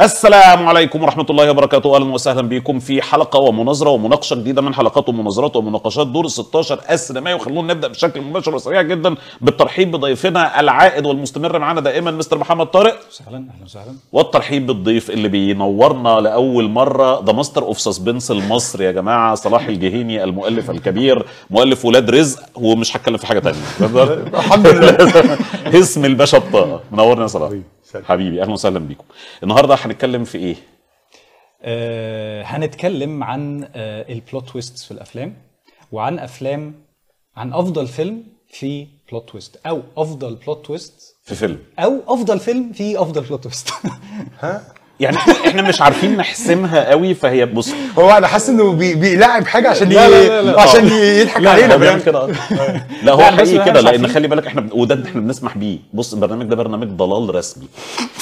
السلام عليكم ورحمة الله وبركاته أهلا وسهلا بكم في حلقة ومناظرة ومناقشة جديدة من حلقات ومناظرات ومناقشات دور 16 السينمائي وخلونا نبدأ بشكل مباشر وسريع جدا بالترحيب بضيفنا العائد والمستمر معنا دائما مستر محمد طارق أهلا وسهلا والترحيب بالضيف اللي بينورنا لأول مرة ذا ماستر أوف سسبنس المصري يا جماعة صلاح الجهيني المؤلف الكبير مؤلف ولاد رزق ومش هتكلم في حاجة تانية الحمد لله اسم الباشا بطاقة منورنا يا صلاح طيب. سلام. حبيبي اهلا وسهلا بيكم النهارده هنتكلم في ايه آه هنتكلم عن آه البلوت تويست في الافلام وعن افلام عن افضل فيلم في بلوت تويست او افضل بلوت تويست في فيلم او افضل فيلم في افضل بلوت تويست ها يعني احنا مش عارفين نحسمها قوي فهي بص هو انا حاسس انه بيلاعب حاجه عشان لا لا لا عشان يضحك علينا لا, كده لا هو حقيقي كده لان خلي بالك احنا وده احنا بنسمح بيه بص البرنامج ده برنامج ضلال رسمي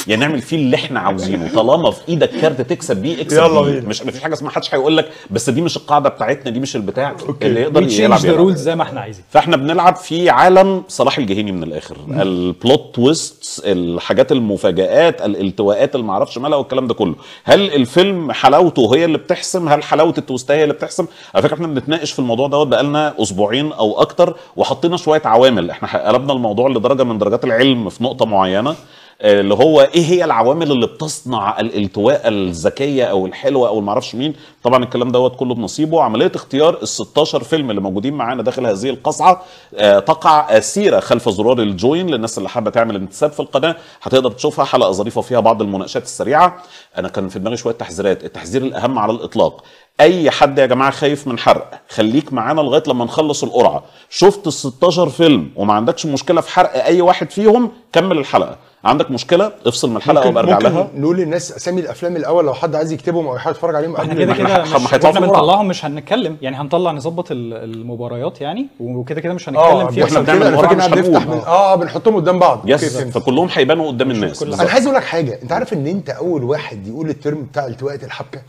يعني نعمل فيه اللي احنا عاوزينه طالما في ايدك كارت تكسب بيه اكسب يلا بيه. مش مفيش حاجه اسمها محدش هيقول لك بس دي مش القاعده بتاعتنا دي مش البتاع أوكي. اللي يقدر يلعب يلعب زي ما احنا عايزين فاحنا بنلعب في عالم صلاح الجهيني من الاخر البلوت تويست الحاجات المفاجات الالتواءات اللي معرفش مالها والكلام ده كله هل الفيلم حلاوته هي اللي بتحسم هل حلاوه التويستايه هي اللي بتحسم على فكره احنا بنتناقش في الموضوع دوت بقالنا اسبوعين او اكتر وحطينا شويه عوامل احنا قلبنا الموضوع لدرجه من درجات العلم في نقطه معينه اللي هو ايه هي العوامل اللي بتصنع الالتواء الذكيه او الحلوه او ما اعرفش مين طبعا الكلام دوت كله بنصيبه عمليه اختيار ال 16 فيلم اللي موجودين معانا داخل هذه القصعه آه، تقع آه، سيره خلف زرار الجوين للناس اللي حابه تعمل انتساب في القناه هتقدر تشوفها حلقه ظريفه فيها بعض المناقشات السريعه انا كان في دماغي شويه تحذيرات التحذير الاهم على الاطلاق اي حد يا جماعه خايف من حرق خليك معانا لغايه لما نخلص القرعه شفت ال 16 فيلم وما عندكش مشكله في حرق اي واحد فيهم كمل الحلقه عندك مشكله افصل من الحلقه وابقى ارجع لها نقول للناس اسامي الافلام الاول لو حد عايز يكتبهم او حد يتفرج عليهم قبل كده كده احنا هنطلعهم مش هنتكلم يعني هنطلع نظبط المباريات يعني وكده كده مش آه، هنتكلم فيها احنا بنعمل مش هنفتح من آه،, اه بنحطهم قدام بعض يس فكلهم هيبانوا قدام الناس انا عايز اقول لك حاجه انت عارف ان انت اول واحد يقول الترم بتاع التواءه الحبكه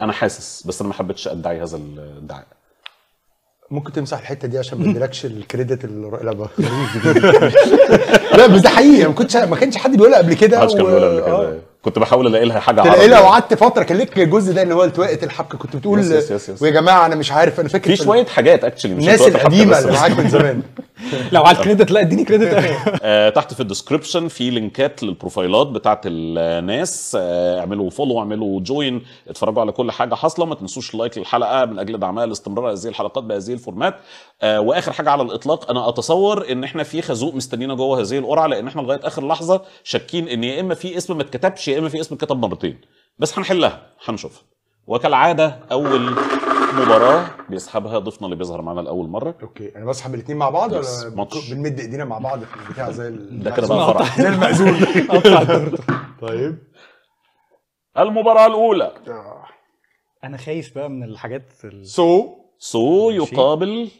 انا حاسس بس انا ما حبيتش ادعي هذا الادعاء ممكن تمسح الحته دي عشان ما ادلكش الكريدت اللي لا بس ده حقيقي ما كنتش ما كانش حد بيقولها قبل كده ما حدش كان بيقولها قبل كده آه. كنت بحاول الاقي لها حاجه تلاقي لها وقعدت فتره كان لك الجزء ده اللي هو التوقت الحبكه كنت بتقول يس يس يس يس. ويا جماعه انا مش عارف انا فاكر في شويه حاجات اكشلي مش الناس القديمه اللي معاك من زمان لو على الكريدت لا اديني كريدت آه، تحت في الديسكربشن في لينكات للبروفايلات بتاعت الناس آه، اعملوا فولو اعملوا جوين اتفرجوا على كل حاجه حاصله ما تنسوش اللايك للحلقه من اجل دعمها لاستمرار هذه الحلقات بهذه الفورمات آه، واخر حاجه على الاطلاق انا اتصور ان احنا في خازوق مستنينا جوه هذه القرعه لان احنا لغايه اخر لحظه شاكين ان يا اما في اسم ما اتكتبش يا اما في اسم كتب مرتين بس هنحلها هنشوف وكالعاده اول مباراه بيسحبها ضيفنا اللي بيظهر معانا لاول مره اوكي انا بسحب الاثنين مع بعض ولا بنمد ايدينا مع بعض في البتاع زي ده كده بقى فرح زي المأذون طيب المباراه الاولى آه، انا خايف بقى من الحاجات سو سو يقابل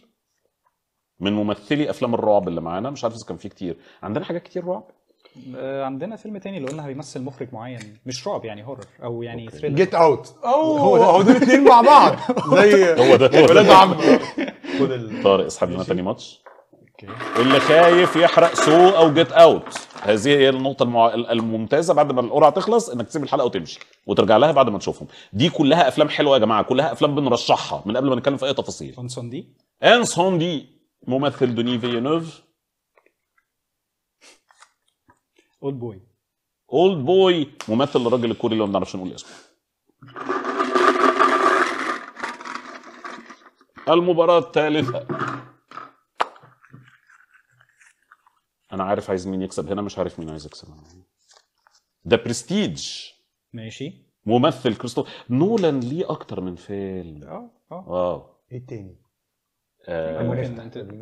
من ممثلي افلام الرعب اللي معانا مش عارف اذا كان في كتير عندنا حاجات كتير رعب آه، عندنا فيلم تاني اللي قلنا هيمثل مخرج معين مش رعب يعني هورر او يعني ثريلر جيت اوت اوه هو دول الاثنين مع بعض زي هو ده هو ده عم طارق اسحب لنا تاني ماتش اللي خايف يحرق سو او جيت اوت هذه هي النقطه المع... الممتازه بعد ما القرعه تخلص انك تسيب الحلقه وتمشي وترجع لها بعد ما تشوفهم دي كلها افلام حلوه يا جماعه كلها افلام بنرشحها من قبل ما نتكلم في اي تفاصيل انسون دي انسون دي ممثل دوني فيونوف اولد بوي اولد بوي ممثل الراجل الكوري اللي ما بنعرفش نقول اسمه المباراة الثالثة أنا عارف عايز مين يكسب هنا مش عارف مين عايز يكسب هنا ده برستيج ماشي ممثل كريستوف نولان ليه أكتر من فيلم اه اه اه إيه التاني؟ آه،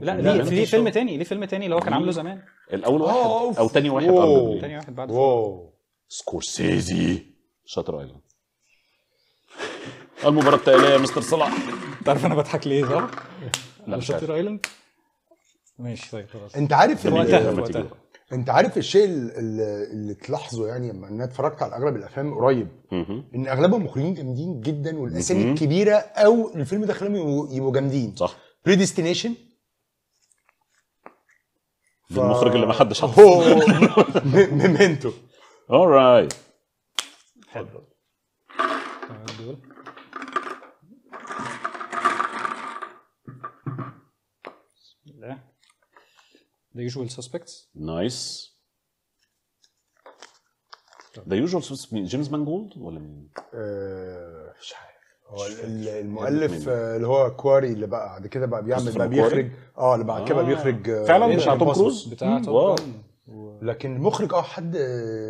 لا ليه ليه فيلم تاني ليه فيلم تاني اللي هو كان عامله زمان الاول واحد او تاني واحد بعد تاني واحد بعد سكورسيزي شاطر ايلاند المباراة التالية يا مستر صلاح تعرف انا بضحك ليه صح؟ لا شاتر ايلاند ماشي طيب خلاص انت عارف وقتها انت عارف الشيء اللي تلاحظه يعني لما انا اتفرجت على اغلب الافلام قريب ان اغلبهم مخرجين جامدين جدا والاسامي الكبيره او الفيلم ده خلاهم يبقوا جامدين صح بريديستينيشن ف... المخرج اللي ما حدش حطه ميمنتو اورايت حلو The usual suspects Nice. The usual suspects. James Mangold ولا أه، مين؟ مش عارف هو يعني المؤلف آه، اللي هو كواري اللي بقى بعد كده بقى بيعمل بقى بيخرج اه اللي بعد كده بقى آه. بيخرج آه، فعلا بتاع توم كروز بتاع توم لكن المخرج اه حد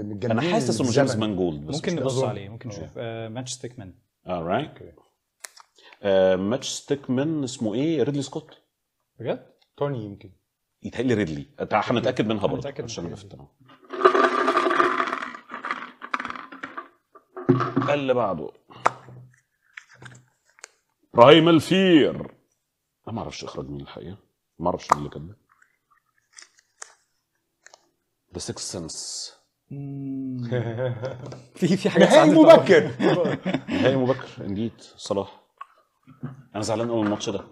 من انا حاسس انه جيمس مانجولد بس ممكن نبص عليه ممكن نشوف ماتش اه رايت ماتش مان اسمه ايه ريدلي سكوت بجد؟ توني يمكن يتهيألي ريدلي هنتاكد منها برضه عشان نبقى في التناول اللي بعده ابراهيم الفير انا ما اعرفش اخراج مين الحقيقه ما اعرفش مين اللي كاتبه ذا سكس سنس في في حاجات نهائي مبكر نهائي مبكر انجيت صلاح انا زعلان قوي من الماتش ده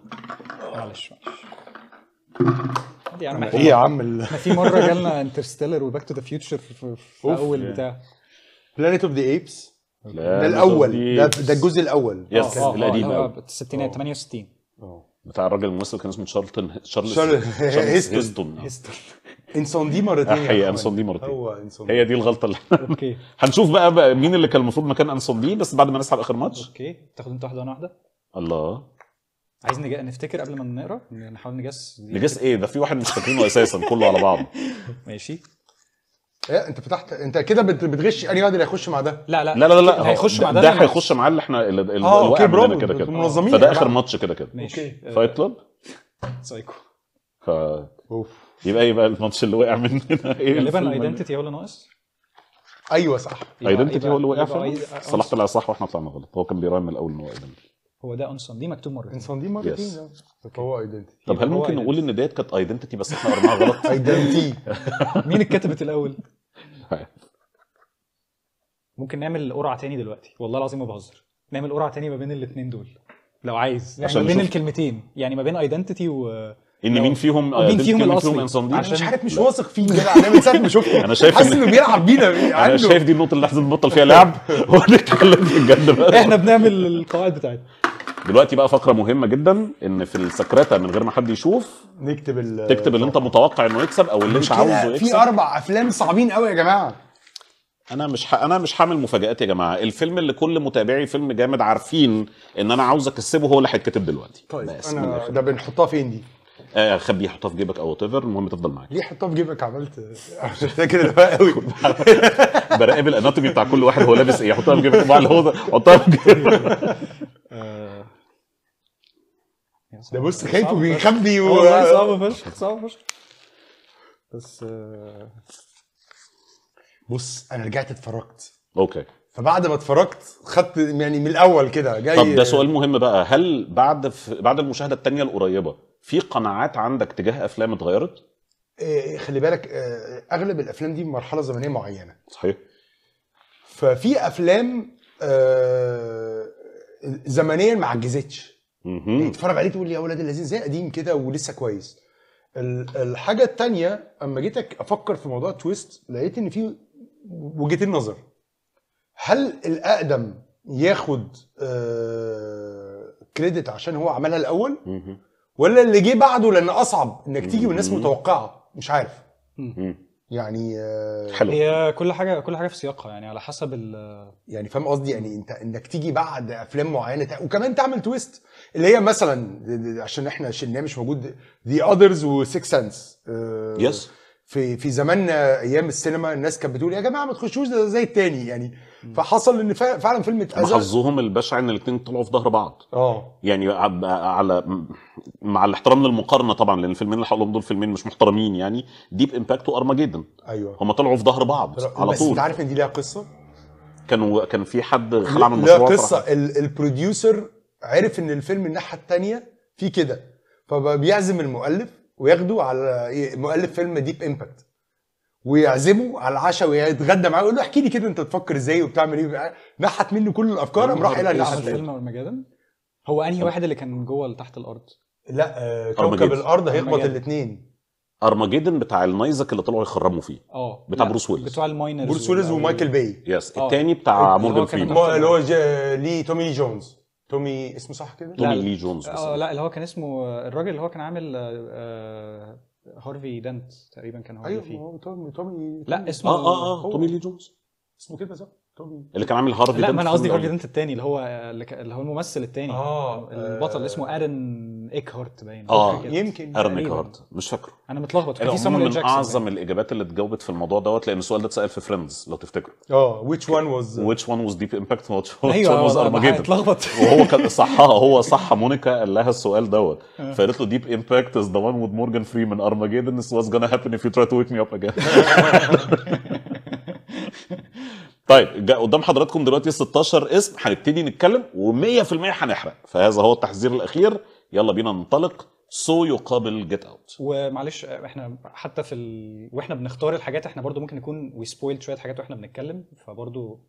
معلش معلش ايه يا عم ما في مره جالنا انترستيلر وباك تو ذا فيوتشر في اول بتاع بلانيت اوف ذا ايبس ده الاول ده الجزء الاول يس آه، آه، آه، القديم قوي الستينات 68 بتاع الراجل الممثل كان اسمه شارلتون شارلتون شارلتون هيستون هيستون دي مرتين هي دي مرتين هو انساندي هي دي الغلطه اللي اوكي هنشوف بقى, بقى مين اللي كان المفروض مكان دي بس بعد ما نسحب اخر ماتش اوكي تاخد انت واحده وانا واحده الله عايز نفتكر قبل ما نقرا نحاول نجس نجس ايه ده في واحد مش فاكرينه اساسا كله على بعضه ماشي ايه انت فتحت انت كده بتغش انهي واحد اللي هيخش مع ده لا لا لا لا لا هيخش مع ده ده هيخش مع اللي احنا اللي هو كده أوكي، برافو، كده كده منظمين فده اخر ماتش كده كده ماشي فايت كلاب آه. سايكو ف اوف يبقى بقى الماتش اللي وقع مننا ايه غالبا ايدنتيتي هو اللي ناقص ايوه صح ايدنتيتي هو اللي وقع فعلا صلاح طلع صح واحنا طلعنا غلط هو كان بيراهن من الاول ان هو ايدنتيتي هو ده انسون دي مكتوب مرتين انسون دي مرتين هو ايدنتيتي طب هل ممكن نقول ان ديت كانت ايدنتيتي بس احنا قرناها غلط ايدنتي مين اللي كتبت الاول طيب. ممكن نعمل قرعه تاني دلوقتي والله العظيم ما بهزر نعمل قرعه تاني ما بين الاثنين دول لو عايز يعني ما بين الكلمتين يعني ما بين ايدنتيتي و ان مين فيهم مين آه، فيهم الاصلي انسان دي عشان مش عارف مش واثق فيه كده انا من ساعه ما شفته انا شايف حاسس انه بيلعب بينا انا شايف دي النقطه اللي احنا نبطل فيها لعب ونتكلم في الجد بقى احنا بنعمل القواعد بتاعتنا دلوقتي بقى فقره مهمه جدا ان في السكرته من غير ما حد يشوف نكتب ال تكتب اللي انت متوقع انه يكسب او اللي انت عاوزه يكسب في اربع افلام صعبين قوي يا جماعه انا مش ح... انا مش هعمل مفاجات يا جماعه الفيلم اللي كل متابعي فيلم جامد عارفين ان انا عاوز اكسبه هو اللي هيتكتب دلوقتي طيب انا ده بنحطها فين دي آه خبي حطها في جيبك او وات ايفر المهم تفضل معاك ليه حطها في جيبك عملت مش فاكر ده قوي براقب الاناتومي بتاع كل واحد هو لابس ايه حطها في جيبك مع اللي هو حطها في جيبك يعني ده بص خايف وبيخبي و... صعبه فشخ صعبه فشخ بس آه، بص انا رجعت اتفرجت اوكي فبعد ما اتفرجت خدت يعني من الاول كده جاي طب ده سؤال مهم بقى هل بعد بعد المشاهده الثانيه القريبه في قناعات عندك تجاه افلام اتغيرت؟ إيه خلي بالك إيه اغلب الافلام دي مرحله زمنيه معينه صحيح ففي افلام آه، زمنيا ما عجزتش يتفرج إيه، عليه تقول يا ولاد اللذين زي قديم كده ولسه كويس الحاجه الثانيه اما جيت افكر في موضوع تويست لقيت ان في وجهتين نظر هل الاقدم ياخد آه كريدت عشان هو عملها الاول ولا اللي جه بعده لان اصعب انك تيجي والناس متوقعه مش عارف يعني آه، حلو هي كل حاجه كل حاجه في سياقها يعني على حسب ال يعني فاهم قصدي يعني انت انك تيجي بعد افلام معينه وكمان تعمل تويست اللي هي مثلا عشان احنا شلناه مش موجود ذا اذرز وسيك سنس يس في في زمان ايام السينما الناس كانت بتقول يا جماعه ما تخشوش زي التاني يعني فحصل ان فعلا فيلم اتأذى حظهم البشع ان الاثنين طلعوا في ظهر بعض اه يعني على مع الاحترام للمقارنه طبعا لان الفيلمين اللي حولهم دول فيلمين مش محترمين يعني ديب امباكت جدا ايوه هما طلعوا في ظهر بعض على طول بس انت عارف ان دي ليها قصه كانوا كان في حد خلع المشروع مشروع قصه البروديوسر عرف ان الفيلم الناحيه الثانيه فيه كده فبيعزم المؤلف وياخده على إيه، مؤلف فيلم ديب امباكت ويعزمه على العشاء ويتغدى معاه ويقول له احكي لي كده انت بتفكر ازاي وبتعمل ايه نحت منه كل الافكار قام راح الى العشاء إيه الفيلم والمجادن هو انهي واحد اللي كان جوه تحت الارض؟ لا آه كوكب الارض هيخبط الاثنين ارماجيدن بتاع النايزك اللي طلعوا يخرموا فيه اه بتاع بروس ويلز بتوع الماينرز بروس ويلز ومايكل باي يس آه. الثاني بتاع مورجان فريمان اللي هو لي تومي لي جونز تومي اسمه صح كده؟ تومي لي جونز اه لا اللي هو كان اسمه الراجل اللي هو كان عامل آه, آه، هارفي دنت تقريبا كان أيوة، هو أيوة اللي فيه ايوه تومي تومي لا اسمه اه اه اه تومي لي جونز اسمه كده صح؟ تومي اللي كان عامل هارفي لا ما انا قصدي هارفي دنت الثاني اللي هو اللي هو الممثل الثاني اه البطل اللي آه. اسمه ارن ايكهارت باين اه يمكن ارن ايكهارت مش فاكره انا متلخبط في يعني في من اعظم الاجابات اللي اتجاوبت في الموضوع دوت لان السؤال ده اتسال في فريندز لو تفتكروا اه ويتش وان واز ويتش وان واز ديب امباكت which one was ارماجيدن اتلخبط أيوة، وهو كان صحها هو صح مونيكا قال لها السؤال دوت آه. فقالت له ديب امباكت از ذا وان وذ مورجان فريمان ارماجيدن از what's gonna اف يو تراي تو ويك مي اب اجين طيب قدام حضراتكم دلوقتي 16 اسم هنبتدي نتكلم و100% هنحرق فهذا هو التحذير الاخير يلا بينا ننطلق سو يقابل جيت اوت ومعلش احنا حتى في ال... واحنا بنختار الحاجات احنا برضو ممكن نكون وي سبويل شويه حاجات واحنا بنتكلم فبرضو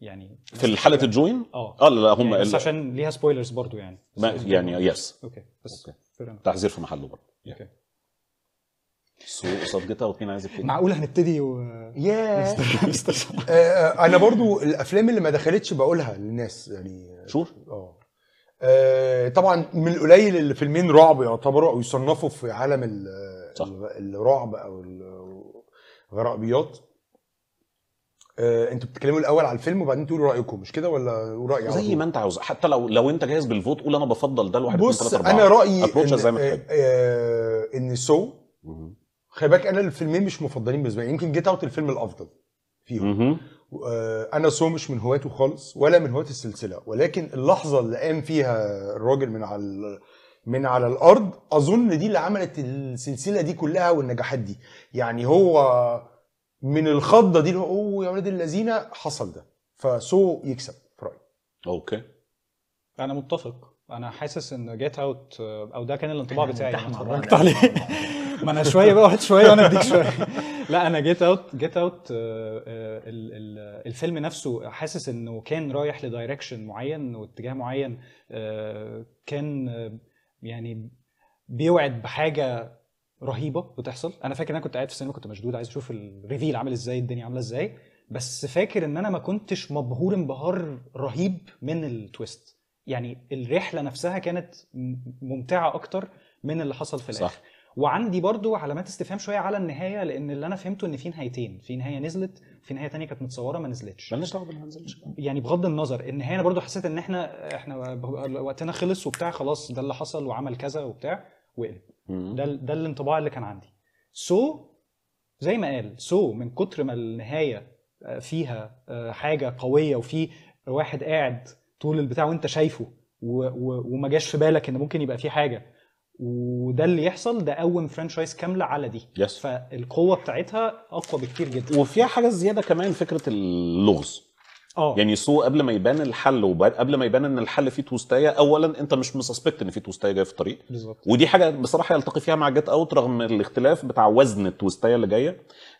يعني في حاله الجوين اه اه لا هم يعني بس عشان ليها سبويلرز برضو يعني ما يعني يس اوكي بس أوكي. تحذير في محله برضو اوكي سو قصاد جيت اوت مين عايز يبتدي معقول هنبتدي و آه، آه، انا برضو الافلام اللي ما دخلتش بقولها للناس يعني شور اه آه، طبعا من القليل اللي فيلمين رعب يعتبروا او يصنفوا في عالم صح. الرعب او الغرابيات آه، انتوا بتتكلموا الاول على الفيلم وبعدين تقولوا رايكم مش كده ولا رايي زي ما انت عاوز حتى لو لو انت جاهز بالفوت قول انا بفضل ده لواحد بص انا رايي ان, زي ما آه، ان سو خلي بالك انا الفيلمين مش مفضلين بالنسبه لي يمكن جيت اوت الفيلم الافضل فيهم آه، انا سو مش من هواته خالص ولا من هواة السلسله ولكن اللحظه اللي قام فيها الراجل من على من على الارض اظن دي اللي عملت السلسله دي كلها والنجاحات دي يعني هو من الخضه دي اللي هو اوه يا ولاد الذين حصل ده فسو يكسب في رايي اوكي انا متفق انا حاسس ان جيت اوت او ده كان الانطباع بتاعي اتفرجت عليه ما انا شويه بقى واحد شويه وانا اديك شويه لا انا جيت اوت جيت اوت الفيلم نفسه حاسس انه كان رايح لدايركشن معين واتجاه معين آه، كان آه، يعني بيوعد بحاجه رهيبه بتحصل انا فاكر ان انا كنت قاعد في السينما كنت مشدود عايز اشوف الريفيل عامل ازاي الدنيا عامله ازاي بس فاكر ان انا ما كنتش مبهور انبهار رهيب من التويست يعني الرحله نفسها كانت ممتعه اكتر من اللي حصل في الاخر صح. وعندي برضو علامات استفهام شويه على النهايه لان اللي انا فهمته ان في نهايتين في نهايه نزلت في نهايه تانية كانت متصوره ما نزلتش مالناش دعوه ما نزلتش يعني بغض النظر النهايه انا برضو حسيت ان احنا احنا وقتنا خلص وبتاع خلاص ده اللي حصل وعمل كذا وبتاع وقل ده ده الانطباع اللي كان عندي سو so, زي ما قال سو so, من كتر ما النهايه آه، فيها آه، حاجه قويه وفي واحد قاعد طول البتاع وانت شايفه وما جاش في بالك ان ممكن يبقى في حاجه وده اللي يحصل ده قوم فرانشايز كامله على دي يس. فالقوه بتاعتها اقوى بكتير جدا وفيها حاجه زياده كمان فكره اللغز أوه. يعني سو قبل ما يبان الحل وقبل ما يبان ان الحل فيه توستايه اولا انت مش مسسبكت ان فيه توستايه جايه في الطريق بالظبط ودي حاجه بصراحه يلتقي فيها مع جيت اوت رغم الاختلاف بتاع وزن التوستايه اللي جايه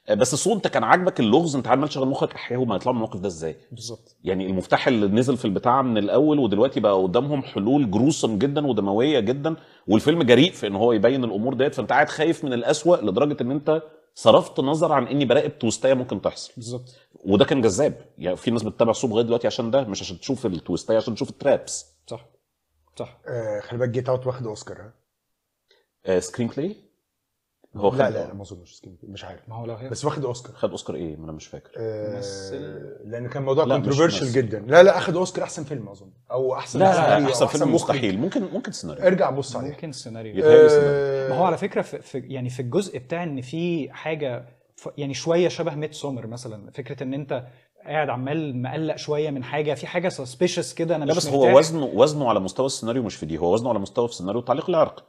آه، بس سو انت كان عاجبك اللغز انت عمال تشغل مخك احياه هم هيطلعوا من الموقف ده ازاي بالظبط يعني المفتاح اللي نزل في البتاع من الاول ودلوقتي بقى قدامهم حلول جروسم جدا ودمويه جدا والفيلم جريء في ان هو يبين الامور ديت فانت قاعد خايف من الاسوأ لدرجه ان انت صرفت نظر عن اني براقب توستايه ممكن تحصل بالظبط وده كان جذاب يعني في ناس بتتابع صوب لغايه دلوقتي عشان ده مش عشان تشوف التويستايه عشان تشوف الترابس صح صح آه خلي بالك جيت اوت واخد اوسكار ها آه سكرين بلاي هو خد لا لا ما اظنش مش عارف ما هو لا بس واخد اوسكار خد اوسكار ايه ما انا مش فاكر آه لان كان موضوع كونتروفيرشال جدا لا لا اخد اوسكار احسن فيلم اظن او احسن لا لا, لا احسن فيلم مستحيل ممكن ممكن سيناريو ارجع بص عليه ممكن سيناريو آه ما هو على فكره في يعني في الجزء بتاع ان في حاجه يعني شويه شبه ميت سومر مثلا فكره ان انت قاعد عمال مقلق شويه من حاجه في حاجه سسبيشس كده انا مش لا مش بس هو وزنه وزنه على مستوى السيناريو مش في دي هو وزنه على مستوى في السيناريو التعليق العرقي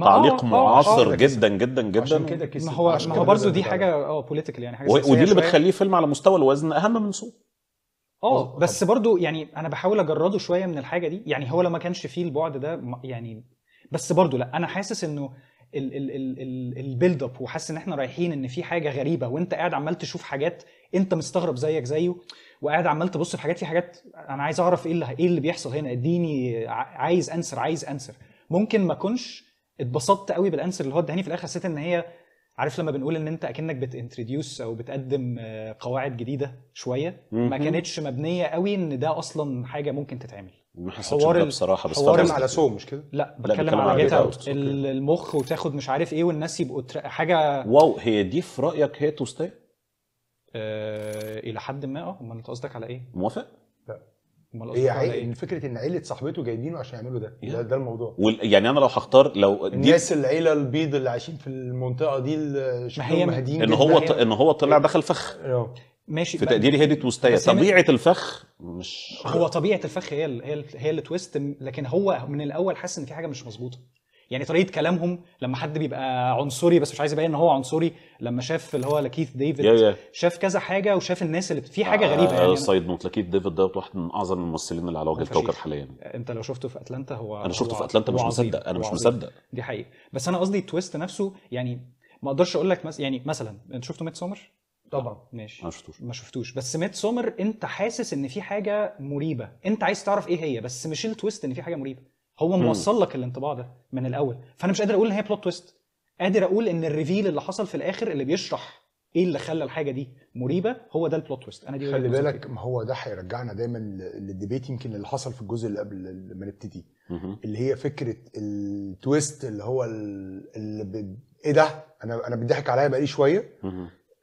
تعليق آه، معاصر آه، جدا جدا جدا عشان كده كسب ما هو ما هو برضه دي حاجه اه بوليتيكال يعني حاجه ودي اللي بتخليه فيلم على مستوى الوزن اهم من صوت آه،, اه بس برضه يعني انا بحاول اجرده شويه من الحاجه دي يعني هو لو ما كانش فيه البعد ده يعني بس برضه لا انا حاسس انه البيلد اب وحاسس ان احنا رايحين ان في حاجه غريبه وانت قاعد عمال تشوف حاجات انت مستغرب زيك زيه وقاعد عمال تبص في حاجات في حاجات انا عايز اعرف ايه اللي ايه اللي بيحصل هنا اديني عايز انسر عايز انسر ممكن ما اكونش اتبسطت قوي بالانسر اللي هو اداني في الاخر حسيت ان هي عارف لما بنقول ان انت اكنك بتنتروديوس او بتقدم آه، قواعد جديده شويه ما كانتش مبنيه قوي ان ده اصلا حاجه ممكن تتعمل ما حسيتش بصراحه بس حوار على سو مش كده لا بتكلم, بتكلم على جيت اوت المخ وتاخد مش عارف ايه والناس يبقوا حاجه واو هي دي في رايك هي تو ستي؟ آه الى حد ما اه امال انت قصدك على ايه؟ موافق؟ هي إيه؟ إن فكره ان عيله صاحبته جايبينه عشان يعملوا ده yeah. ده, الموضوع وال... يعني انا لو هختار لو دي... الناس العيله البيض اللى عايشين في المنطقه دي اللي شكلهم مهدين ان هو ط... ان هو طلع دخل فخ اه. ماشي في تقديري هي دي توستايه طبيعه الفخ مش هو طبيعه الفخ هي ال... هي ال... هي اللي تويست لكن هو من الاول حاسس ان في حاجه مش مظبوطه يعني طريقه كلامهم لما حد بيبقى عنصري بس مش عايز يبين ان هو عنصري لما شاف اللي هو لكيث ديفيد yeah, yeah. شاف كذا حاجه وشاف الناس اللي في حاجه آه، غريبه يعني آه، سايد نوت لكيث ديفيد ده واحد من اعظم الممثلين اللي على وجه الكوكب حاليا انت لو شفته في اتلانتا هو انا شفته في اتلانتا مش وعظيم. مصدق انا مش وعظيم. مصدق دي حقيقه بس انا قصدي التويست نفسه يعني ما اقدرش اقول لك مس... يعني مثلا انت شفته ميت سومر؟ طبعا ماشي ما شفتوش ما شفتوش بس ميت سومر انت حاسس ان في حاجه مريبه انت عايز تعرف ايه هي بس مش التويست ان في حاجه مريبه هو موصل لك الانطباع ده من الاول فانا مش قادر اقول ان هي بلوت تويست قادر اقول ان الريفيل اللي حصل في الاخر اللي بيشرح ايه اللي خلى الحاجه دي مريبه هو ده البلوت تويست انا دي خلي بالك ما هو ده هيرجعنا دايما للديبيت يمكن اللي حصل في الجزء اللي قبل ما نبتدي اللي هي فكره التويست اللي هو اللي ب... ايه ده انا انا بيضحك عليا بقالي شويه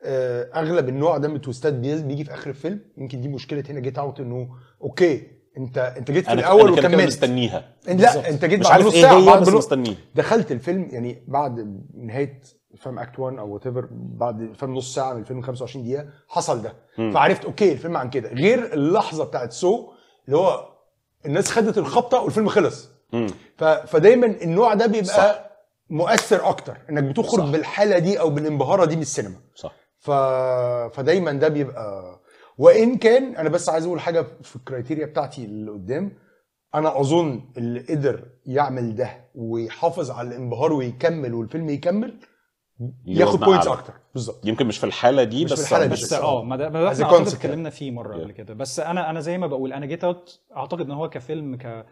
آه، اغلب النوع ده من التويستات بيجي في اخر الفيلم يمكن دي مشكله هنا جيت اوت انه اوكي انت انت جيت في الاول وكملت مستنيها لا انت جيت بعد نص إيه ساعه بعد بس مستنيها دخلت الفيلم يعني بعد نهايه فيلم اكت 1 او وات بعد فيلم نص ساعه من الفيلم 25 دقيقه حصل ده م. فعرفت اوكي الفيلم عن كده غير اللحظه بتاعت سو اللي هو الناس خدت الخبطه والفيلم خلص ف... فدايما النوع ده بيبقى صح. مؤثر اكتر انك بتخرج صح. بالحاله دي او بالانبهاره دي من السينما صح ف... فدايما ده بيبقى وان كان انا بس عايز اقول حاجه في الكرايتيريا بتاعتي اللي قدام انا اظن اللي قدر يعمل ده ويحافظ على الانبهار ويكمل والفيلم يكمل ياخد بوينتس اكتر بالظبط يمكن مش في الحاله دي مش بس في الحاله دي بس اه ما ده, احنا يعني. اتكلمنا فيه مره قبل yeah. كده بس انا انا زي ما بقول انا جيت اوت اعتقد ان هو كفيلم ك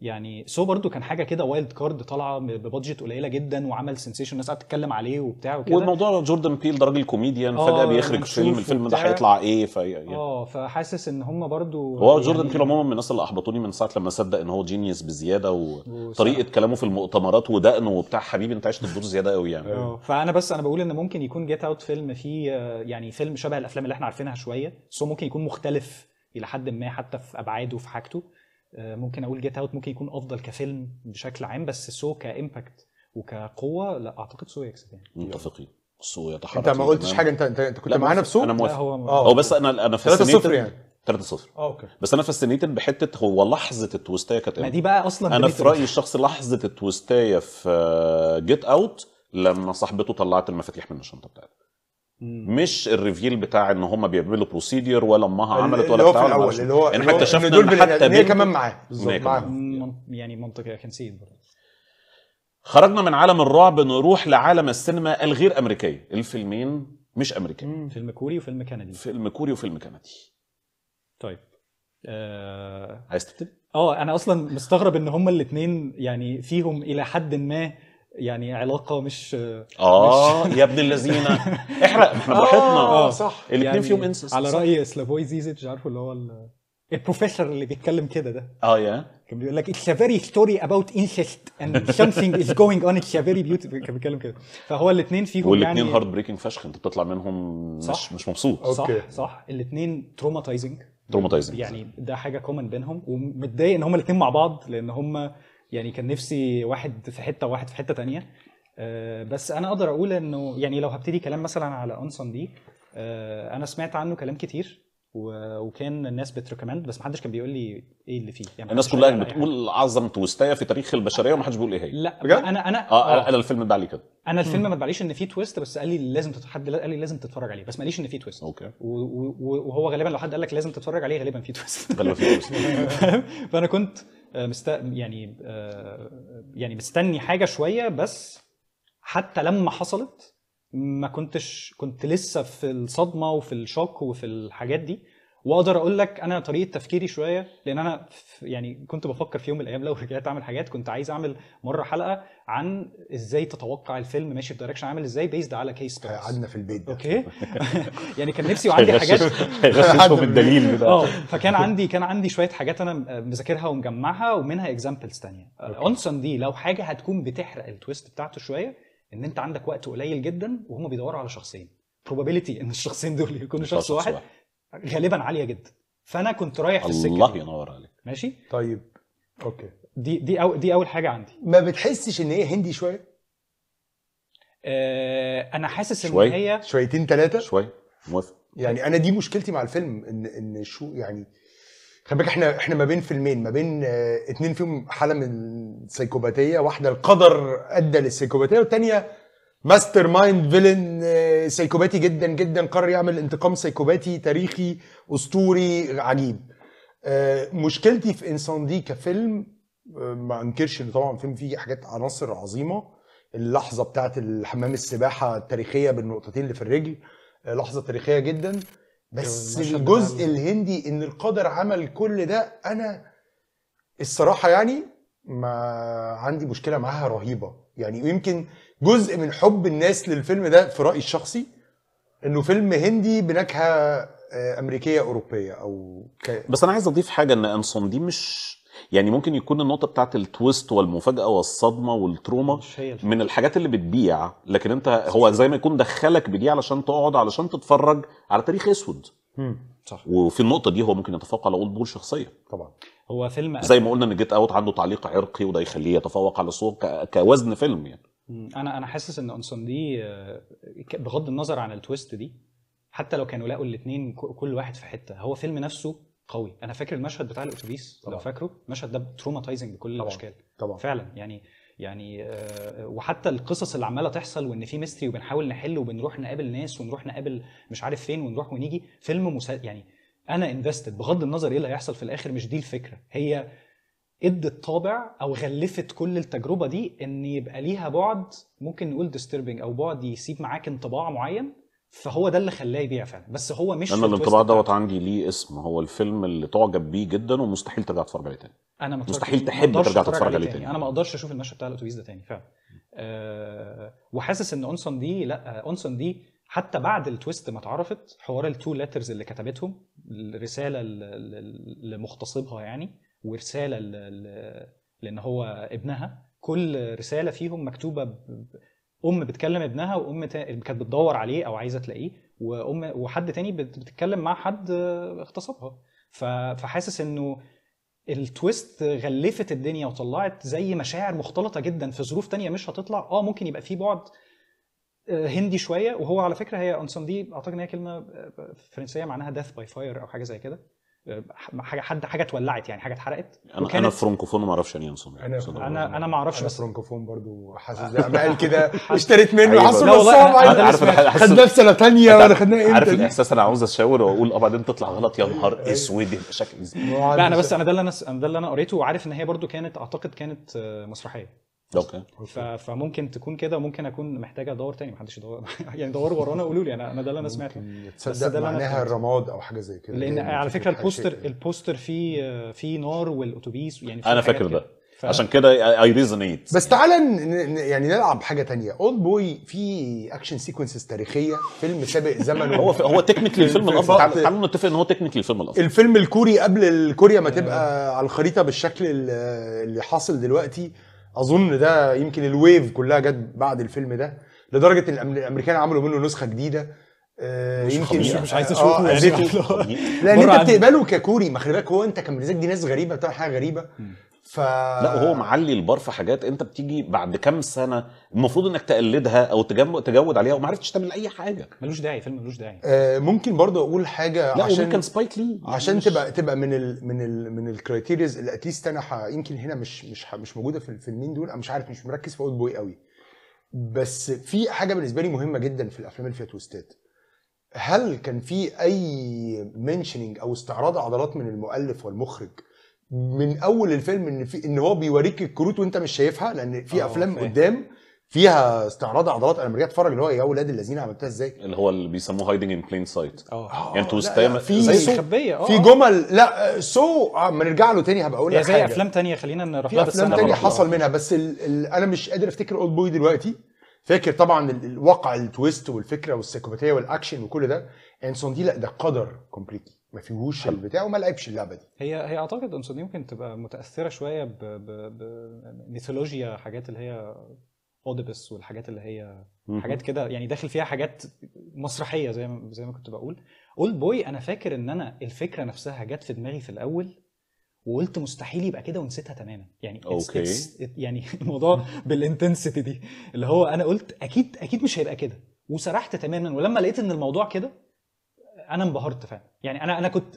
يعني سو برضو كان حاجه كده وايلد كارد طالعه ببادجت قليله جدا وعمل سنسيشن الناس قاعده تتكلم عليه وبتاع وكده والموضوع جوردن بيل ده راجل كوميديان آه فجاه بيخرج فيلم الفيلم ده هيطلع ايه في يعني. اه فحاسس ان هم برضو هو يعني جوردن بيل عموما من الناس اللي احبطوني من ساعه لما صدق ان هو جينيوس بزياده وطريقه وصح. كلامه في المؤتمرات ودقنه وبتاع حبيبي انت عشت الدور زياده قوي يعني اه فانا بس انا بقول ان ممكن يكون جيت اوت فيلم فيه آه، يعني فيلم شبه الافلام اللي احنا عارفينها شويه سو ممكن يكون مختلف الى حد ما حتى في ابعاده وفي حاجته آه، ممكن اقول جيت اوت ممكن يكون افضل كفيلم بشكل عام بس سو كامباكت وكقوه لا اعتقد سو يكسب يعني متفقين سو يتحرك انت ما قلتش حاجه انت انت, كنت معانا في سو انا موافق هو آه، أو بس انا انا في 3 يعني 3 0 آه، اوكي بس انا فاستنيت بحته هو لحظه التويستايه كانت ما دي بقى اصلا انا في رايي الشخصي لحظه التويستايه في جيت اوت لما صاحبته طلعت المفاتيح من الشنطه بتاعته مش الريفيل بتاع ان هم بيعملوا بروسيدير ولا امها عملت ولا بتاع الاول اللي هو يعني احنا اكتشفنا دول ان حتى هي كمان معاه بالظبط يعني منطقي كان سيد خرجنا من عالم الرعب نروح لعالم السينما الغير امريكيه الفيلمين مش امريكان فيلم كوري وفيلم كندي فيلم كوري وفيلم كندي طيب آه... عايز تبتدي اه انا اصلا مستغرب ان هما الاثنين يعني فيهم الى حد ما يعني علاقه مش اه مش يا ابن الذين احرق احنا آه، براحتنا اه, آه، صح الاثنين يعني فيهم انسس على راي سلافوي زيزيتش عارفه اللي هو البروفيسور اللي بيتكلم كده ده اه يا كان بيقول لك اتس ا فيري ستوري اباوت انسست اند سمثينج از جوينج اون اتس ا فيري بيوتيفول كان بيتكلم كده فهو الاثنين فيهم والاثنين يعني هارد بريكنج فشخ انت بتطلع منهم صح مش مش مبسوط أوكي. صح صح الاثنين تروماتايزنج تروماتايزنج يعني ده حاجه كومن بينهم ومتضايق ان هما الاثنين مع بعض لان هم يعني كان نفسي واحد في حته وواحد في حته تانية آه، بس انا اقدر اقول انه يعني لو هبتدي كلام مثلا على انسون دي آه، انا سمعت عنه كلام كتير وكان الناس بتريكومند بس محدش كان بيقول لي ايه اللي فيه يعني الناس كلها بتقول اعظم تويستايه في تاريخ البشريه ومحدش بيقول ايه هي لا بجد؟ انا انا اه انا, آه. أنا الفيلم اتباع لي كده انا الفيلم ما اتباعليش ان فيه تويست بس قال لي لازم حد قال لي لازم تتفرج عليه بس ما قاليش ان فيه تويست اوكي وهو غالبا لو حد قال لك لازم تتفرج عليه غالبا فيه تويست غالبا فيه تويست فانا كنت آه، مست... يعني آه، يعني مستني حاجه شويه بس حتى لما حصلت ما كنتش كنت لسه في الصدمه وفي الشوك وفي الحاجات دي واقدر اقول لك انا طريقه تفكيري شويه لان انا يعني كنت بفكر في يوم من الايام لو رجعت اعمل حاجات كنت عايز اعمل مره حلقه عن ازاي تتوقع الفيلم ماشي في دايركشن عامل ازاي بيزد على كيس قعدنا في البيت ده اوكي يعني كان نفسي وعندي حاجات غششهم الدليل بتاع اه فكان عندي كان عندي شويه حاجات انا مذاكرها ومجمعها ومنها اكزامبلز ثانيه اونسون دي لو حاجه هتكون بتحرق التويست بتاعته شويه ان انت عندك وقت قليل جدا وهم بيدوروا على شخصين بروبابيلتي ان الشخصين دول يكونوا شخص واحد غالبا عاليه جدا فانا كنت رايح في السكه الله ينور عليك ماشي طيب اوكي دي دي أو دي اول حاجه عندي ما بتحسش ان هي هندي شويه آه انا حاسس ان شوي. هي شويتين ثلاثه شويه موافق يعني انا دي مشكلتي مع الفيلم ان ان شو يعني خلي بالك احنا احنا ما بين فيلمين ما بين اه اتنين فيهم حاله من السيكوباتيه واحده القدر ادى للسيكوباتيه والثانيه ماستر مايند فيلن آه، سيكوباتي جدا جدا قرر يعمل انتقام سيكوباتي تاريخي اسطوري عجيب آه، مشكلتي في انسان دي كفيلم آه، ما انكرش ان طبعا فيلم فيه حاجات عناصر عظيمه اللحظه بتاعت الحمام السباحه التاريخيه بالنقطتين اللي في الرجل لحظه تاريخيه جدا بس الجزء الهندي ان القدر عمل كل ده انا الصراحه يعني ما عندي مشكله معاها رهيبه يعني يمكن جزء من حب الناس للفيلم ده في رايي الشخصي انه فيلم هندي بنكهه آه، امريكيه اوروبيه او ك... بس انا عايز اضيف حاجه ان انسون دي مش يعني ممكن يكون النقطه بتاعت التويست والمفاجاه والصدمه والتروما من الحاجات اللي بتبيع لكن انت هو زي ما يكون دخلك بدي علشان تقعد علشان تتفرج على تاريخ اسود صح وفي النقطه دي هو ممكن يتفوق على اولد بول شخصيا طبعا هو فيلم زي ما قلنا ان جيت اوت عنده تعليق عرقي وده يخليه يتفوق على صوره كوزن فيلم يعني انا انا حاسس ان انسون دي آه، بغض النظر عن التويست دي حتى لو كانوا لقوا الاثنين كل واحد في حته هو فيلم نفسه قوي انا فاكر المشهد بتاع الاتوبيس لو فاكره المشهد ده تروماتايزنج بكل طبعًا. الاشكال طبعا فعلا يعني يعني آه، وحتى القصص اللي عماله تحصل وان في ميستري وبنحاول نحل وبنروح نقابل ناس ونروح نقابل مش عارف فين ونروح ونيجي فيلم مسا... يعني انا انفستد بغض النظر ايه اللي هيحصل في الاخر مش دي الفكره هي ادت طابع او غلفت كل التجربه دي ان يبقى ليها بعد ممكن نقول ديستربنج او بعد يسيب معاك انطباع معين فهو ده اللي خلاه يبيع فعلا بس هو مش انا الانطباع دوت عندي ليه اسم هو الفيلم اللي تعجب بيه جدا ومستحيل ترجع تتفرج عليه تاني انا مستحيل تحب ترجع تتفرج عليه تاني. انا ما اقدرش اشوف المشهد بتاع الاتوبيس ده تاني فعلا أه وحاسس ان اونسون دي لا اونسون دي حتى بعد التويست ما اتعرفت حوار التو ليترز اللي كتبتهم الرساله اللي مختصبها يعني ورساله لان هو ابنها كل رساله فيهم مكتوبه ب... ام بتكلم ابنها وام كانت بتدور عليه او عايزه تلاقيه وام وحد تاني بتتكلم مع حد اغتصبها ف... فحاسس انه التويست غلفت الدنيا وطلعت زي مشاعر مختلطه جدا في ظروف تانية مش هتطلع اه ممكن يبقى في بعد آه، هندي شويه وهو على فكره هي انسون دي اعتقد ان هي كلمه آه، فرنسيه معناها ديث باي فاير او حاجه زي كده آه، حاجه حد حاجه اتولعت يعني حاجه اتحرقت انا انا فرونكوفون ما اعرفش يعني ينصم انا انا انا ما اعرفش بس فرونكوفون برضو حاسس قال كده اشتريت منه حاسس ان انا عارف خدناه في سنه ثانيه ولا خدناه امتى عارف الاحساس انا عاوز اشاور واقول اه بعدين تطلع غلط يا نهار أيوة. اسود يبقى شكل ازاي لا انا بس انا ده اللي انا ده اللي انا قريته وعارف ان هي برضو كانت اعتقد كانت آه، مسرحيه اوكي فممكن تكون كده وممكن اكون محتاجه ادور تاني محدش يدور يعني دوروا ورانا قولوا لي انا انا ده اللي انا سمعته تصدق ده معناها الرماد او حاجه زي كده لان يعني على فكره البوستر يعني. البوستر فيه آه، فيه نار والاتوبيس يعني انا فاكر ده ف... عشان كده اي ريزونيت بس تعالى يعني نلعب حاجه تانية اولد بوي في اكشن سيكونسز تاريخيه فيلم سابق زمنه هو هو تكنيكلي الفيلم الافضل تعالوا نتفق ان هو تكنيكلي الفيلم الافضل الفيلم الكوري قبل الكوريا ما آه. تبقى على الخريطه بالشكل اللي حاصل دلوقتي اظن ده يمكن الويف كلها جت بعد الفيلم ده لدرجه ان الامريكان عملوا منه نسخه جديده آه، مش يمكن مش, مش عايز اشوفه آه يعني لان انت بتقبله ككوري ما خلي بالك هو انت كان بالنسبه دي ناس غريبه بتعمل حاجه غريبه ف... لا وهو معلي البار في حاجات انت بتيجي بعد كام سنه المفروض انك تقلدها او تجود عليها وما عرفتش تعمل اي حاجه ملوش داعي فيلم ملوش داعي آه ممكن برضه اقول حاجه لا عشان كان سبايك لي عشان مش... تبقى تبقى من الـ من الـ من الكرايتيريز اللي اتليست انا يمكن هنا مش مش مش موجوده في الفيلمين دول انا مش عارف مش مركز في اولد بوي قوي بس في حاجه بالنسبه لي مهمه جدا في الافلام اللي فيها تويستات هل كان في اي منشننج او استعراض عضلات من المؤلف والمخرج من اول الفيلم ان في ان هو بيوريك الكروت وانت مش شايفها لان في آه، افلام فاهم. قدام فيها استعراض عضلات انا لما رجعت اتفرج اللي هو يا اولاد الذين عملتها ازاي اللي هو اللي بيسموه هايدنج ان بلين سايت يعني انتوا استعمل في زي مخبيه آه. في جمل لا سو آه، ما نرجع له تاني هبقى اقول لك زي حاجة. افلام تانية خلينا نروح لها افلام تانية حصل منها بس ال ال انا مش قادر افتكر اولد بوي دلوقتي فاكر طبعا الواقع التويست والفكره والسيكوباتيه والاكشن وكل ده انسون دي لا ده قدر كومبليتلي ما فيهوش البتاع وما لعبش اللعبه دي هي هي اعتقد انسون يمكن تبقى متاثره شويه ب ميثولوجيا حاجات اللي هي اوديبس والحاجات اللي هي حاجات كده يعني داخل فيها حاجات مسرحيه زي ما زي ما كنت بقول اولد بوي انا فاكر ان انا الفكره نفسها جت في دماغي في الاول وقلت مستحيل يبقى كده ونسيتها تماما يعني اوكي it's, it's, يعني الموضوع بالانتنسيتي دي اللي هو انا قلت اكيد اكيد مش هيبقى كده وسرحت تماما ولما لقيت ان الموضوع كده انا انبهرت فعلا يعني انا انا كنت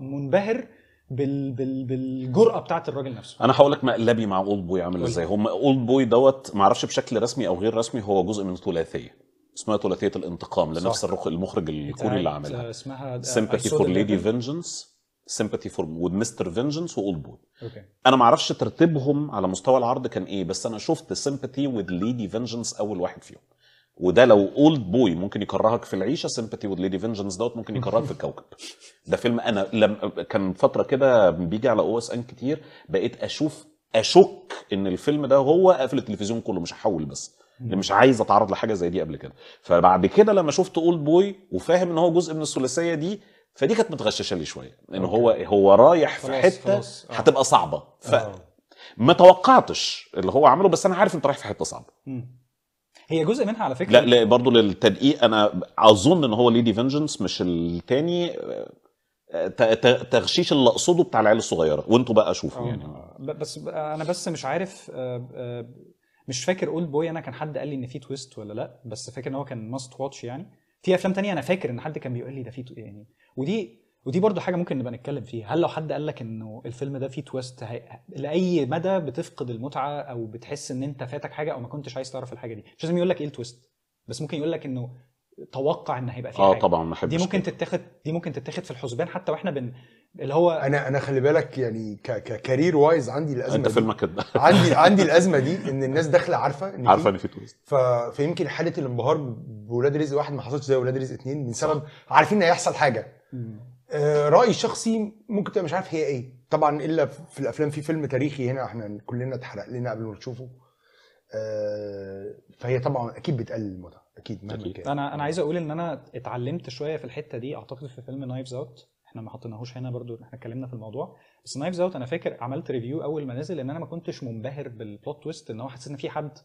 منبهر بالجرأه بتاعت الراجل نفسه انا هقول لك مقلبي مع اولد بوي عامل ازاي هم اولد بوي دوت ما اعرفش بشكل رسمي او غير رسمي هو جزء من ثلاثيه اسمها ثلاثيه الانتقام لنفس صح. المخرج الكوري اللي عملها آه، اسمها سيمباثي فور ليدي فينجنس سيمباثي فور مستر فينجنس واولد بوي اوكي انا ما اعرفش ترتيبهم على مستوى العرض كان ايه بس انا شفت سيمباثي وذ ليدي فينجنس اول واحد فيهم وده لو اولد بوي ممكن يكرهك في العيشه سيمباثي وليدي فينجنس دوت ممكن يكرهك في الكوكب ده فيلم انا لم كان فتره كده بيجي على او اس ان كتير بقيت اشوف اشك ان الفيلم ده هو قافل التلفزيون كله مش هحول بس مش عايز اتعرض لحاجه زي دي قبل كده فبعد كده لما شفت اولد بوي وفاهم ان هو جزء من الثلاثيه دي فدي كانت متغششه لي شويه ان هو هو رايح في حته آه. هتبقى صعبه ف آه. ما توقعتش اللي هو عمله بس انا عارف انت رايح في حته صعبه هي جزء منها على فكره لا, لا برضه للتدقيق انا اظن ان هو ليدي فينجنس مش الثاني تغشيش اللي اقصده بتاع العيال الصغيره وانتوا بقى شوفوا آه. يعني بس انا بس مش عارف آه، آه، مش فاكر اولد بوي انا كان حد قال لي ان في تويست ولا لا بس فاكر ان هو كان ماست واتش يعني في افلام تانية انا فاكر ان حد كان بيقول لي ده في يعني ودي ودي برضو حاجه ممكن نبقى نتكلم فيها هل لو حد قال لك انه الفيلم ده فيه تويست هي... لاي مدى بتفقد المتعه او بتحس ان انت فاتك حاجه او ما كنتش عايز تعرف الحاجه دي مش لازم يقول لك ايه التويست بس ممكن يقول لك انه توقع ان هيبقى فيه اه حاجة. طبعا ما دي ممكن كده. تتاخد دي ممكن تتاخد في الحسبان حتى واحنا بن اللي هو انا انا خلي بالك يعني ك... ككارير وايز عندي الازمه انت فيلمك كده عندي عندي الازمه دي ان الناس داخله عارفه ان عارفه ان في تويست ف... فيمكن حاله الانبهار بولاد رزق واحد ما حصلش زي ولاد رزق اثنين من سبب عارفين ان هيحصل حاجه آه، رايي الشخصي ممكن تبقى مش عارف هي ايه طبعا الا في الافلام في فيلم تاريخي هنا احنا كلنا اتحرق لنا قبل ما نشوفه آه، فهي طبعا اكيد بتقلل المتعه اكيد مهما كان انا انا عايز اقول ان انا اتعلمت شويه في الحته دي اعتقد في فيلم نايفز اوت احنا ما حطيناهوش هنا برضو احنا اتكلمنا في الموضوع بس نايفز اوت انا فاكر عملت ريفيو اول ما نزل ان انا ما كنتش منبهر بالبلوت تويست ان هو حسيت ان في حد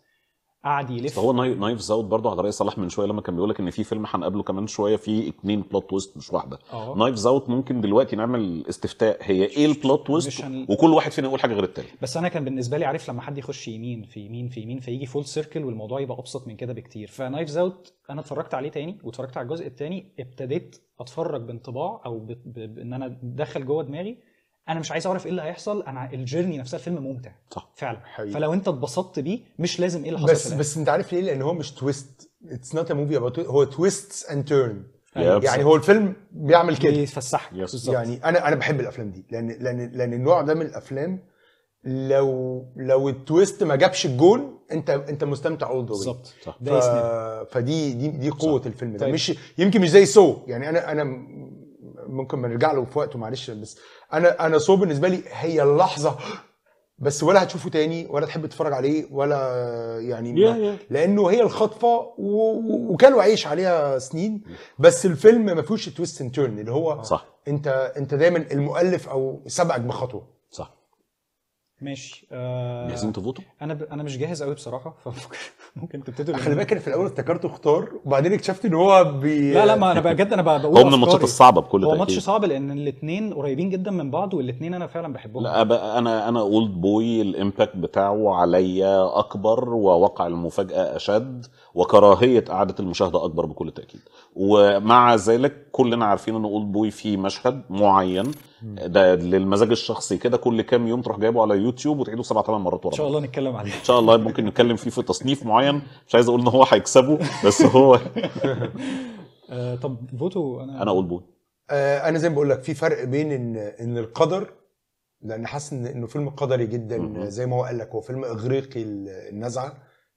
قعد يلف هو نايف زاوت برضه على راي صلاح من شويه لما كان بيقول لك ان في فيلم هنقابله كمان شويه فيه اثنين بلوت تويست مش واحده آه. نايف زاوت ممكن دلوقتي نعمل استفتاء هي ايه البلوت تويست هن... وكل واحد فينا يقول حاجه غير التاني بس انا كان بالنسبه لي عارف لما حد يخش يمين في يمين في يمين فيجي فول سيركل والموضوع يبقى ابسط من كده بكتير فنايف زاوت انا اتفرجت عليه تاني واتفرجت على الجزء التاني ابتديت اتفرج بانطباع او ب... ب... ان انا دخل جوه دماغي انا مش عايز اعرف ايه اللي هيحصل انا الجيرني نفسها الفيلم ممتع صح فعلا حقيقي. فلو انت اتبسطت بيه مش لازم ايه اللي حصل بس بس انت عارف ليه لان هو مش تويست اتس نوت ا موفي اباوت هو تويستس اند تيرن يعني هو الفيلم بيعمل كده بيفسحك يعني انا انا بحب الافلام دي لان لان لان النوع ده من الافلام لو لو التويست ما جابش الجول انت انت مستمتع اول ذا بالظبط ف... فدي دي دي قوه صح. الفيلم ده طيب. مش يمكن مش زي سو يعني انا انا ممكن ما نرجع له في وقته معلش بس انا انا سو بالنسبه لي هي اللحظه بس ولا هتشوفه تاني ولا تحب تتفرج عليه ولا يعني yeah, yeah. لانه هي الخطفه و... وكانوا عايش عليها سنين بس الفيلم ما فيهوش تويست اند تيرن اللي هو صح انت انت دايما المؤلف او سبقك بخطوه ماشي آه جاهزين تفوتوا؟ انا ب... انا مش جاهز قوي بصراحه فممكن تبتدوا خلي بالك في الاول افتكرته اختار وبعدين اكتشفت ان هو بي لا لا ما انا بجد انا بقول هو من الماتشات الصعبه بكل تاكيد هو ماتش صعب لان الاثنين قريبين جدا من بعض والاثنين انا فعلا بحبهم لا انا انا اولد بوي الامباكت بتاعه عليا اكبر ووقع المفاجاه اشد وكراهيه اعاده المشاهده اكبر بكل تاكيد ومع ذلك كلنا عارفين ان اولد بوي فيه مشهد معين ده للمزاج الشخصي كده كل كام يوم تروح جايبه على يوتيوب وتعيده سبع ثمان مرات ورا ان شاء الله نتكلم عليه ان شاء الله ممكن نتكلم فيه في تصنيف معين مش عايز اقول ان هو هيكسبه بس هو آه، طب فوتو انا انا اولد بوي آه، انا زي ما بقول لك في فرق بين ان ان القدر لان حاسس انه فيلم قدري جدا زي ما هو قال لك هو فيلم اغريقي النزعه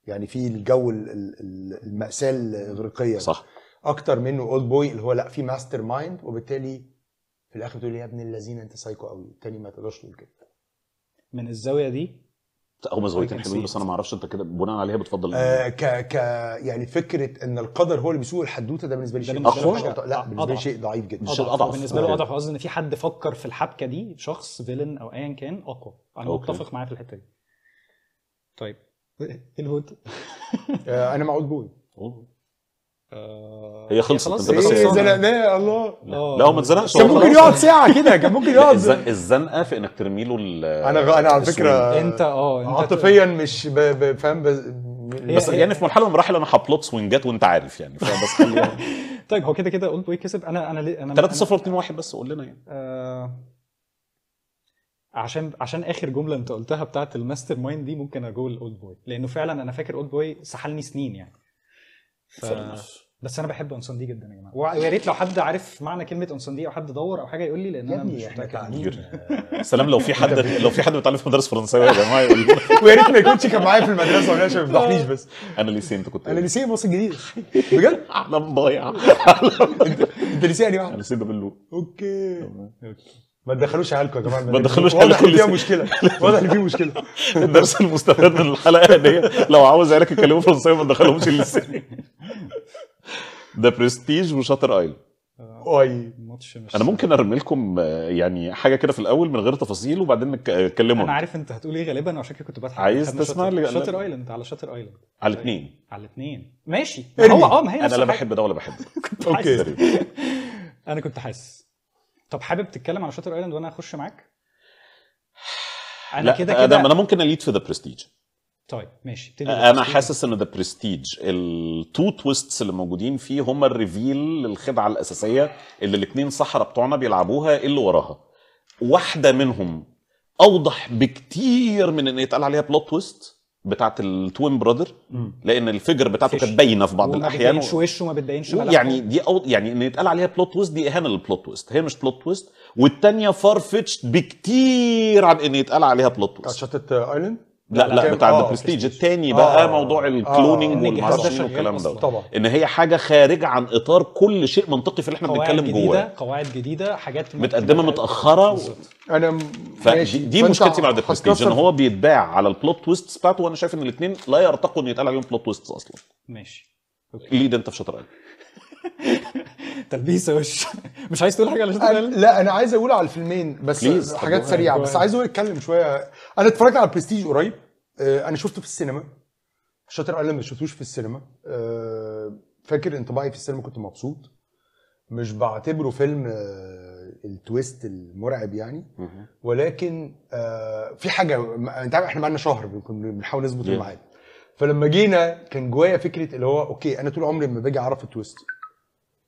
يعني في الجو المأساة الإغريقية صح أكتر منه أولد بوي اللي هو لا في ماستر مايند وبالتالي في الآخر بتقول يا ابن الذين أنت سايكو قوي التاني ما تقدرش تقول كده من الزاوية دي هما زاويتين حلوين بس انا ما اعرفش انت كده بناء عليها بتفضل آه ك ك يعني فكره ان القدر هو اللي بيسوق الحدوته ده بالنسبه لي شيء اقوى لا بالنسبه لي شيء ضعيف جدا مش اضعف بالنسبه له اضعف قصدي ان في حد فكر في الحبكه دي شخص فيلن او ايا كان اقوى انا متفق معاه في الحته دي طيب ايه انت آه، انا مع اولد بوي آه، هي خلصت انت بس ايه زنقناه الله آه. لا هو ما اتزنقش كان ممكن يقعد ساعه كده كان ممكن يقعد الزنقه في انك ترمي له انا انا على فكره إيه؟ انت اه عاطفيا مش فاهم بس يعني في مرحله من المراحل انا هبلوت سوينجات وانت عارف يعني بس طيب هو كده كده اولد بوي كسب انا انا انا 3 0 2 1 بس قول لنا يعني عشان عشان اخر جمله انت قلتها بتاعه الماستر مايند دي ممكن اقول اولد بوي لانه فعلا انا فاكر اولد بوي سحلني سنين يعني ف... بس انا بحب انسان دي جدا يا جماعه ويا ريت لو حد عارف معنى كلمه انسان دي او حد دور او حاجه يقول لي لان انا مش متاكد سلام لو في حد لو في حد متعلم في مدرسه فرنساوي يا جماعه يقول لي ويا ريت ما يكونش كان معايا في المدرسه ولا عشان ما يفضحنيش بس انا ليسي انت كنت انا ليسي إيه؟ مصر الجديد بجد انا ضايع انت ليسي يا جماعه انا ليسي ده باللو اوكي اوكي ما تدخلوش عيالكم يا جماعه ما تدخلوش عيالكم واضح فيها مشكله واضح ان في مشكله الدرس المستفاد من الحلقه دي لو عاوز عيالك يتكلموا فرنساوي ما تدخلهمش للسينما ذا برستيج وشاتر ايلاند اي ماتش مش انا ممكن ارمي لكم آه، يعني حاجه كده في الاول من غير تفاصيل وبعدين نتكلموا آه، انا عارف انت هتقول ايه غالبا وعشان كده كنت بضحك عايز تسمع شاطر, شاطر ايلاند على شاطر ايلاند على الاثنين على الاثنين ماشي ما هو اه ما هي انا لا بحب ده ولا بحب كنت حاسس انا كنت حاسس طب حابب تتكلم على شاتر ايلاند وانا اخش معاك انا كده آه، كده انا ممكن اليد في ذا برستيج طيب ماشي آه، آه، انا حاسس ان ذا برستيج التو تويستس اللي موجودين فيه هم الريفيل للخدعه الاساسيه اللي الاثنين صحراء بتوعنا بيلعبوها اللي وراها واحده منهم اوضح بكتير من ان يتقال عليها بلوت تويست بتاعت التوين برادر لان الفجر بتاعته كانت باينه في بعض الاحيان ما وشه ما بتبينش يعني دي أو يعني ان يتقال عليها بلوت تويست دي اهانه للبلوت تويست هي مش بلوت تويست والثانيه فار فيتش بكتير عن ان يتقال عليها بلوت تويست بتاعت ايلاند لا لا بتاع ذا آه، برستيج الثاني آه، بقى آه موضوع الكلوننج آه والمعرفش والكلام ده طبعا ان هي حاجه خارجه عن اطار كل شيء منطقي في اللي احنا بنتكلم جواه قواعد جديده حاجات متقدمه متاخره و... انا فدي دي مشكلتي مع ذا برستيج ان هو بيتباع على البلوت تويست بتاعته وانا شايف ان الاثنين لا يرتقوا ان يتقال عليهم بلوت تويست اصلا ماشي ليه ده انت في شاطر تلبيسه وش مش عايز تقول حاجه على شاتر ايلاند؟ لا انا عايز اقول على الفيلمين بس Please. حاجات سريعه بس عايز اقول اتكلم شويه انا اتفرجت على برستيج قريب آه، انا شفته في السينما شاتر ايلاند ما شفتوش في السينما آه، فاكر انطباعي في السينما كنت مبسوط مش بعتبره فيلم آه، التويست المرعب يعني ولكن في حاجه انت عارف احنا بقالنا شهر بنحاول نظبط الميعاد فلما جينا كان جوايا فكره اللي هو اوكي انا طول عمري لما باجي اعرف التويست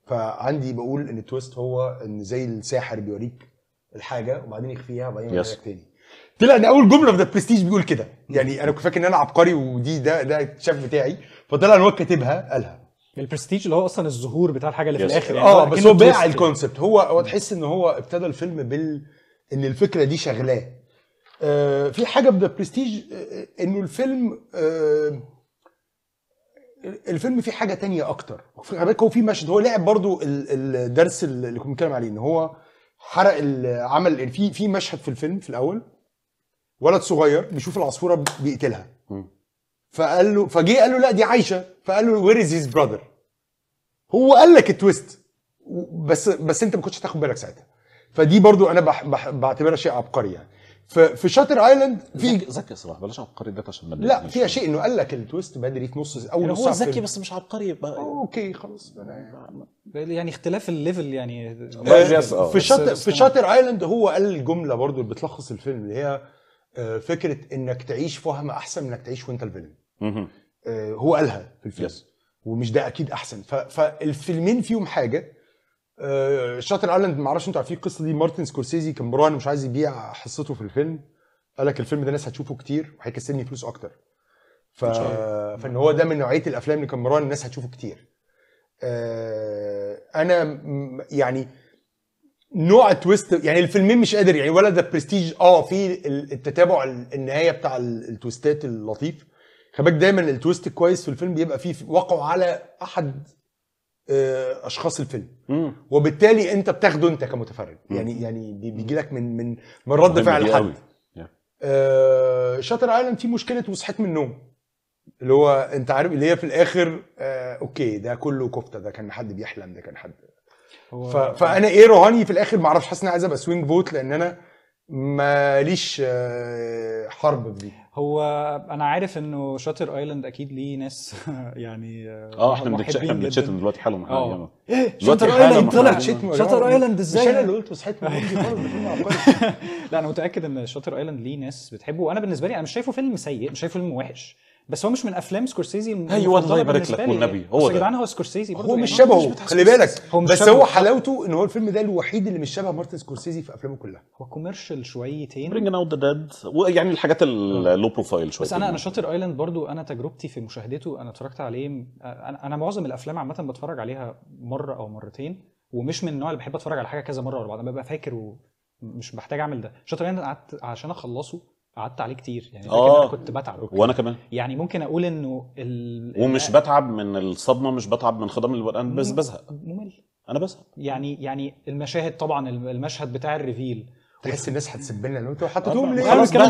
فعندي بقول ان التويست هو ان زي الساحر بيوريك الحاجه وبعدين يخفيها وبعدين يوريك تاني طلع ان اول جمله في ذا برستيج بيقول كده يعني انا كنت فاكر ان انا عبقري ودي ده ده اكتشاف بتاعي فطلع ان هو كاتبها قالها البرستيج اللي هو اصلا الظهور بتاع الحاجه اللي في الاخر آه، يعني اه بس هو باع الكونسبت هو هو تحس ان هو ابتدى الفيلم بال ان الفكره دي شغلاه آه في حاجه في ذا آه، برستيج آه، انه الفيلم آه الفيلم فيه حاجه تانية اكتر خلي بالك هو في مشهد هو لعب برضو الدرس اللي كنت بنتكلم عليه ان هو حرق عمل في يعني في مشهد في الفيلم في الاول ولد صغير بيشوف العصفوره بيقتلها فقال له فجه قال له لا دي عايشه فقال له وير از هيز براذر هو قال لك التويست بس بس انت ما كنتش هتاخد بالك ساعتها فدي برضو انا بح بح بعتبرها شيء عبقري يعني في شاتر ايلاند في ذكي صراحه بلاش عبقري ده عشان لا فيها شيء انه قال لك التويست بدري في نص اول يعني نص هو ذكي بس مش عبقري اوكي خلاص يعني اختلاف الليفل يعني آه، آه، في شاتر في شاتر ايلاند هو قال الجمله برضو اللي بتلخص الفيلم اللي هي آه، فكره انك تعيش فهم احسن من انك تعيش وانت الفيلم هو قالها في الفيلم ومش ده اكيد احسن فالفيلمين فيهم حاجه شاتر آه، ايلاند ما اعرفش انتوا عارفين القصه دي مارتن سكورسيزي كان مراهن مش عايز يبيع حصته في الفيلم قال لك الفيلم ده ناس هتشوفه كتير وهيكسبني فلوس اكتر ف... فان هو ده من نوعيه الافلام اللي كان مراهن الناس هتشوفه كتير آه، انا يعني نوع التويست يعني الفيلمين مش قادر يعني ولا ذا برستيج اه في التتابع النهايه بتاع التويستات اللطيف خباك دايما التويست الكويس في الفيلم بيبقى فيه وقعه على احد آه، اشخاص الفيلم مم. وبالتالي انت بتاخده انت كمتفرج مم. يعني يعني بيجي لك من من من رد فعل حد yeah. شاتر ايلاند في مشكله وصحيت من النوم اللي هو انت عارف اللي هي في الاخر آه اوكي ده كله كفته ده كان حد بيحلم ده كان حد ف... فانا ايه رهاني في الاخر معرفش حاسس ان انا عايز ابقى سوينج فوت لان انا ماليش آه حرب دي هو انا عارف انه شاتر ايلاند اكيد ليه ناس يعني اه, آه، احنا بنتشتم دلوقتي حالا اه ايه شاتر ايلاند طلع شاتر ايلاند ازاي مش انا اللي قلته صحيت لا انا متاكد ان شاتر ايلاند ليه ناس بتحبه وانا بالنسبه لي انا مش شايفه فيلم سيء مش شايفه فيلم وحش بس هو مش من افلام سكورسيزي ايوه الله يبارك لك والنبي هو يا جدعان هو سكورسيزي هو مش يعني شبهه خلي بالك هو مش بس شبهه. هو حلاوته ان هو الفيلم ده الوحيد اللي مش شبه مارتن سكورسيزي في افلامه كلها هو كوميرشال شويتين برينج اوت ذا ديد ويعني الحاجات اللو بروفايل شويه بس انا انا شاطر ايلاند برضو انا تجربتي في مشاهدته انا اتفرجت عليه انا معظم الافلام عامه بتفرج عليها مره او مرتين ومش من النوع اللي بحب اتفرج على حاجه كذا مره ورا بعض انا ببقى فاكر ومش محتاج اعمل ده شاطر ايلاند قعدت عشان اخلصه قعدت عليه كتير يعني انا آه. كنت بتعب أوكي. وانا كمان يعني ممكن اقول انه ال... ومش بتعب من الصدمه مش بتعب من خضم الورقان بس بزهق ممل انا بزهق يعني يعني المشاهد طبعا المشهد بتاع الريفيل تحس الناس هتسب لنا انتوا حطيتهم آه، ليه؟ خلاص كده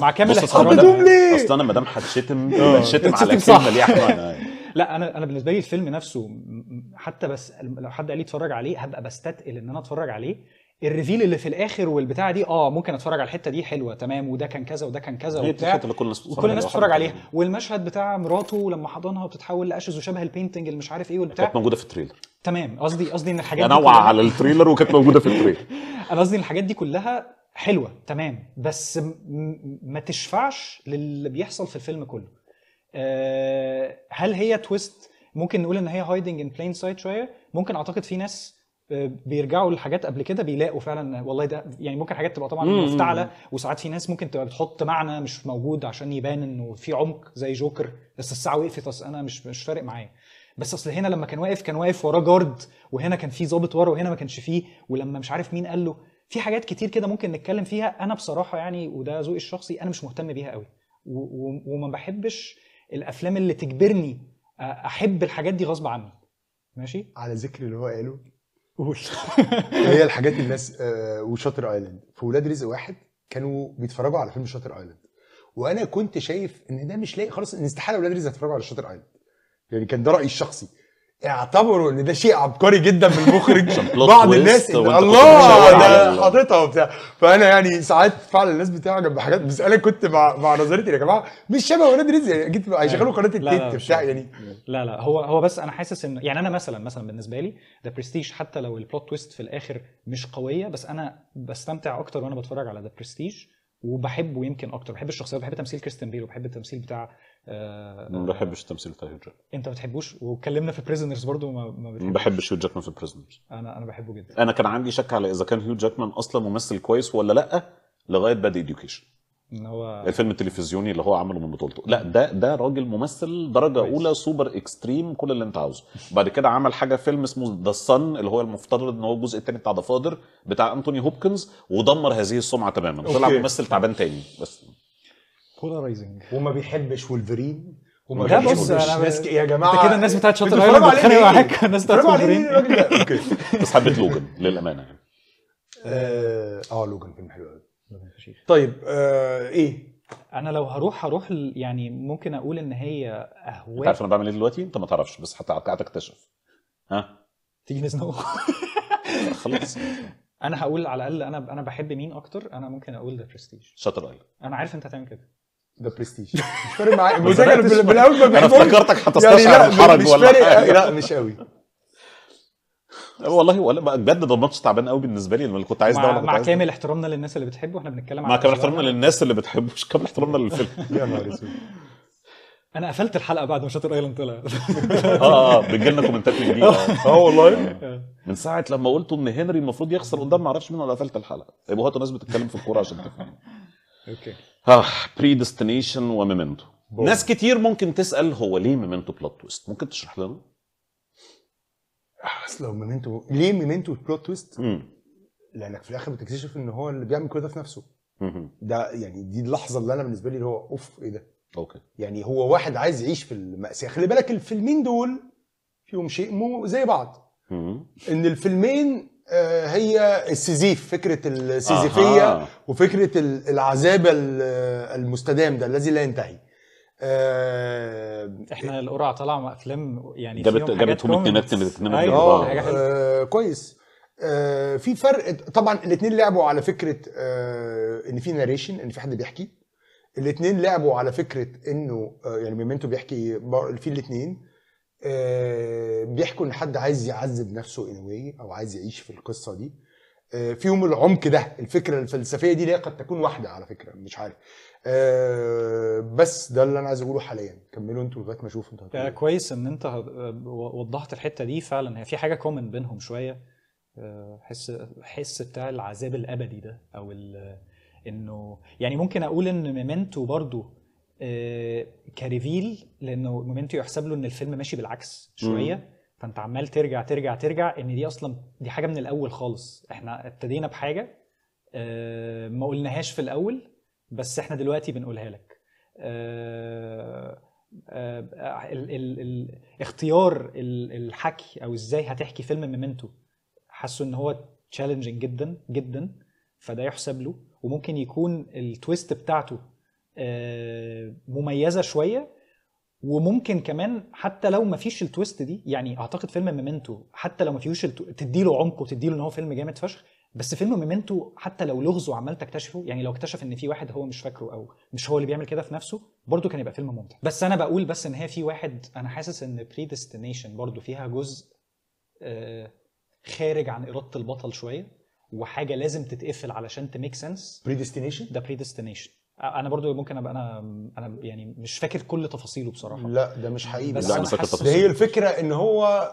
مع كامل حطيتوهم ليه؟ اصل انا ما دام هتشتم هتشتم آه. على كلمه ليه يا لا انا انا بالنسبه لي الفيلم نفسه حتى بس لو حد قال لي اتفرج عليه هبقى بستثقل ان انا اتفرج عليه الريفيل اللي في الاخر والبتاع دي اه ممكن اتفرج على الحته دي حلوه تمام وده كان كذا وده كان كذا وبتاع الحته اللي كل الناس بتتفرج الناس بتتفرج عليها والمشهد بتاع مراته لما حضنها وبتتحول لاشز وشبه البينتنج اللي مش عارف ايه والبتاع كانت موجوده في التريلر تمام قصدي قصدي ان الحاجات انوع على التريلر وكانت موجوده في التريلر انا قصدي ان الحاجات دي كلها حلوه تمام بس ما تشفعش للي بيحصل في الفيلم كله أه هل هي تويست ممكن نقول ان هي هايدنج ان بلين سايد شويه ممكن اعتقد في ناس بيرجعوا لحاجات قبل كده بيلاقوا فعلا والله ده يعني ممكن حاجات تبقى طبعا مفتعله وساعات في ناس ممكن تبقى بتحط معنى مش موجود عشان يبان انه في عمق زي جوكر بس الساعه وقفت اصل انا مش مش فارق معايا بس اصل هنا لما كان واقف كان واقف وراه جارد وهنا كان في ظابط ورا وهنا ما كانش فيه ولما مش عارف مين قال له في حاجات كتير كده ممكن نتكلم فيها انا بصراحه يعني وده ذوقي الشخصي انا مش مهتم بيها قوي وما بحبش الافلام اللي تجبرني احب الحاجات دي غصب عني ماشي على ذكر اللي هو قاله قول هي الحاجات الناس آه وشاطر ايلاند في ولاد رزق واحد كانوا بيتفرجوا على فيلم شاطر ايلاند وانا كنت شايف ان ده مش لاقي خالص ان استحاله ولاد رزق يتفرجوا على شاطر ايلاند يعني كان ده رايي الشخصي اعتبروا ان ده شيء عبقري جدا من المخرج بعض الناس الله ده حاططها وبتاع فانا يعني ساعات فعلا الناس بتعجب بحاجات بس انا كنت مع مع نظرتي يا جماعه مش شبه ولاد رزق يعني اكيد هيشغلوا قناه التيت بتاع يعني لا لا هو هو بس انا حاسس ان يعني انا مثلا مثلا بالنسبه لي ذا برستيج حتى لو البلوت تويست في الاخر مش قويه بس انا بستمتع اكتر وانا بتفرج على ذا برستيج وبحبه يمكن اكتر بحب الشخصيه بحب تمثيل كريستن بيل وبحب التمثيل بتاع آه، ما بحبش التمثيل بتاع هيو جاكمان انت ما بتحبوش واتكلمنا في بريزنرز برضو ما ما بحبش هيو جاكمان في بريزنرز انا انا بحبه جدا انا كان عندي شك على اذا كان هيو جاكمان اصلا ممثل كويس ولا لا لغايه باد اديوكيشن ان هو الفيلم التلفزيوني اللي هو عمله من بطولته لا ده ده راجل ممثل درجه كويس. اولى سوبر اكستريم كل اللي انت عاوزه بعد كده عمل حاجه فيلم اسمه ذا صن اللي هو المفترض ان هو الجزء الثاني بتاع ذا فادر بتاع انتوني هوبكنز ودمر هذه السمعه تماما طلع ممثل تعبان تاني بس بولارايزنج وما بيحبش ولفرين وما لا بص ناس يا جماعه كده الناس بتاعت شاطر ايلاند بتخانق معاك الناس بتاعت ولفرين اوكي بس حبيت لوجن للامانه يعني اه لوجن فيلم حلو قوي طيب آه ايه انا لو هروح هروح يعني ممكن اقول ان هي اهواء انت عارف انا بعمل ايه دلوقتي انت ما تعرفش بس حتى هتكتشف ها تيجي نزنقه خلاص انا هقول على الاقل انا انا بحب مين اكتر انا ممكن اقول ذا برستيج شاتر ايلاند انا عارف انت هتعمل كده ده برستيج مش فارق معايا انا افتكرتك هتستشعر يعني الحرج ولا لا مش قوي والله ولا بجد ده ماتش تعبان قوي بالنسبه لي انا كنت عايز ده مع, مع كامل احترامنا للناس اللي بتحبه احنا بنتكلم مع كامل احترامنا للناس اللي بتحبه مش كامل احترامنا للفيلم يا نهار انا قفلت الحلقه بعد ما شاطر ايلاند طلع اه اه بتجيلنا كومنتات من دي اه والله من ساعه لما قلتوا ان هنري المفروض يخسر قدام ما اعرفش مين انا قفلت الحلقه يبقى هاتوا ناس بتتكلم في الكوره عشان تفهم اوكي اه بري ديستنيشن وميمنتو ناس كتير ممكن تسال هو ليه ميمنتو بلوت تويست ممكن تشرح لنا اصل لو ميمنتو ليه ميمنتو بلوت تويست؟ لانك في الاخر بتكتشف ان هو اللي بيعمل كل ده في نفسه ده يعني دي اللحظه اللي انا بالنسبه لي اللي هو اوف ايه ده؟ اوكي يعني هو واحد عايز يعيش في الماساه خلي بالك الفيلمين دول فيهم شيء مو زي بعض ان الفيلمين آه، هي السيزيف فكره السيزيفيه آه. وفكره العذاب المستدام ده الذي لا ينتهي آه احنا القرعه طالعه مع افلام يعني ده بت... جابتهم اتنينات الاثنين أيوة، اه كويس آه في فرق طبعا الاثنين لعبوا على فكره آه ان في ناريشن ان في حد بيحكي الاثنين لعبوا على فكره انه آه يعني ميمنتو بيحكي في الاثنين آه بيحكوا ان حد عايز يعذب نفسه واي او عايز يعيش في القصه دي آه فيهم العمق ده الفكره الفلسفيه دي اللي قد تكون واحده على فكره مش عارف آه، بس ده اللي انا عايز اقوله حاليا كملوا انتوا لغايه ما اشوف انتوا آه، كويس ان انت آه، وضحت الحته دي فعلا هي في حاجه كومن بينهم شويه حس حس بتاع العذاب الابدي ده او انه يعني ممكن اقول ان ميمنتو برضو كريفيل لانه ميمنتو يحسب له ان الفيلم ماشي بالعكس شويه فانت عمال ترجع ترجع ترجع ان دي اصلا دي حاجه من الاول خالص احنا ابتدينا بحاجه ما قلناهاش في الاول بس احنا دلوقتي بنقولها لك آه آه ال ال ال اختيار الحكي او ازاي هتحكي فيلم ميمنتو حاسه ان هو تشالنجنج جدا جدا فده يحسب له وممكن يكون التويست بتاعته آه مميزه شويه وممكن كمان حتى لو ما فيش التويست دي يعني اعتقد فيلم ميمنتو حتى لو ما فيهوش تديله عمق وتديله ان هو فيلم جامد فشخ بس فيلم ميمنتو حتى لو لغز وعمال تكتشفه يعني لو اكتشف ان في واحد هو مش فاكره او مش هو اللي بيعمل كده في نفسه برضه كان يبقى فيلم ممتع بس انا بقول بس ان هي في واحد انا حاسس ان بريديستنيشن برضه فيها جزء آه، خارج عن اراده البطل شويه وحاجه لازم تتقفل علشان تميك سنس بريديستنيشن ده بريديستنيشن انا برضو ممكن ابقى انا انا يعني مش فاكر كل تفاصيله بصراحه لا ده مش حقيقي بس لا انا فاكر تفاصيله هي الفكره ان هو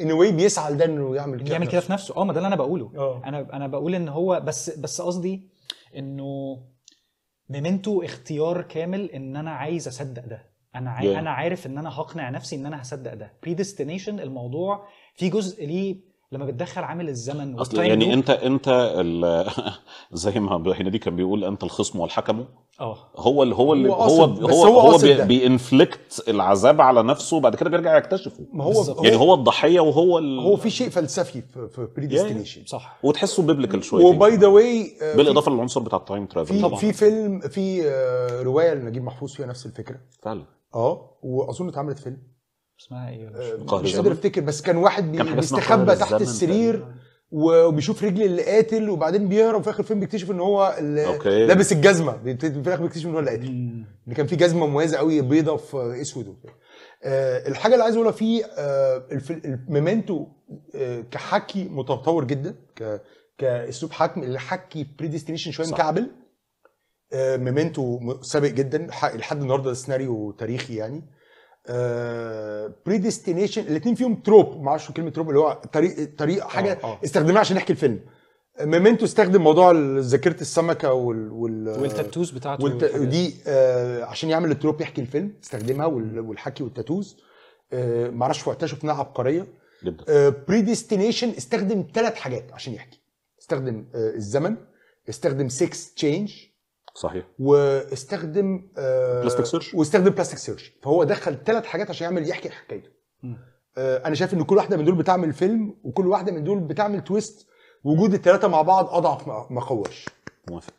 انوي بيسعى لده انه يعمل كده يعمل كده في نفسه اه ما ده اللي انا بقوله أوه. انا انا بقول ان هو بس بس قصدي انه ميمنتو اختيار كامل ان انا عايز اصدق ده انا عاي... انا عارف ان انا هقنع نفسي ان انا هصدق ده بريديستنيشن الموضوع في جزء ليه لما بتدخل عامل الزمن اصل يعني انت انت زي ما هنادي كان بيقول انت الخصم والحكم اه هو اللي هو اللي هو هو هو, هو, هو بينفلكت العذاب على نفسه بعد كده بيرجع يكتشفه ما هو يعني هو الضحيه وهو هو في شيء فلسفي في, بريديستنيشن صح وتحسه بيبليكال شويه وباي ذا واي بالاضافه للعنصر بتاع التايم ترافل طبعا. في فيلم في آه، روايه لنجيب محفوظ فيها نفس الفكره فعلا اه واظن اتعملت فيلم اسمها ايه آه، مش قادر افتكر بس كان واحد بيستخبى تحت السرير وبيشوف رجل اللي قاتل وبعدين بيهرب وفي اخر الفيلم بيكتشف ان هو أوكي. لابس الجزمه في الاخر بيكتشف ان هو اللي قاتل ان كان في جزمه مميزه قوي بيضه في اسود أه الحاجه اللي عايز اقولها فيه أه الميمنتو أه كحكي متطور جدا كاسلوب حكم اللي حكي بريديستنيشن شويه مكعبل آه، ميمنتو سابق جدا لحد النهارده سيناريو تاريخي يعني بريديستينيشن آه، الاثنين فيهم تروب ما اعرفش كلمه تروب اللي هو طريق طريق آه، حاجه آه. استخدمناها عشان نحكي الفيلم ميمنتو استخدم موضوع ذاكره السمكه وال, وال والتاتوز بتاعته والت... دي آه عشان يعمل التروب يحكي الفيلم استخدمها وال... والحكي والتاتوز آه ما اعرفش وقتها شفناها عبقريه جدا آه بريديستينيشن استخدم ثلاث حاجات عشان يحكي استخدم آه الزمن استخدم 6 تشينج صحيح واستخدم بلاستيك آه، سيرش واستخدم بلاستيك سيرش فهو دخل ثلاث حاجات عشان يعمل يحكي حكايته آه، انا شايف ان كل واحده من دول بتعمل فيلم وكل واحده من دول بتعمل تويست وجود الثلاثه مع بعض اضعف ما قواش موافق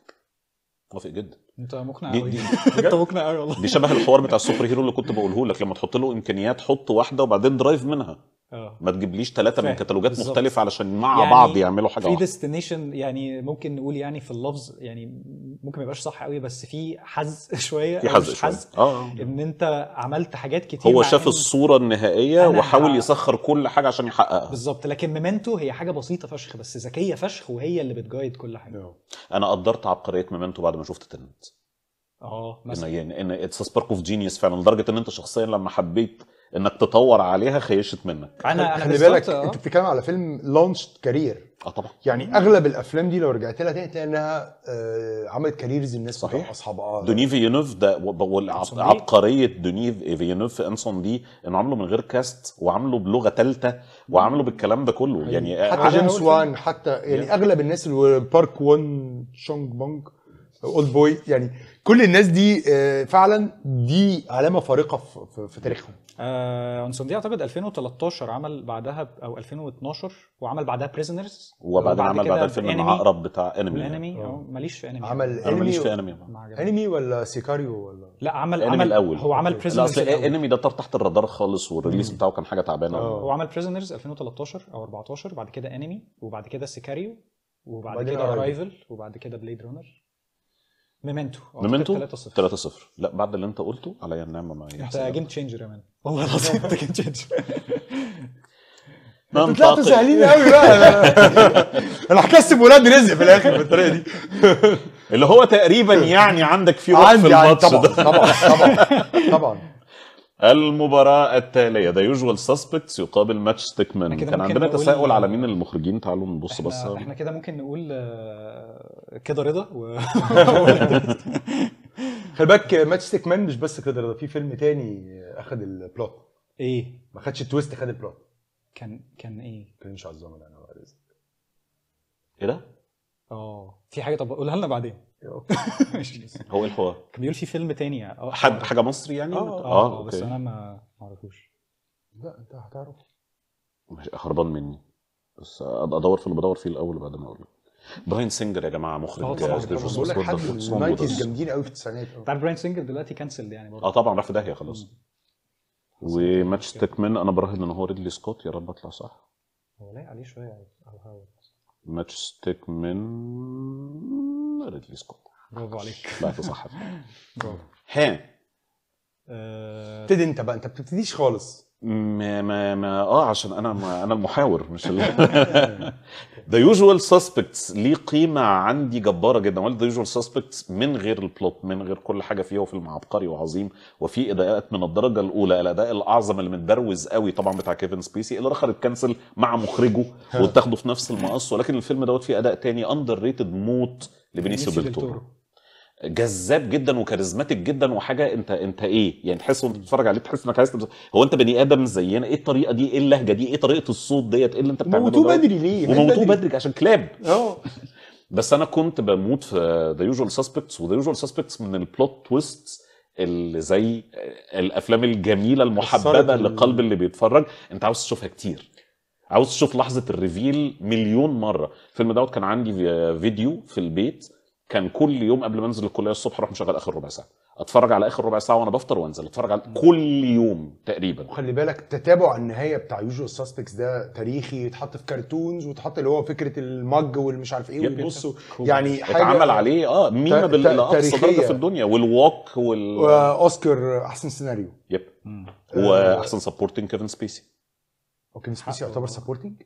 موافق جدا انت مقنع قوي انت مقنع قوي والله دي شبه الحوار بتاع السوبر هيرو اللي كنت بقوله لك لما تحط له امكانيات حط واحده وبعدين درايف منها آه. ما تجيبليش ثلاثه من كتالوجات مختلفه علشان مع يعني بعض يعملوا حاجه في ديستنيشن يعني ممكن نقول يعني في اللفظ يعني ممكن ما يبقاش صح قوي بس في حز شويه في حز شويه حز آه،, آه. ان انت عملت حاجات كتير هو شاف الصوره النهائيه وحاول يسخر كل حاجه عشان يحققها بالظبط لكن ميمنتو هي حاجه بسيطه فشخ بس ذكيه فشخ وهي اللي بتجايد كل حاجه أوه. انا قدرت عبقريه ميمنتو بعد ما شفت تنت اه مثلا يعني ان اتس سبارك اوف جينيوس فعلا لدرجه ان انت شخصيا لما حبيت انك تطور عليها خيشت منك انا انا خلي بالك آه. انت بتتكلم على فيلم لونش كارير اه طبعا يعني اغلب الافلام دي لو رجعت لها تاني تلاقي انها آه عملت كاريرز الناس صحيح اصحابها آه. دونيف فينوف ده عبقريه دونيف فينوف في انسون دي انه عامله من غير كاست وعامله بلغه ثالثه وعامله بالكلام ده كله أيوة. يعني حتى جيمس وان حتى يعني اغلب الناس اللي بارك وان شونج بونج اولد بوي يعني كل الناس دي آه، فعلا دي علامه فارقه في تاريخهم آه دي اعتقد 2013 عمل بعدها او 2012 وعمل بعدها بريزنرز وبعدين عمل بعدها الفيلم العقرب بتاع انمي انمي آه. ماليش في انمي عمل انمي ماليش في انمي انمي ولا سيكاريو ولا لا عمل عمل الاول هو عمل بريزنرز اصل انمي ده طار تحت الرادار خالص والريليس بتاعه كان حاجه تعبانه آه. هو عمل بريزنرز 2013 او 14 بعد كده انمي وبعد كده سيكاريو وبعد كده ارايفل وبعد كده بليد رانر ميمنتو ميمنتو 3 0 لا بعد اللي انت قلته عليا النعمه ما انت جيم تشينجر يا مان والله العظيم انت جيم تشينجر انتوا طلعتوا سهلين قوي بقى انا هكسب ولاد رزق في الاخر بالطريقه دي اللي هو تقريبا يعني عندك في روح في الماتش ده طبعا طبعا طبعا طبعا المباراة التالية ذا يوجوال سسبكتس يقابل ماتش ستيكمان كان عندنا تساؤل على مين المخرجين تعالوا نبص بس احنا, كده ممكن نقول آه، كده رضا و... خلي بالك ماتش ستيكمان مش بس كده رضا في فيلم تاني اخد البلوت ايه ما خدش التويست خد البلوت كان كان ايه؟ كان مش عزام انا ايه ده؟ اه في حاجه طب قولها لنا بعدين اوكي هو ايه الحوار؟ كان بيقول في فيلم تاني يعني. اه حد حاجه مصري يعني؟ اه اه, آه،, آه، بس انا ما اعرفوش لا انت هتعرف هربان مني بس ادور في اللي بدور فيه الاول بعد ما اقول لك براين سينجر يا جماعه مخرج بقول جوز حد جامدين قوي في التسعينات انت عارف براين سينجر دلوقتي كانسل يعني برضه اه طبعا راح في داهيه خلاص وماتش يعني من انا براهن ان هو ريدلي سكوت يا رب اطلع صح هو لايق عليه شويه على ماتش من ريدلي سكوت برافو عليك لا تصحح ها آه، ابتدي انت بقى انت بتبتديش خالص ما ما ما اه عشان انا ما انا المحاور مش ذا يوجوال سسبكتس ليه قيمه عندي جباره جدا ولا ذا يوجوال سسبكتس من غير البلوت من غير كل حاجه فيه وفيلم عبقري وعظيم وفي اداءات من الدرجه الاولى الاداء الاعظم اللي متبروز قوي طبعا بتاع كيفن سبيسي اللي رخر اتكنسل مع مخرجه وتاخده في نفس المقص ولكن الفيلم دوت فيه اداء تاني اندر ريتد موت لبنيسيو بالتورو جذاب جدا وكاريزماتيك جدا وحاجه انت انت ايه يعني تحس وانت بتتفرج عليه تحس انك عايز هو انت بني ادم زينا ايه الطريقه دي ايه اللهجه دي ايه طريقه الصوت ديت ايه اللي انت بتعمله موتوه بدري ليه وموتوه بدري عشان كلاب اه بس انا كنت بموت في ذا يوجوال سسبكتس وذا يوجوال سسبكتس من البلوت تويست اللي زي الافلام الجميله المحببه لقلب اللي بيتفرج انت عاوز تشوفها كتير عاوز تشوف لحظه الريفيل مليون مره الفيلم دوت كان عندي فيديو في البيت كان كل يوم قبل ما انزل الكليه الصبح اروح مشغل اخر ربع ساعه اتفرج على اخر ربع ساعه وانا بفطر وانزل اتفرج على كل يوم تقريبا وخلي بالك تتابع النهايه بتاع يوجوال ساسبكتس ده تاريخي يتحط في كرتونز وتحط اللي هو فكره المج والمش عارف ايه وبص يعني حاجه اتعمل يعني عليه اه ميمه بالاقصى درجه في الدنيا والووك وال اوسكار احسن سيناريو يب واحسن آه. سبورتنج كيفن سبيسي اوكي سبيسي يعتبر سبورتنج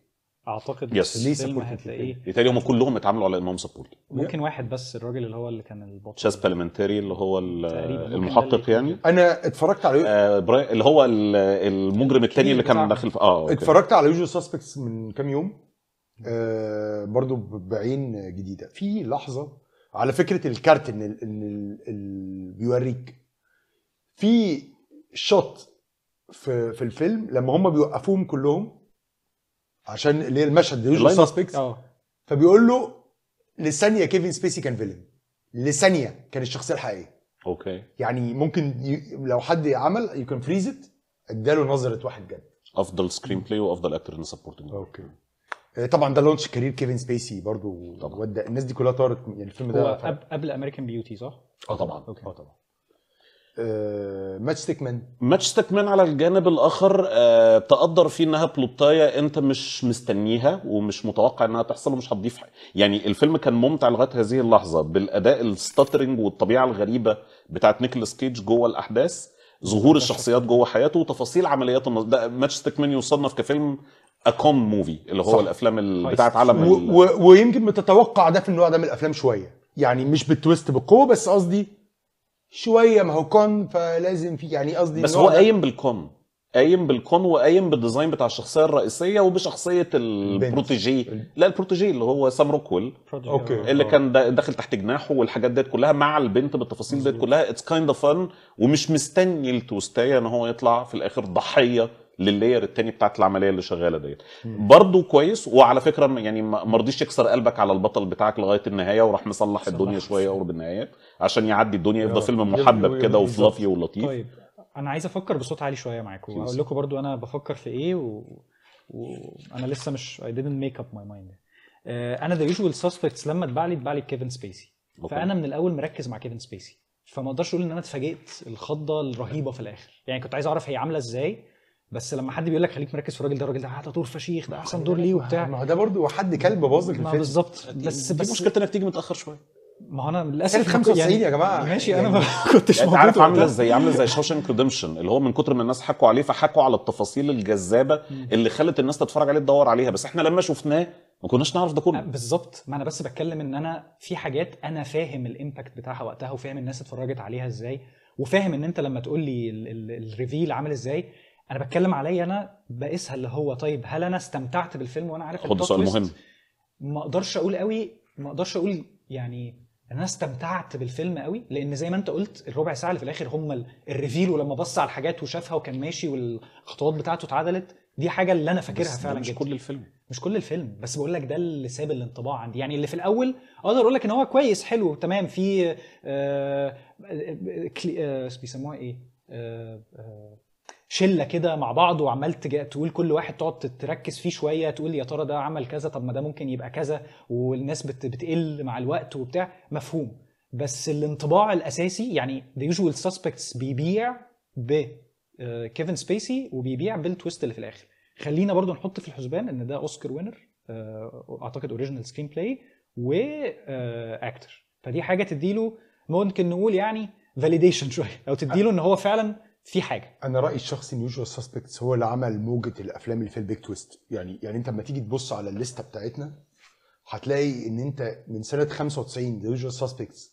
اعتقد يس ليه سبورتنج يتهيألي هم كلهم اتعاملوا على انهم سبورتنج ممكن واحد بس الراجل اللي هو اللي كان البطل تشاز بالمنتري اللي هو المحقق يعني انا اتفرجت على آه، اللي هو المجرم الثاني اللي كان داخل اه اتفرجت على يوجو سسبكتس من كام يوم آه برضو بعين جديده في لحظه على فكره الكارت ان اللي بيوريك في شوت في في الفيلم لما هم بيوقفوهم كلهم عشان اللي هي المشهد ديوجن سسبكتس اه. فبيقول له لثانيه كيفن سبيسي كان فيلم لثانيه كان الشخصيه الحقيقيه اوكي يعني ممكن ي... لو حد عمل يو كان فريز ات اداله نظره واحد جد افضل سكرين بلاي وافضل اكتر ان سبورتنج اوكي آه، طبعا ده لونش كارير كيفن سبيسي برضو طبعا. الناس دي كلها طارت يعني الفيلم ده هو قبل امريكان بيوتي صح؟ اه طبعا اه طبعا آه، ماتش تكمن ماتش تكمن على الجانب الاخر آه، تقدر فيه انها بلوتايا انت مش مستنيها ومش متوقع انها تحصل ومش هتضيف يعني الفيلم كان ممتع لغايه هذه اللحظه بالاداء الستاترنج والطبيعه الغريبه بتاعت نيكولاس كيج جوه الاحداث ظهور الشخصيات جوه حياته وتفاصيل عمليات النص ده ماتش تكمن يصنف كفيلم اكوم موفي اللي هو صح. الافلام بتاعت عالم و... و... ويمكن بتتوقع ده في النوع ده من الافلام شويه يعني مش بالتويست بالقوه بس قصدي شويه ما هو كون فلازم في يعني قصدي بس هو قايم بالكون قايم بالكون وقايم بالديزاين بتاع الشخصيه الرئيسيه وبشخصيه البروتيجي لا البروتيجي اللي هو سام روكويل اوكي آه. اللي آه. كان داخل تحت جناحه والحاجات ديت كلها مع البنت بالتفاصيل ديت كلها اتس كايند اوف فن ومش مستني التوستايه ان هو يطلع في الاخر ضحيه لللاير التاني بتاعت العمليه اللي شغاله ديت برضه كويس وعلى فكره يعني ما رضيش يكسر قلبك على البطل بتاعك لغايه النهايه وراح مصلح الدنيا شويه قرب النهايه عشان يعدي الدنيا يفضل آه، فيلم محبب كده وفلافي ولطيف طيب انا عايز افكر بصوت عالي شويه معاكم واقول لكم برضو انا بفكر في ايه وانا و... لسه مش اي didn't make up my mind آه، انا ذا يوجوال سسبكتس لما اتباع لي اتباع لي كيفن سبيسي فانا من الاول مركز مع كيفن سبيسي فما اقدرش اقول ان انا اتفاجئت الخضه الرهيبه في الاخر يعني كنت عايز اعرف هي عامله ازاي بس لما حد بيقول لك خليك مركز في الراجل ده الراجل ده عطى دور فشيخ ده احسن دور ليه وبتاع ما هو ده برضه حد كلب باظ الفيلم بالظبط بس بس مشكلتنا انك تيجي متاخر شويه ما هو انا للاسف 95 يعني يا جماعه ماشي يعني انا ما كنتش يعني عارف عامله ازاي عامله زي شوشنك ريدمشن اللي هو من كتر ما الناس حكوا عليه فحكوا على التفاصيل الجذابه اللي خلت الناس تتفرج عليه تدور عليها بس احنا لما شفناه ما كناش نعرف ده كله أه، بالظبط ما انا بس بتكلم ان انا في حاجات انا فاهم الامباكت بتاعها وقتها وفاهم الناس اتفرجت عليها ازاي وفاهم ان انت لما تقول لي الريفيل عامل ازاي انا بتكلم عليا انا بقيسها اللي هو طيب هل انا استمتعت بالفيلم وانا عارف خد سؤال مهم ما اقدرش اقول قوي ما اقدرش اقول يعني انا استمتعت بالفيلم قوي لان زي ما انت قلت الربع ساعه اللي في الاخر هم الريفيل ولما بص على الحاجات وشافها وكان ماشي والخطوات بتاعته اتعدلت دي حاجه اللي انا فاكرها فعلا مش جدا. كل الفيلم مش كل الفيلم بس بقول لك ده اللي ساب الانطباع عندي يعني اللي في الاول اقدر اقول لك ان هو كويس حلو تمام في آه, آه،, آه،, آه، بيسموها ايه آه آه شله كده مع بعض وعمال تقول كل واحد تقعد تركز فيه شويه تقول يا ترى ده عمل كذا طب ما ده ممكن يبقى كذا والناس بتقل مع الوقت وبتاع مفهوم بس الانطباع الاساسي يعني ذا يوجوال سسبكتس بيبيع ب آه، كيفن سبيسي وبيبيع بالتويست اللي في الاخر خلينا برضو نحط في الحسبان ان ده اوسكار وينر آه، اعتقد اوريجينال سكرين بلاي واكتر فدي حاجه تديله ممكن نقول يعني فاليديشن شويه او تديله ان هو فعلا في حاجه انا رايي الشخصي ان يوجوال سسبكتس هو اللي عمل موجه الافلام اللي فيها البيك تويست يعني يعني انت لما تيجي تبص على الليسته بتاعتنا هتلاقي ان انت من سنه 95 ذا يوجوال سسبكتس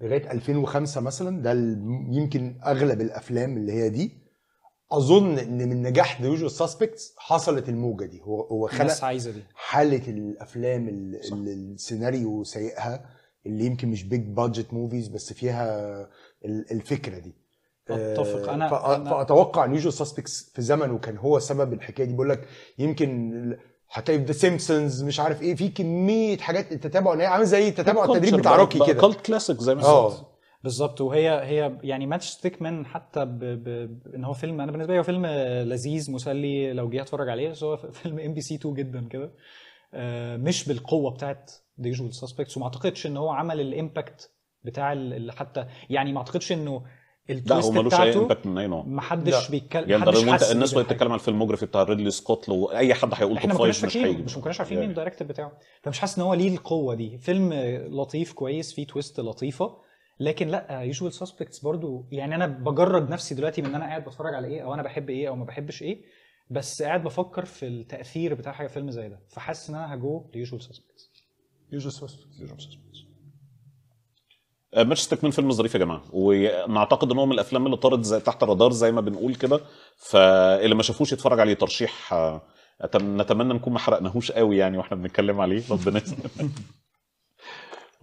لغايه 2005 مثلا ده يمكن اغلب الافلام اللي هي دي اظن ان من نجاح ذا يوجوال سسبكتس حصلت الموجه دي هو هو خلق عايزه دي حاله الافلام اللي السيناريو سيئها اللي يمكن مش بيج بادجت موفيز بس فيها الفكره دي اتفق آه، انا فاتوقع ان يوجوال سسبكتس في زمنه كان هو سبب الحكايه دي بيقول لك يمكن هتلاقي ذا سيمبسونز مش عارف ايه في كميه حاجات التتابع ان هي يعني عامل زي التتابع التدريب بتاع روكي كده كولت كلاسيك زي ما اه بالظبط وهي هي يعني ماتش ستيك مان حتى ب ب ان هو فيلم انا بالنسبه لي هو فيلم لذيذ مسلي لو جه اتفرج عليه بس هو فيلم ام بي سي 2 جدا كده آه، مش بالقوه بتاعت يوجوال سسبكتس وما اعتقدش ان هو عمل الامباكت بتاع اللي حتى يعني ما اعتقدش انه لا هو ملوش اي امباكت من اي نوع محدش بيتكلم يعني محدش انت الناس وهي بتتكلم على الفيلموجرافي بتاع ريدلي سكوت لو اي حد هيقول توب فايف مش هيجي مش ما كناش عارفين مين إيه. الدايركتور بتاعه فمش حاسس ان هو ليه القوه دي فيلم لطيف كويس فيه تويست لطيفه لكن لا يوجوال سسبكتس برضو يعني انا بجرد نفسي دلوقتي من ان انا قاعد بتفرج على ايه او انا بحب ايه او ما بحبش ايه بس قاعد بفكر في التاثير بتاع حاجه فيلم زي ده فحاسس ان انا هجو ليوجوال سسبكتس يوجوال سسبكتس يوجوال سسبكتس آه، ماتش تكمل فيلم ظريف يا جماعه ونعتقد ان هو من الافلام اللي طارت زي تحت الرادار زي ما بنقول كده فاللي ما شافوش يتفرج عليه ترشيح آه، نتمنى نكون ما حرقناهوش قوي يعني واحنا بنتكلم عليه ربنا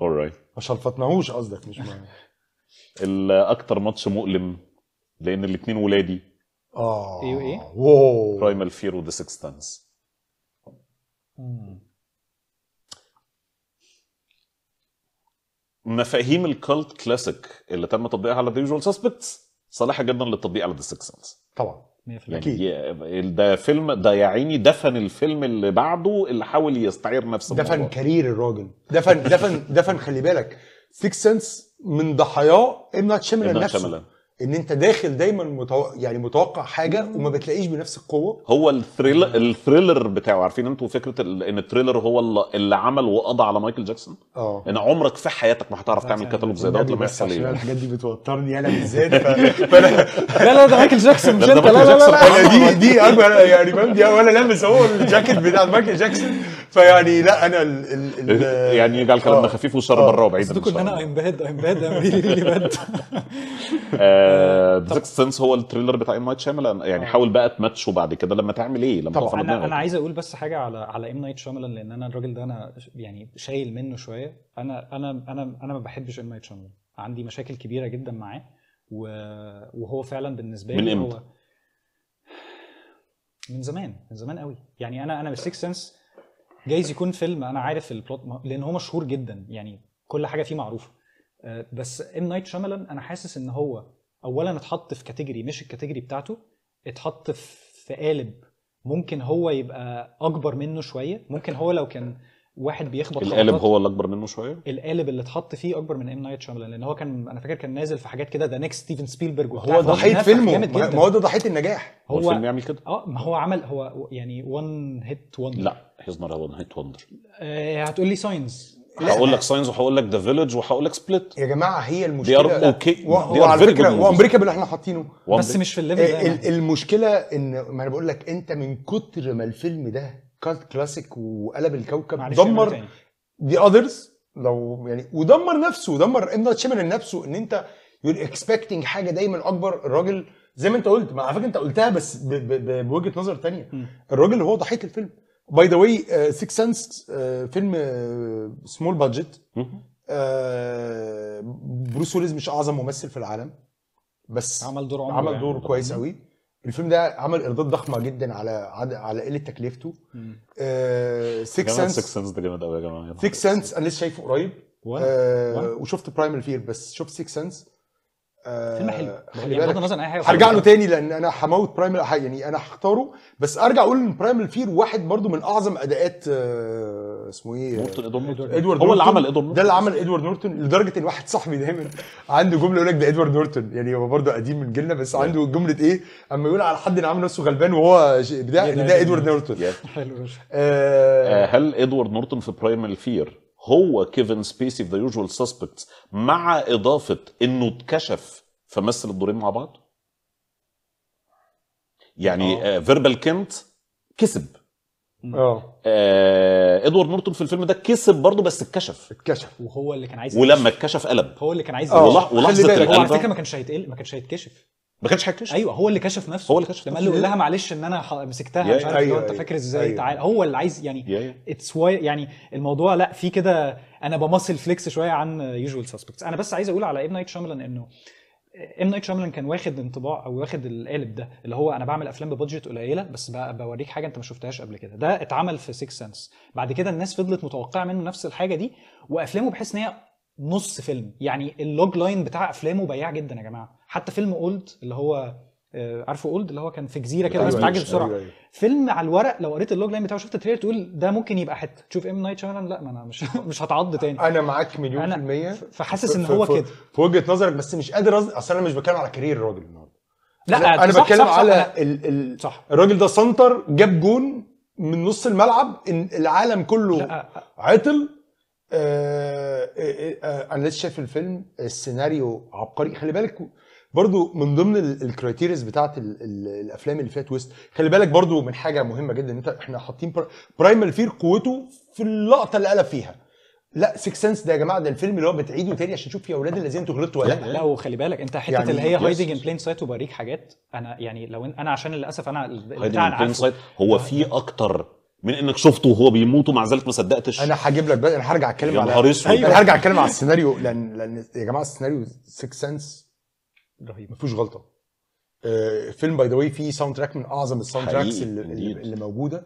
اورايت ما شلفتناهوش قصدك مش معنى الاكثر ماتش مؤلم لان الاثنين ولادي اه ايوه ايه واو برايمال فير وذا سيكستنس مفاهيم الكالت كلاسيك اللي تم تطبيقها على ذا يوجوال سسبكتس صالحه جدا للتطبيق على ذا سيكس سنس طبعا 100% اكيد يعني ده فيلم ده يا عيني دفن الفيلم اللي بعده اللي حاول يستعير نفسه دفن الموضوع. كارير الراجل دفن دفن دفن خلي بالك سيكس سنس من ضحاياه ام نايت نفسه نفسه ان انت داخل دايما متو... يعني متوقع حاجه وما بتلاقيش بنفس القوه هو الثريلر الثريلر بتاعه عارفين انتوا فكره ال... ان الثريلر هو اللي عمل وقضى على مايكل جاكسون اه ان عمرك في حياتك ما هتعرف تعمل كتالوج زي دوت لما يحصل ايه الحاجات دي بتوترني انا بالذات ف... لا لا ده مايكل جاكسون مش انت لا لا لا دي دي اكبر يعني فاهم دي ولا لابس هو الجاكيت بتاع مايكل جاكسون فيعني لا انا ال... ال... يعني يجعل كلامنا آه. خفيف والشر بره وبعيد ان انا ايم باد ايم باد ايم باد آه سنس هو التريلر بتاع ام نايت شامل يعني آه. حاول بقى تماتشه بعد كده لما تعمل ايه لما طبعا انا, أنا عايز اقول بس حاجه على على ام نايت شامل لان انا الراجل ده انا يعني شايل منه شويه انا انا انا انا ما بحبش ام نايت شامل عندي مشاكل كبيره جدا معاه وهو فعلا بالنسبه لي هو من زمان من زمان قوي يعني انا انا بالسيكس سنس جايز يكون فيلم انا عارف البلوت لان هو مشهور جدا يعني كل حاجه فيه معروفه آه، بس ام نايت شاملان انا حاسس ان هو اولا اتحط في كاتيجوري مش الكاتيجوري بتاعته اتحط في قالب ممكن هو يبقى اكبر منه شويه ممكن هو لو كان واحد بيخبط القالب هو اللي اكبر منه شويه القالب اللي اتحط فيه اكبر من ام نايت شاملان لان هو كان انا فاكر كان نازل في حاجات كده ده نيكست ستيفن سبيلبرج هو ضحيه فيلمه ما هو ده ضحيه النجاح هو الفيلم يعمل كده اه ما هو عمل هو يعني وان هيت وندر لا هيز نوت وان هيت وندر هتقول لي ساينز هقول لك ساينز وهقول لك ذا فيلج وهقول لك سبليت يا جماعه هي المشكله اوكي وعلى فكره وامريكابل احنا حاطينه بس مش في الليفل ده إيه، المشكله ان ما انا بقول لك انت من كتر ما الفيلم ده كارت كلاسيك وقلب الكوكب دمر ذا اذرز لو يعني ودمر نفسه ودمر ام شيمن نفسه ان انت يو اكسبكتنج حاجه دايما اكبر الراجل زي ما انت قلت ما على فكره انت قلتها بس بوجهه نظر تانية الراجل هو ضحيه الفيلم باي ذا واي 6 سنس فيلم سمول بادجت بروس ويلز مش اعظم ممثل في العالم بس عمل دور عمره عمل يعني. دور يعني كويس قوي الفيلم ده عمل ايرادات ضخمه جدا على على قله تكلفته 6 سنس 6 سنس ده جامد قوي يا جماعه 6 سنس انا لسه شايفه قريب آه وشفت برايمال فير بس شفت 6 سنس فيلم حلو آه، يعني بغض النظر اي حاجه هرجع له تاني لان انا هموت برايمال يعني انا هختاره بس ارجع اقول ان برايمال فير واحد برضو من اعظم اداءات آه، اسمه ايه ادوارد نورتون ادوارد هو اللي عمل ادوارد ده اللي عمل ادوارد نورتون لدرجه ان واحد صاحبي دايما عنده جمله يقول لك ده ادوارد نورتون يعني هو برضو قديم من جيلنا بس عنده جمله ايه اما يقول على حد عامل نفسه غلبان وهو بتاع ده ادوارد نورتون حلو آه، هل ادوارد نورتون في برايمال فير هو كيفن سبيسي في ذا يوجوال سسبكتس مع اضافه انه اتكشف فمثل الدورين مع بعض يعني آه. آه، فيربال كنت كسب آه. اه ادوارد نورتون في الفيلم ده كسب برضه بس اتكشف اتكشف وهو اللي كان عايز ولما اتكشف قلب هو اللي كان عايز يكشف. ولحظه هو على فكره ما كانش هيتقل ما كانش هيتكشف ما كانش هيكتشف ايوه هو اللي كشف نفسه هو اللي كشف لما قال لها معلش ان انا مسكتها مش عارف أيوة انت فاكر ازاي أيوة تعال هو اللي عايز يعني اتس واي يعني الموضوع لا في كده انا بمصل فليكس شويه عن يوجوال سسبكتس انا بس عايز اقول على ام نايت شاملان انه ام نايت شاملان كان واخد انطباع او واخد القالب ده اللي هو انا بعمل افلام ببادجت قليله بس بوريك حاجه انت ما شفتهاش قبل كده ده اتعمل في 6 سنس بعد كده الناس فضلت متوقعه منه نفس الحاجه دي وافلامه بحس ان هي نص فيلم يعني اللوج لاين بتاع افلامه بياع جدا يا جماعه حتى فيلم اولد اللي هو آه، عارفه اولد اللي هو كان في جزيره كده الناس أيوة، بتعجل أيوة، بسرعه أيوة، فيلم على الورق لو قريت اللوج لاين بتاعه شفت التريلر تقول ده ممكن يبقى حته تشوف ام نايت شاملان لا ما انا مش مش هتعض تاني انا معاك مليون في الميه فحاسس ان هو كده في وجهه نظرك بس مش قادر اصل انا مش بتكلم على كارير الراجل النهارده لا انا صح بتكلم صح على صح ال... ال... صح الراجل ده سنتر جاب جون من نص الملعب العالم كله لا. عطل آه،, آه آه آه انا لسه شايف الفيلم السيناريو عبقري خلي بالك برضو من ضمن الكرايتيريز بتاعت الـ الـ الافلام اللي فيها تويست خلي بالك برضو من حاجه مهمه جدا انت احنا حاطين برايمال فير قوته في اللقطه اللي قلب فيها لا سيكس سنس ده يا جماعه ده الفيلم اللي هو بتعيده تاني عشان تشوف يا اولاد الذين انتوا غلطتوا ولا لا لا وخلي بالك انت حته يعني اللي هي هايدنج ان بلين سايت وبوريك حاجات انا يعني لو انا عشان للاسف انا هايدنج ان بلين سايت هو آه، في يعني اكتر من انك شفته وهو بيموت ومع ذلك ما صدقتش انا هجيب لك بقى انا هرجع اتكلم على انا هرجع أيوه. اتكلم على السيناريو لان لان يا جماعه السيناريو سيكس سنس رهيب مفيش غلطه آه، فيلم باي ذا واي فيه ساوند تراك من اعظم الساوند تراكس اللي, اللي موجوده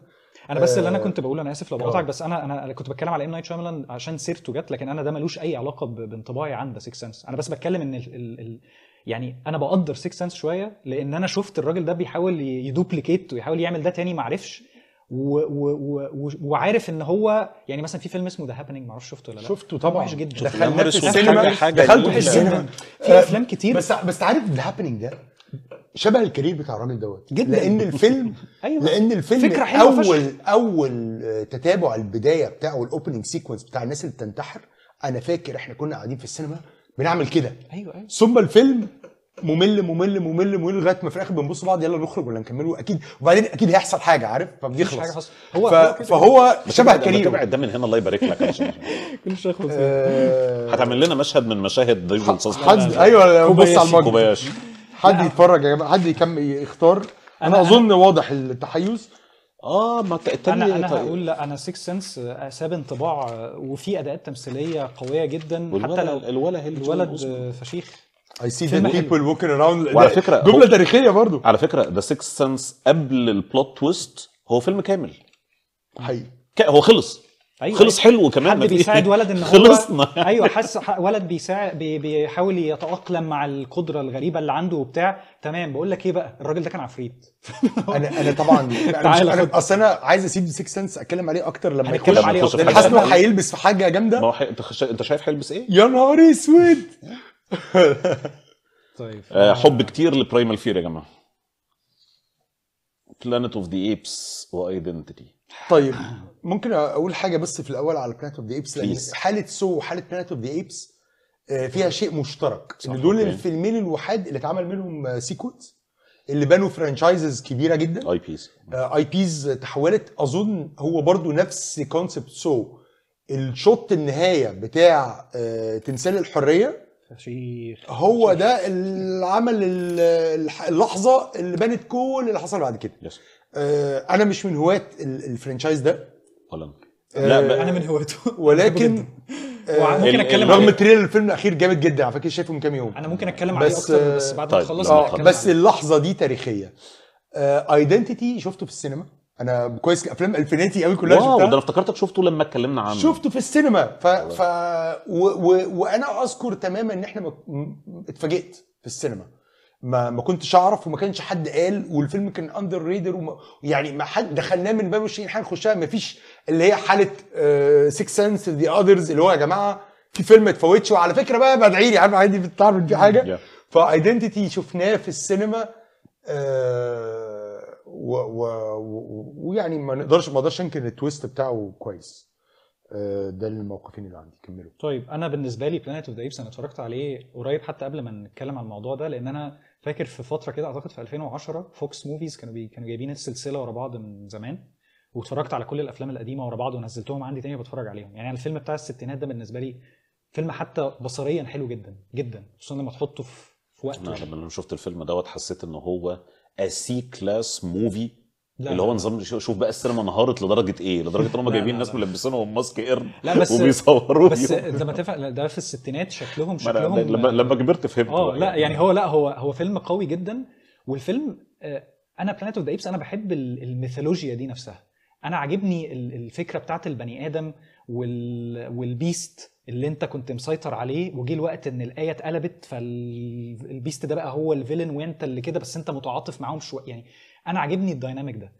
انا بس اللي انا آه، كنت بقوله انا اسف لو بقطعك آه. بس انا انا كنت بتكلم على ام نايت شاملان عشان سيرته جت لكن انا ده ملوش اي علاقه بانطباعي عن ذا سيكس سنس انا بس بتكلم ان ال ال الـ يعني انا بقدر سيكس سنس شويه لان انا شفت الراجل ده بيحاول يدوبليكيت ويحاول يعمل ده تاني ما عرفش وعارف ان هو يعني مثلا في فيلم اسمه ذا هابينج معرفش شفته ولا لا شفته طبعا وحش جدا دخلت دخلته في السينما في افلام كتير بس بس عارف ذا هابينج ده شبه الكارير بتاع الراجل دوت جدا لان الفيلم أيوة. لان الفيلم فكرة حلوة اول فشل. اول آه، تتابع البدايه بتاعه الاوبننج سيكونس بتاع الناس اللي بتنتحر انا فاكر احنا كنا قاعدين في السينما بنعمل كده ايوه ايوه ثم الفيلم ممل ممل ممل ممل لغايه ما في الاخر بنبص بعض يلا نخرج ولا نكمله اكيد وبعدين اكيد هيحصل حاجه عارف فبيخلص حاجه حصل هو ف... فهو شبه كريم بتبعد ده من هنا الله يبارك لك كل شيء خلص آه، هتعمل لنا مشهد من مشاهد ديفل حد ايوه بص على المجد حد يتفرج يا جماعه حد يكمل يختار انا اظن واضح التحيز اه ما التاني انا انا طيب. هقول لا انا سكس سنس آه، ساب انطباع آه، وفي اداءات تمثيليه قويه جدا حتى لو الولد الولد فشيخ اي سي ذا بيبل ووكينج اراوند وعلى فكره جمله تاريخيه برضو على فكره ذا سيكس سنس قبل البلوت تويست هو فيلم كامل حقيقي هو خلص أيوة خلص حلو كمان حد إيه. بيساعد ولد ان هو خلصنا ايوه حس ولد بيساعد بي بيحاول يتاقلم مع القدره الغريبه اللي عنده وبتاع تمام بقول لك ايه بقى الراجل ده كان عفريت انا انا طبعا انا اصل انا عايز اسيب سيكس سنس اتكلم عليه اكتر لما يخش عليه حاسس انه هيلبس في حاجه جامده ما هو انت شايف هيلبس ايه يا نهار اسود طيب آه، حب كتير لبرايمال فير يا جماعه بلانيت اوف ذا ايبس وايدنتيتي طيب ممكن اقول حاجه بس في الاول على بلانيت اوف ذا ايبس لان حاله سو وحاله بلانيت اوف ذا ايبس فيها شيء مشترك ان دول الفيلمين الوحيد اللي اتعمل منهم سيكونز آه، اللي بنوا فرانشايزز كبيره جدا اي بيز اي بيز تحولت اظن هو برضو نفس كونسبت سو الشوط النهايه بتاع آه، تمثال الحريه فشيخ هو ده العمل اللحظه اللي بنت كل اللي حصل بعد كده يس. آه انا مش من هواه الفرنشايز ده ولا آه لا انا من هواته ولكن آه ممكن اتكلم رغم تريلر الفيلم الاخير جامد جدا على فكره شايفه من كام يوم انا ممكن اتكلم عليه اكتر بس بعد ما طيب، اخلص آه، بس, طيب. بس اللحظه دي تاريخيه ايدنتيتي آه، شفته في السينما انا كويس افلام الفيناتي قوي كلها شفتها ده انا افتكرتك شفته لما اتكلمنا عنه شفته في السينما ف, ف... و... و... وانا اذكر تماما ان احنا م... اتفاجئت في السينما ما ما كنتش اعرف وما كانش حد قال والفيلم كان اندر ريدر وما يعني ما حد دخلناه من باب الشيء نخشها ما فيش اللي هي حاله سيكس سنس ذا اذرز اللي هو يا جماعه في فيلم ما اتفوتش وعلى فكره بقى بدعي لي عارف عندي بتعرف في حاجه فايدنتيتي شفناه في السينما آه ويعني ما نقدرش ما اقدرش انكر التويست بتاعه كويس آه، ده الموقفين اللي عندي كملوا طيب انا بالنسبه لي بلانيت اوف ذا ايبس انا اتفرجت عليه قريب حتى قبل ما نتكلم عن الموضوع ده لان انا فاكر في فتره كده اعتقد في 2010 فوكس موفيز كانوا بي كانوا جايبين السلسله ورا بعض من زمان واتفرجت على كل الافلام القديمه ورا بعض ونزلتهم عندي تاني بتفرج عليهم يعني الفيلم بتاع الستينات ده بالنسبه لي فيلم حتى بصريا حلو جدا جدا خصوصا لما تحطه في وقت انا لما شفت الفيلم دوت حسيت ان هو سي كلاس موفي اللي هو نظام شوف بقى السينما انهارت لدرجه ايه لدرجه ان هم جايبين ناس ملبسينهم ماسك قرد لا بس بس انت ما تفهم ده في الستينات شكلهم شكلهم لما لما كبرت فهمت اه لا يعني. يعني هو لا هو هو فيلم قوي جدا والفيلم آه، انا بلانيت اوف ذا ايبس انا بحب الميثولوجيا دي نفسها انا عاجبني الفكره بتاعت البني ادم والبيست اللي انت كنت مسيطر عليه وجه الوقت ان الايه اتقلبت فالبيست ده بقى هو الفيلن وانت اللي كده بس انت متعاطف معاهم شويه يعني انا عاجبني الدايناميك ده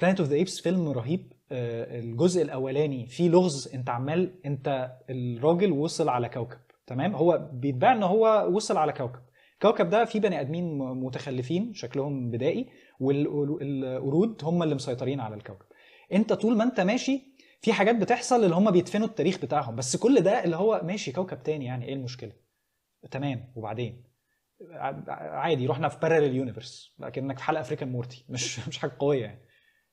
بلانيت اوف ذا ايبس فيلم رهيب آه، الجزء الاولاني فيه لغز انت عمال انت الراجل وصل على كوكب تمام هو بيتباع ان هو وصل على كوكب الكوكب ده فيه بني ادمين متخلفين شكلهم بدائي والقرود هم اللي مسيطرين على الكوكب انت طول ما انت ماشي في حاجات بتحصل اللي هم بيدفنوا التاريخ بتاعهم بس كل ده اللي هو ماشي كوكب تاني يعني ايه المشكله تمام وبعدين عادي رحنا في باراليل يونيفرس لكنك في حلقه افريكان مورتي مش مش حاجه قويه يعني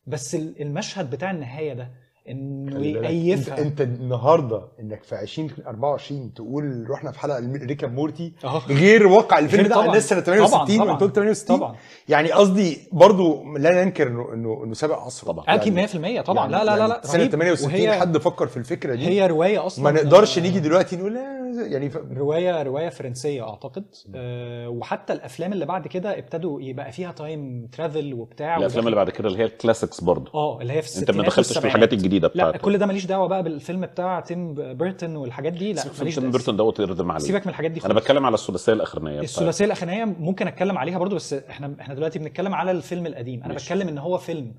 بس المشهد بتاع النهايه ده انه يقيفها انت النهارده انك في 2024 تقول رحنا في حلقه ريكا مورتي آه. غير واقع الفيلم ده الناس سنه 68 طبعًا. طبعًا. 68 طبعا يعني قصدي برضو لا ننكر انه انه انه سابق عصره طبعا يعني اكيد 100% طبعا يعني لا لا لا لا يعني سنه 68 حد فكر في الفكره دي هي روايه اصلا ما نقدرش نيجي دلوقتي نقول لا يعني ف... روايه روايه فرنسيه اعتقد أه وحتى الافلام اللي بعد كده ابتدوا يبقى فيها تايم ترافل وبتاع الافلام اللي بعد كده اللي هي الكلاسيكس برضه اه اللي هي في الستينات انت ما دخلتش في الحاجات الجديده بتاعته لا كل ده ماليش دعوه بقى بالفيلم بتاع تيم بيرتون والحاجات دي لا ماليش تيم بيرتون دوت يردم عليه سيبك من الحاجات دي خلص. انا بتكلم على الثلاثيه الاخرانيه الثلاثيه الاخرانيه ممكن اتكلم عليها برضه بس احنا احنا دلوقتي بنتكلم على الفيلم القديم انا مش. بتكلم ان هو فيلم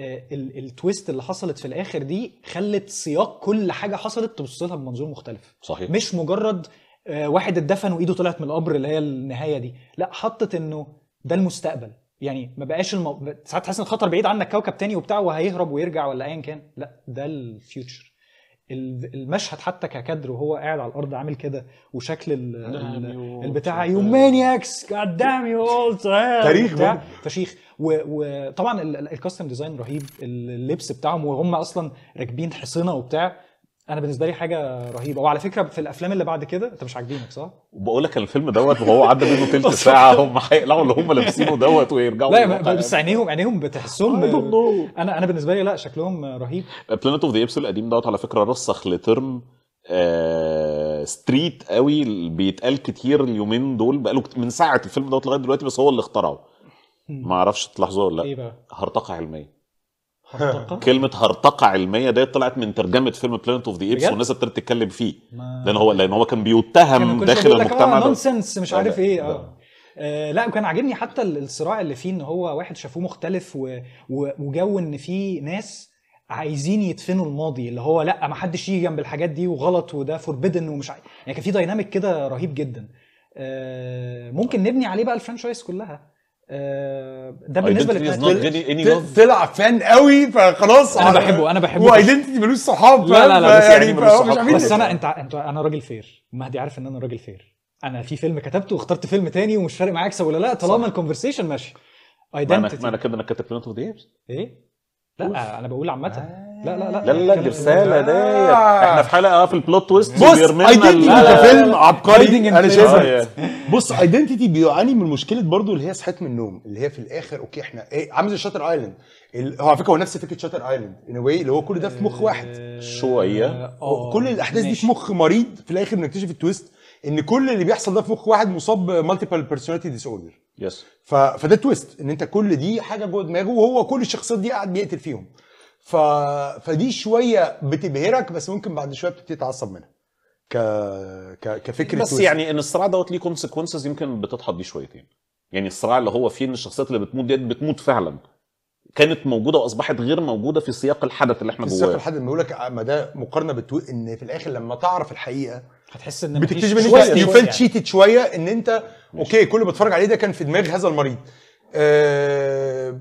آه، التويست اللي حصلت في الاخر دي خلت سياق كل حاجه حصلت تبص لها بمنظور مختلف صحيح مش مجرد آه، واحد اتدفن وايده طلعت من القبر اللي هي النهايه دي لا حطت انه ده المستقبل يعني ما بقاش المو... ساعات تحس ان الخطر بعيد عنك كوكب تاني وبتاع وهيهرب ويرجع ولا ايا كان لا ده الفيوتشر المشهد حتى ككادر وهو قاعد على الارض عامل كده وشكل البتاع يو مانياكس جاد دام يو تاريخ فشيخ وطبعا الكاستم ديزاين رهيب اللبس بتاعهم وهم اصلا راكبين حصنه وبتاع انا بالنسبه لي حاجه رهيبه وعلى فكره في الافلام اللي بعد كده انت مش عاجبينك صح؟ وبقول لك الفيلم دوت وهو عدى منه تلت ساعه هم هيقلعوا اللي هم لابسينه دوت ويرجعوا لا بس عينيهم عينيهم بتحسهم انا انا بالنسبه لي لا شكلهم رهيب بلانيت اوف ذا ايبس القديم دوت على فكره رسخ لترم آه ستريت قوي بيتقال كتير اليومين دول بقاله من ساعه الفيلم دوت لغايه دلوقتي بس هو اللي اخترعه ما اعرفش تلاحظوه ولا لا إيه هرطقه علميه هرطقه كلمه هرطقه علميه ديت طلعت من ترجمه فيلم بلانت اوف ذا ايبس والناس ابتدت تتكلم فيه لان هو لان هو كان بيتهم داخل المجتمع آه، ده نونسنس مش عارف ايه اه آه لا وكان عاجبني حتى الصراع اللي فيه ان هو واحد شافوه مختلف و... و... وجو ان في ناس عايزين يدفنوا الماضي اللي هو لا ما حدش يجي جنب الحاجات دي وغلط وده فوربيدن ومش عارف. يعني كان في دايناميك كده رهيب جدا آه ممكن نبني عليه بقى الفرانشايز كلها آه، ده بالنسبه للناس طلع فان قوي فخلاص انا بحبه انا بحبه وايدنتي ملوش صحاب لا لا لا بس يعني صحاب بس انا انت انت انا راجل فير مهدي عارف ان انا راجل فير انا في فيلم كتبته واخترت فيلم تاني ومش فارق معايا اكسب ولا لا طالما الكونفرسيشن ماشي ايدنتي ما انا كده انا كاتب بلانت اوف ايه؟ لا انا بقول عامه آه. لا لا لا لا لا دي رساله ديت احنا في حلقه في البلوت تويست بص ايدنتيتي كفيلم عبقري انا شايف آه، بص ايدنتيتي بيعاني من مشكله برضو اللي هي صحيت من النوم اللي هي في الاخر اوكي احنا ايه عامل زي شاتر ايلاند هو على فكره هو نفس فكره شاتر ايلاند ان واي اللي هو كل ده في مخ واحد شويه آه، كل الاحداث دي في مخ مريض في الاخر بنكتشف التويست ان كل اللي بيحصل ده في مخ واحد مصاب مالتيبل بيرسوناليتي ديس اوردر يس فده تويست ان انت كل دي حاجه جوه دماغه وهو كل الشخصيات دي قاعد بيقتل فيهم ف... فدي شويه بتبهرك بس ممكن بعد شويه بتبتدي تتعصب منها ك... ك... كفكره بس يعني ان الصراع دوت ليه كونسيكونسز يمكن بتضحك بيه شويتين يعني الصراع اللي هو فيه ان الشخصيات اللي بتموت ديت بتموت فعلا كانت موجوده واصبحت غير موجوده في سياق الحدث اللي احنا جواه سياق الحدث بيقول لك ما ده مقارنه بتو ان في الاخر لما تعرف الحقيقه هتحس ان بتكتشف ان انت يو فيل تشيتد شويه ان انت اوكي كل اللي بتفرج عليه ده كان في دماغ هذا المريض آه،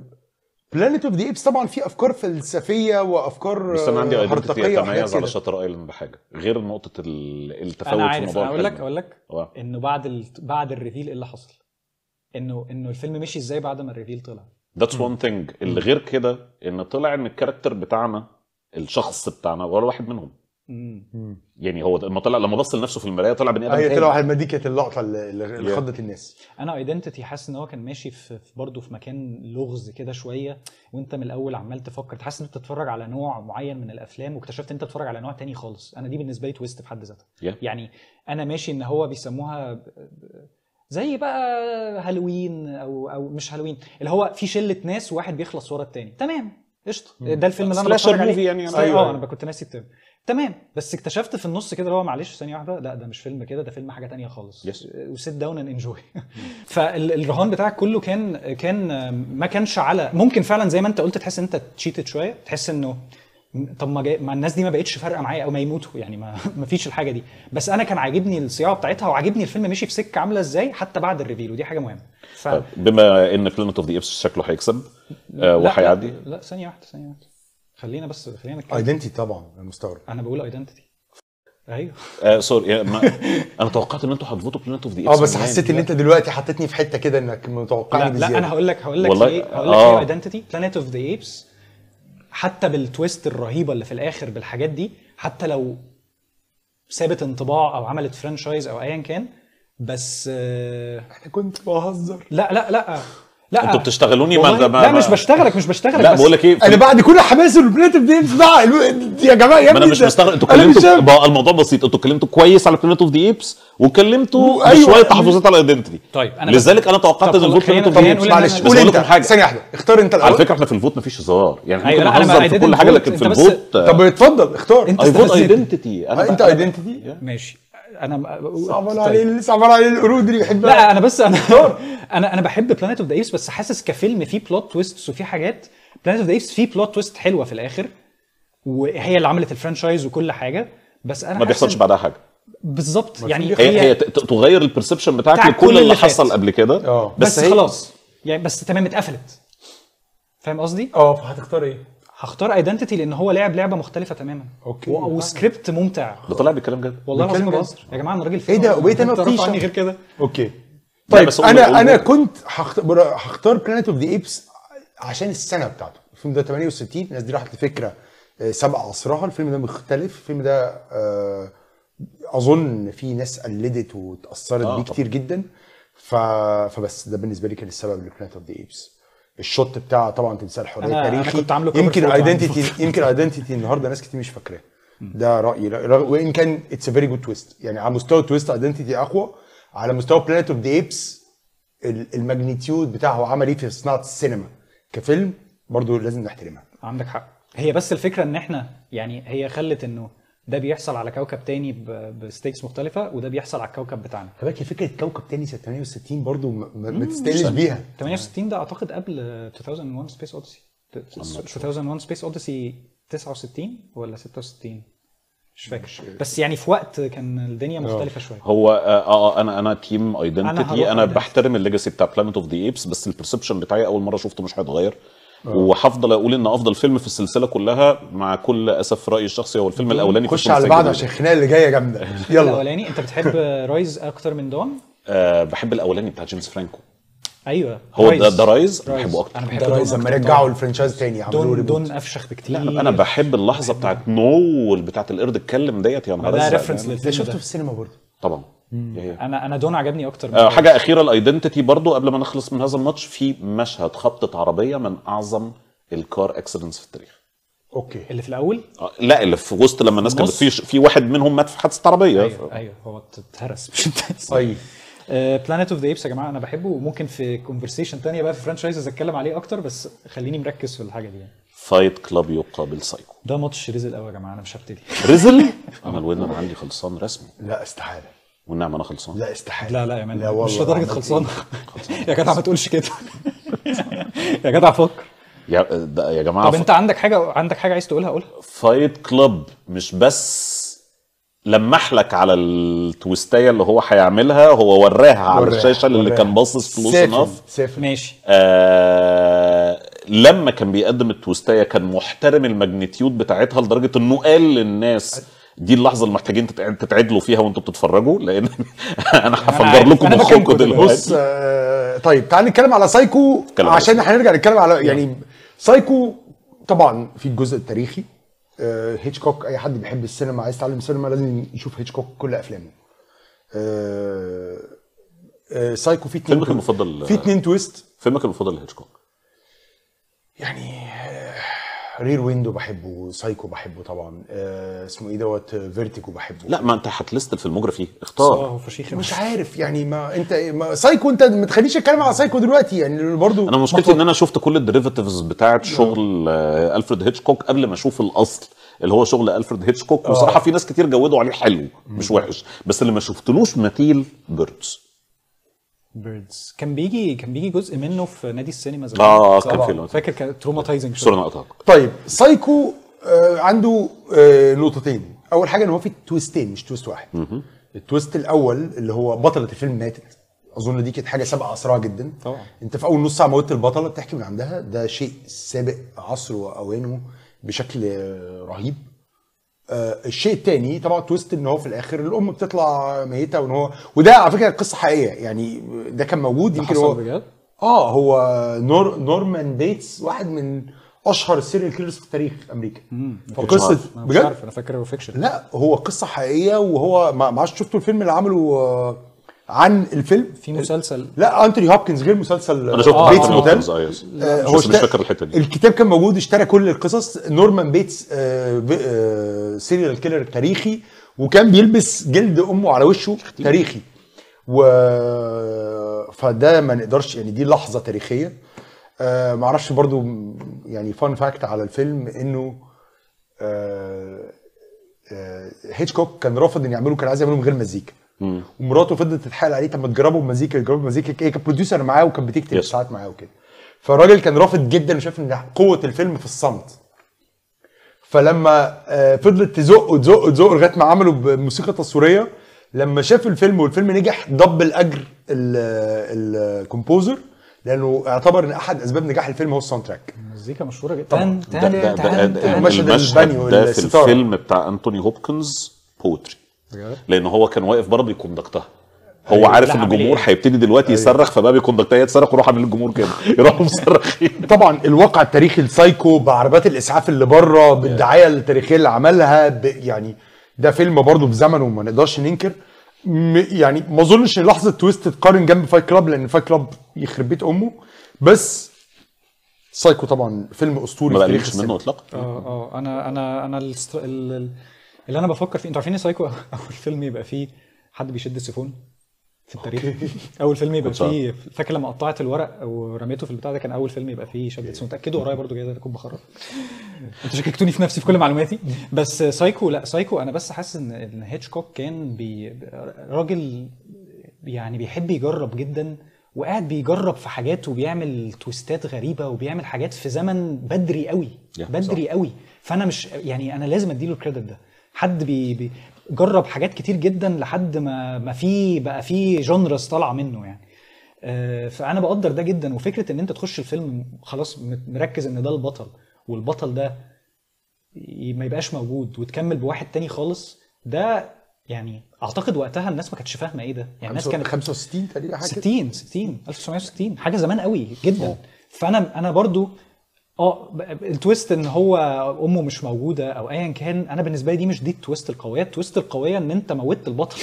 بلانيت اوف ذا ايبس طبعا في افكار فلسفيه وافكار بس انا عندي ايدنتيتي اتميز على شاتر ايلاند بحاجه غير نقطه التفاوت انا عارف انا اقول لك اقول لك آه. انه بعد ال... بعد الريفيل ايه اللي حصل؟ انه انه الفيلم مشي ازاي بعد ما الريفيل طلع ذاتس وان ثينج اللي غير كده ان طلع ان الكاركتر بتاعنا الشخص بتاعنا ولا واحد منهم يعني هو لما طلع لما بص لنفسه في المرايه طلع بني ادم ايوه طلع واحد دي كانت اللقطه اللي خضت الناس انا ايدنتيتي حاسس ان هو كان ماشي في برضه في مكان لغز كده شويه وانت من الاول عمال تفكر تحس ان انت بتتفرج على نوع معين من الافلام واكتشفت ان انت بتتفرج على نوع تاني خالص انا دي بالنسبه لي تويست في حد ذاتها yeah. يعني انا ماشي ان هو بيسموها زي بقى هالوين او او مش هالوين اللي هو في شله ناس وواحد بيخلص ورا التاني تمام قشطه ده الفيلم اللي انا بتفرج عليه يعني انا أيوة. اه أيوه. انا كنت ناسي الترم تمام بس اكتشفت في النص كده اللي هو معلش ثانيه واحده لا ده مش فيلم كده ده فيلم حاجه تانية خالص يس وسيت داون اند انجوي فالرهان بتاعك كله كان كان آه، ما كانش على ممكن فعلا زي ما انت قلت تحس ان انت تشيتد شويه تحس انه طب ما, ما الناس دي ما بقتش فارقه معايا او ما يموتوا يعني ما, ما فيش الحاجه دي بس انا كان عاجبني الصياعه بتاعتها وعاجبني الفيلم مشي في سكه عامله ازاي حتى بعد الريفيل ودي حاجه مهمه ف... طيب، بما ان بلانت اوف ذا ايبس شكله هيكسب آه، وهيعدي لا ثانيه واحده ثانيه واحده خلينا بس خلينا نتكلم ايدنتي طبعا المستورد انا بقول ايدنتي ايوه آه سوري آه، انا توقعت ان انتوا هتفوتوا بلانت اوف ذا اه بس يعني. حسيت ان انت دلوقتي حطيتني في حته كده انك متوقعني لا, لا انا هقول لك هقول لك والله ايه هقول لك آه. ايه ايدنتيتي بلانت اوف ذا ايبس حتى بالتويست الرهيبه اللي في الاخر بالحاجات دي حتى لو سابت انطباع او عملت فرانشايز او ايا كان بس آه، انا كنت بهزر لا لا لا لا انتوا بتشتغلوني ما لا ما مش بشتغلك مش بشتغلك لا بقول لك ايه انا بعد كل حماس والبلات دي بتاع يا جماعه يا انا مش مستغرب انتوا اتكلمتوا الموضوع بسيط انتوا اتكلمتوا كويس على بلانت اوف ذا ايبس واتكلمتوا أيوة. شويه تحفظات على الايدنتيتي طيب انا لذلك انا توقعت ان الفوت بلانت اوف ذا ايبس معلش قول انت حاجه ثانيه واحده اختار انت الاول على فكره احنا في الفوت مفيش هزار يعني احنا أيوة، نهزر في كل حاجه لكن في الفوت طب اتفضل اختار انت ايدنتيتي انت ايدنتيتي ماشي انا صعبان عليه طيب. صعبان عليه القرود اللي بيحبها لا انا بس انا انا انا بحب بلانيت اوف ذا ايبس بس حاسس كفيلم فيه بلوت تويست وفيه حاجات بلانيت اوف ذا ايبس فيه بلوت تويست حلوه في الاخر وهي اللي عملت الفرانشايز وكل حاجه بس انا ما بيحصلش بعدها حاجه بالظبط يعني هي, هي تغير البرسبشن بتاعك بتاع لكل اللي, اللي حصل قبل كده اه. بس, بس هي... خلاص يعني بس تمام اتقفلت فاهم قصدي؟ اه فهتختار ايه؟ هختار ايدنتيتي لان هو لعب لعبه مختلفه تماما اوكي و... وسكريبت ممتع ده طالع بيتكلم جد والله العظيم بهزر يا جماعه انا راجل ايه ده وبقيت انا مفيش غير كده اوكي طيب انا انا كنت هختار بلانيت اوف ذا ايبس عشان السنه بتاعته الفيلم ده 68 الناس دي راحت لفكره آه، سبع عصرها الفيلم ده مختلف الفيلم ده آه، اظن في ناس قلدت واتاثرت آه بيه كتير جدا ف... فبس ده بالنسبه لي كان السبب لبلانيت اوف ذا ايبس الشوت بتاع طبعا تمثال حريه تاريخي أنا كنت عامله يمكن ايدنتيتي يمكن ايدنتيتي النهارده ناس كتير مش فاكراه ده رايي وان كان اتس فيري جود تويست يعني على مستوى تويست ايدنتيتي اقوى على مستوى بلانيت اوف ذا ايبس الماجنتيود بتاعه هو عمل ايه في صناعه السينما كفيلم برضو لازم نحترمها عندك حق هي بس الفكره ان احنا يعني هي خلت انه ده بيحصل على كوكب تاني بستيكس مختلفه وده بيحصل على الكوكب بتاعنا خلي فكره كوكب تاني 68 برضو ما تستاهلش بيها 68 ده اعتقد قبل 2001 سبيس اوديسي 2001 سبيس اوديسي 69 ولا 66 مش فاكر بس يعني في وقت كان الدنيا اه. مختلفه شويه هو اه, آه, آه، انا انا تيم ايدنتيتي انا, أنا بحترم الليجاسي بتاع بلانيت اوف ذا ايبس بس البرسبشن بتاعي اول مره شفته مش هيتغير آه. وهفضل اقول ان افضل فيلم في السلسله كلها مع كل اسف رايي الشخصي هو الفيلم الاولاني خش على بعض عشان الخناقه اللي جايه جامده يلا الاولاني انت بتحب رايز اكتر من دون؟ أه بحب الاولاني بتاع جيمس فرانكو ايوه هو ده رايز, بحبه اكتر انا بحب رايز لما رجعوا الفرنشايز تاني عملوا دون, دون افشخ بكتير لا انا بحب اللحظه بتاعت نو بتاعت القرد اتكلم ديت يا نهار ازرق ده ريفرنس ده شفته في السينما برضه طبعا انا انا دون عجبني اكتر من آه، حاجه اخيره الايدنتيتي برضو قبل ما نخلص من هذا الماتش في مشهد خبطه عربيه من اعظم الكار اكسيدنتس في التاريخ اوكي اللي في الاول آه لا اللي في وسط لما الناس كانت في في واحد منهم مات في حادثه عربيه ايوه, ف... أيوه هو اتهرس مش طيب بلانيت اوف ذا ايبس يا جماعه انا بحبه وممكن في كونفرسيشن تانية بقى في فرانشايزز اتكلم عليه اكتر بس خليني مركز في الحاجه دي يعني فايت كلاب يقابل سايكو ده ماتش ريزل قوي يا جماعه انا مش هبتدي ريزل انا الوينر عندي خلصان رسمي لا استحاله والنعم انا خلصان لا استحاله لا لا يا مان مش لدرجه خلصان يا جدع ما تقولش كده يا جدع فكر يا يا جماعه طب انت عندك حاجه عندك حاجه عايز تقولها قولها فايت كلاب مش بس لمح لك على التويستايه اللي هو هيعملها هو وراها على الشاشه اللي وراها. كان باصص كلوز انف ماشي آه لما كان بيقدم التويستايه كان محترم الماجنتيود بتاعتها لدرجه انه قال للناس دي اللحظه اللي محتاجين تتعدلوا فيها وانتم بتتفرجوا لان انا هفجر لكم مخكم دلوقتي آه، طيب تعالى نتكلم على سايكو عشان احنا هنرجع نتكلم على يعني سايكو طبعا في الجزء التاريخي آه، هيتشكوك اي حد بيحب السينما عايز يتعلم سينما لازم يشوف هيتشكوك كل افلامه آه، سايكو في اتنين فيلمك المفضل في اتنين تويست فيلمك المفضل لهيتشكوك يعني رير ويندو بحبه سايكو بحبه طبعا آه، اسمه ايه دوت فيرتيجو بحبه لا ما انت هتلست الفيلموجرافي اختار فشيخ مش عارف يعني ما انت ما سايكو انت ما تخليش اتكلم على سايكو دلوقتي يعني برضو انا مشكلتي ان انا شفت كل الديريفاتيفز بتاعه آه. شغل آه، الفريد هيتشكوك قبل ما اشوف الاصل اللي هو شغل الفريد هيتشكوك وصراحه في ناس كتير جودوا عليه حلو مش وحش بس اللي ما شفتلوش مثيل بيردز بيردز كان بيجي كان بيجي جزء منه في نادي السينما زمان اه, آه، كان في فاكر كان تروماتايزنج صوره نقطه طيب سايكو آه عنده آه نقطتين اول حاجه ان هو في تويستين مش تويست واحد التويست الاول اللي هو بطله الفيلم ماتت اظن دي كانت حاجه سابقه عصرها جدا طبعا انت في اول نص ساعه موت البطله بتحكي من عندها ده شيء سابق عصره واوانه بشكل آه، رهيب آه، الشيء الثاني طبعا تويست ان هو في الاخر الام بتطلع ميته وان هو وده على فكره قصه حقيقيه يعني ده كان موجود يمكن هو بجد؟ اه هو نور نورمان بيتس واحد من اشهر السيريال كيلرز في تاريخ امريكا فقصه بجد مش عارف انا فاكر فيكشن لا هو قصه حقيقيه وهو ما عادش شفتوا الفيلم اللي عمله آه، عن الفيلم في مسلسل لا انتوني هوبكنز غير مسلسل انا شفت آه بيتس موتيل آه آه, آه، هو مش فاكر الحته دي الكتاب كان موجود اشترى كل القصص نورمان بيتس سيريال آه، آه، كيلر تاريخي وكان بيلبس جلد امه على وشه تاريخي و فده ما نقدرش يعني دي لحظه تاريخيه آه معرفش برضو يعني فان فاكت على الفيلم انه آه آه هيتشكوك كان رافض ان يعمله كان عايز يعمله من غير مزيكا ومراته فضلت تتحايل عليه طب ما تجربوا مزيكا تجربوا مزيكا هي إيه، كانت بروديوسر معاه وكانت بتكتب yes. ساعات معاه وكده فالراجل كان رافض جدا وشاف ان قوه الفيلم في الصمت فلما آه، فضلت تزقه تزقه تزقه لغايه ما عملوا بموسيقى تصويريه لما شاف الفيلم والفيلم نجح ضب الاجر الكومبوزر لانه اعتبر ان احد اسباب نجاح الفيلم هو الساوند تراك المزيكا مشهوره جدا طبعا ده ده ده المشهد البانيو ده في الفيلم بتاع انتوني هوبكنز بوتري لان هو كان واقف بره بيكوندكتها هو أيوة. عارف ان الجمهور هيبتدي دلوقتي أيوة. يصرخ فبقى بيكوندكتها يتصرخ ويروح عامل الجمهور كده يروحوا مصرخين طبعا الواقع التاريخي السايكو بعربات الاسعاف اللي بره بالدعايه التاريخيه اللي عملها ب... يعني ده فيلم برضه بزمنه ما نقدرش ننكر م... يعني ما اظنش ان لحظه تويست تتقارن جنب فايت كلاب لان فايت كلاب يخرب بيت امه بس سايكو طبعا فيلم اسطوري ما بقلقش منه اطلاقا اه اه انا انا انا اللي انا بفكر فيه انتوا عارفين سايكو اول فيلم يبقى فيه حد بيشد السيفون في التاريخ اول فيلم يبقى فيه فاكر لما قطعت الورق ورميته في البتاع ده كان اول فيلم يبقى فيه شد السيفون تاكدوا ورايا برضو جايز اكون بخرف انتوا شككتوني في نفسي في كل معلوماتي بس سايكو لا سايكو انا بس حاسس ان ان هيتشكوك كان بي راجل يعني بيحب يجرب جدا وقاعد بيجرب في حاجات وبيعمل تويستات غريبه وبيعمل حاجات في زمن بدري قوي بدري قوي فانا مش يعني انا لازم اديله الكريدت ده حد بي بي جرب حاجات كتير جدا لحد ما ما في بقى في جونرز طالعه منه يعني آه، فانا بقدر ده جدا وفكره ان انت تخش الفيلم خلاص مركز ان ده البطل والبطل ده ما يبقاش موجود وتكمل بواحد تاني خالص ده يعني اعتقد وقتها الناس ما كانتش فاهمه ايه ده يعني الناس كانت 65 تقريبا حاجه 60 60 1960 حاجه زمان قوي جدا فانا انا برضو اه التويست ان هو امه مش موجوده او ايا كان انا بالنسبه لي دي مش دي التويست القويه التويست القويه ان انت موت البطل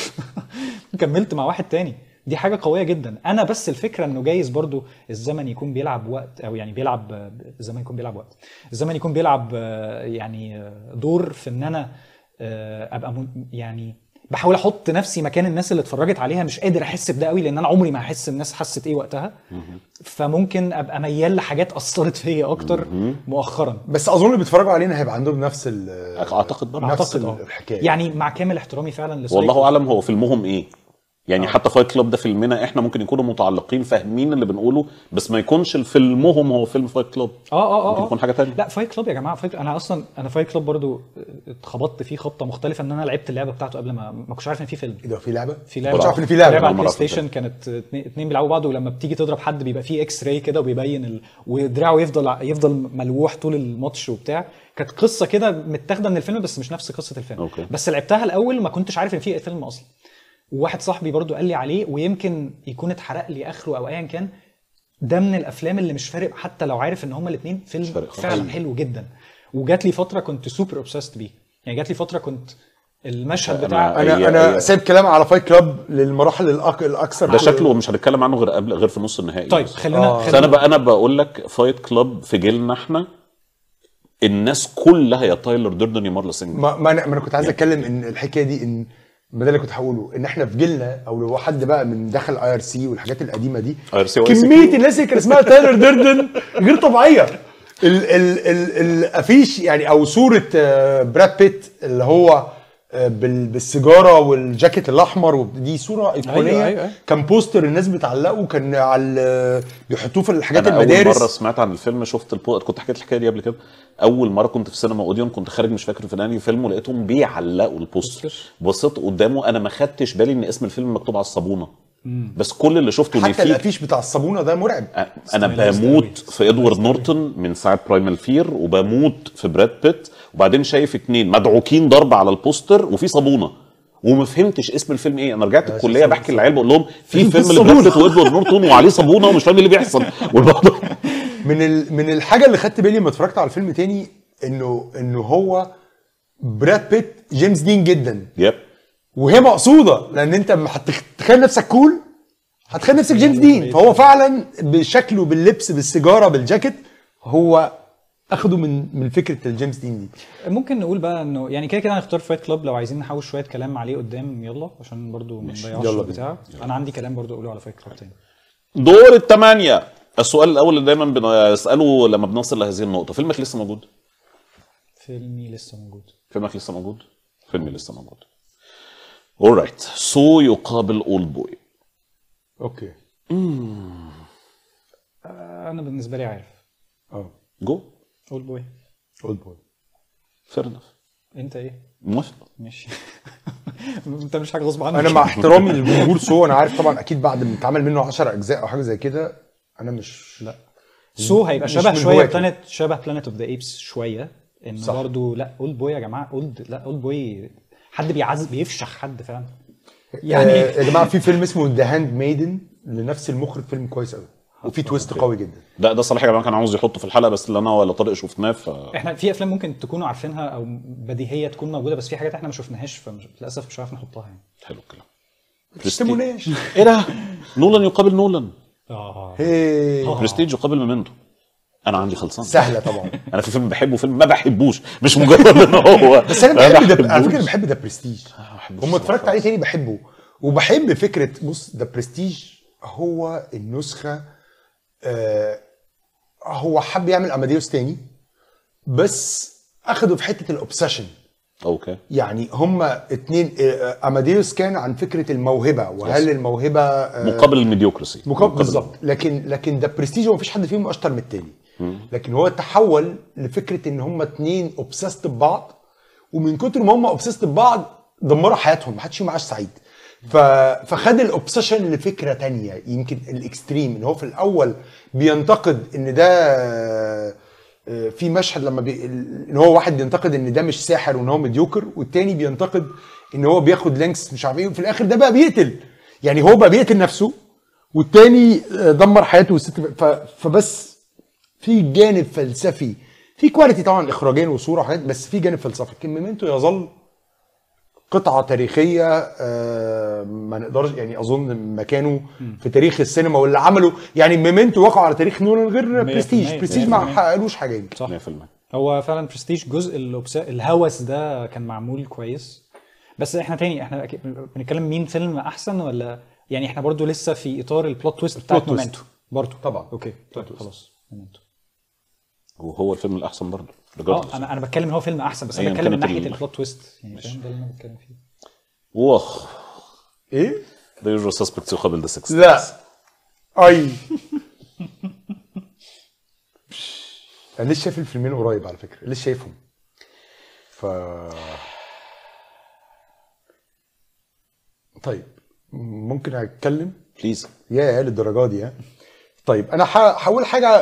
كملت مع واحد تاني دي حاجه قويه جدا انا بس الفكره انه جايز برضو الزمن يكون بيلعب وقت او يعني بيلعب الزمن يكون بيلعب وقت الزمن يكون بيلعب يعني دور في ان انا آه، ابقى يعني بحاول احط نفسي مكان الناس اللي اتفرجت عليها مش قادر احس بده قوي لان انا عمري ما هحس الناس حست ايه وقتها فممكن ابقى ميال لحاجات اثرت فيا اكتر مؤخرا بس اظن اللي بيتفرجوا علينا هيبقى عندهم نفس اعتقد برضه نفس أعتقد آه. الحكايه يعني مع كامل احترامي فعلا والله اعلم هو فيلمهم ايه يعني آه. حتى فايت كلاب ده فيلمنا احنا ممكن يكونوا متعلقين فاهمين اللي بنقوله بس ما يكونش فيلمهم هو فيلم فايت آه، كلاب اه اه اه ممكن يكون حاجه ثانيه لا فايت كلاب يا جماعه فايت انا اصلا انا فايت كلاب برضو آه، اتخبطت فيه خبطه مختلفه ان انا لعبت اللعبه بتاعته قبل ما ما كنتش عارف ان في فيلم ايه ده في لعبه في لعبه كنتش عارف ان في لعبه لعبه على البلاي ستيشن كانت اتنين بيلعبوا بعض ولما بتيجي تضرب حد بيبقى فيه اكس راي كده وبيبين ال... ودراعه يفضل يفضل ملوح طول الماتش وبتاع كانت قصه كده متاخده من الفيلم بس مش نفس قصه الفيلم أوكي. بس لعبتها الاول ما كنتش عارف ان في فيلم اصلا وواحد صاحبي برضو قال لي عليه ويمكن يكون اتحرق لي اخره او ايا كان ده من الافلام اللي مش فارق حتى لو عارف ان هما الاثنين فيلم فعلا حلو جدا وجات لي فتره كنت سوبر اوبسست بيه يعني جات لي فتره كنت المشهد بتاع انا انا سايب كلام على فايت كلاب للمراحل الأك... الاكثر ده شكله مش هنتكلم عنه غير قبل غير في نص النهائي طيب بس. خلينا, آه. خلينا انا بقى انا بقول لك فايت كلاب في جيلنا احنا الناس كلها يا تايلر دردن يا مارلا سينجر ما, ما انا كنت عايز يعني اتكلم ان الحكايه دي ان ما ده اللي كنت هقوله ان احنا في جيلنا او لو حد بقى من دخل اي ار سي والحاجات القديمه دي كميه الناس اللي كان اسمها تايلر ديردن غير طبيعيه الافيش يعني او صوره آه، براد بيت اللي هو آه، بالسيجاره والجاكيت الاحمر دي صوره ايقونيه أيوة،, أيوة أيوة. كان بوستر الناس بتعلقه كان على بيحطوه في الحاجات أنا المدارس اول مره سمعت عن الفيلم شفت البو... كنت حكيت الحكايه دي قبل كده اول مره كنت في سينما اوديون كنت خارج مش فاكر في انهي فيلم ولقيتهم بيعلقوا البوستر بصيت قدامه انا ما خدتش بالي ان اسم الفيلم مكتوب على الصابونه بس كل اللي شفته ان حتى الافيش بتاع الصابونه ده مرعب انا بموت في ادوارد نورتون من ساعه برايمال فير وبموت في براد بيت وبعدين شايف اتنين مدعوكين ضرب على البوستر وفي صابونه وما فهمتش اسم الفيلم ايه انا رجعت الكليه بحكي للعيال بقول لهم في فيلم لبراد بيت وادوارد نورتون وعليه صابونه ومش فاهم إيه اللي بيحصل والموضوع من ال... من الحاجه اللي خدت بالي لما اتفرجت على الفيلم تاني انه انه هو براد بيت جيمس دين جدا يب وهي مقصوده لان انت هتتخيل نفسك كول هتخيل نفسك جيمس دين فهو فعلا بشكله باللبس بالسيجاره بالجاكيت هو اخده من من فكره الجيمس دين دي ممكن نقول بقى انه يعني كده كده هنختار فايت كلاب لو عايزين نحوش شويه كلام عليه قدام يلا عشان برضو ما نضيعش البتاع انا عندي كلام برضو اقوله على فايت كلاب تاني دور الثمانيه السؤال الاول اللي دايما بنساله لما بنصل لهذه النقطه فيلمك لسه موجود فيلمي لسه موجود فيلمك لسه موجود فيلمي لسه موجود رايت سو يقابل اول بوي اوكي آه، انا بالنسبه لي عارف اه جو اول بوي اول بوي فير انف انت ايه موافق ماشي انت مش حاجه غصب عنك انا مع احترامي للجمهور سو انا عارف طبعا اكيد بعد ما اتعمل منه 10 اجزاء او حاجه زي كده انا مش لا سو هيبقى شبه شويه بلانت شبه بلانيت اوف ذا ايبس شويه ان برضه لا اولد بوي يا جماعه اولد لا اولد بوي حد بيعز بيفشخ حد فعلا آه، يعني يا جماعه في فيلم اسمه ذا هاند ميدن لنفس المخرج فيلم كويس قوي وفي تويست قوي جدا لا ده صلاح يا جماعه كان عاوز يحطه في الحلقه بس اللي انا ولا طارق شفناه ف احنا في افلام ممكن تكونوا عارفينها او بديهيه تكون موجوده بس في حاجات احنا ما شفناهاش فللاسف مش عارف نحطها يعني حلو الكلام ما تشتموناش ايه ده نولان يقابل نولان اه, آه. برستيج قبل مومنتو انا عندي خلصان سهله طبعا انا في فيلم بحبه وفيلم ما بحبوش مش مجرد ان هو بس انا بحب ده على فكره بحب ده برستيج هم آه، اتفرجت عليه تاني بحبه وبحب فكره بص ده برستيج هو النسخه آه هو حب يعمل اماديوس تاني بس اخده في حته الاوبسيشن اوكي يعني هما اتنين آه، آه، اماديوس كان عن فكره الموهبه وهل يس. الموهبه آه، مقابل الميديوكراسي مقابل بالظبط لكن لكن ده برستيج ومفيش حد فيهم اشطر من التاني لكن هو تحول لفكره ان هما اتنين اوبسست ببعض ومن كتر ما هما اوبسست ببعض دمروا حياتهم محدش فيهم عاش سعيد ف... فخد الاوبسيشن لفكره تانية يمكن الاكستريم ان هو في الاول بينتقد ان ده آه، في مشهد لما بي... ان هو واحد بينتقد ان ده مش ساحر وان هو مديوكر والتاني بينتقد ان هو بياخد لينكس مش عارف ايه وفي الاخر ده بقى بيقتل يعني هو بقى بيقتل نفسه والتاني آه، دمر حياته والست ف... فبس في جانب فلسفي في كواليتي طبعا اخراجيا وصوره وحاجات بس في جانب فلسفي كان يظل قطعه تاريخيه آه، ما نقدرش يعني اظن مكانه في تاريخ السينما واللي عمله يعني ميمنتو وقعوا على تاريخ نولان غير برستيج برستيج ما حققلوش حاجه صح 100% هو فعلا برستيج جزء الهوس ده كان معمول كويس بس احنا تاني احنا بنتكلم مين فيلم احسن ولا يعني احنا برضو لسه في اطار البلوت تويست بتاعت مومنتو برضو طبعا اوكي طيب، خلاص مومنتو وهو الفيلم الاحسن برضو اه انا انا بتكلم ان هو فيلم احسن بس انا بتكلم من ناحيه البلوت تويست يعني ده اللي انا بتكلم فيه واخ ايه؟ ذا يوجوال سسبكتس يقابل ذا سكس لا اي انا لسه شايف الفيلمين قريب على فكره لسه شايفهم ف طيب ممكن اتكلم بليز يا للدرجه دي طيب انا هقول حاجه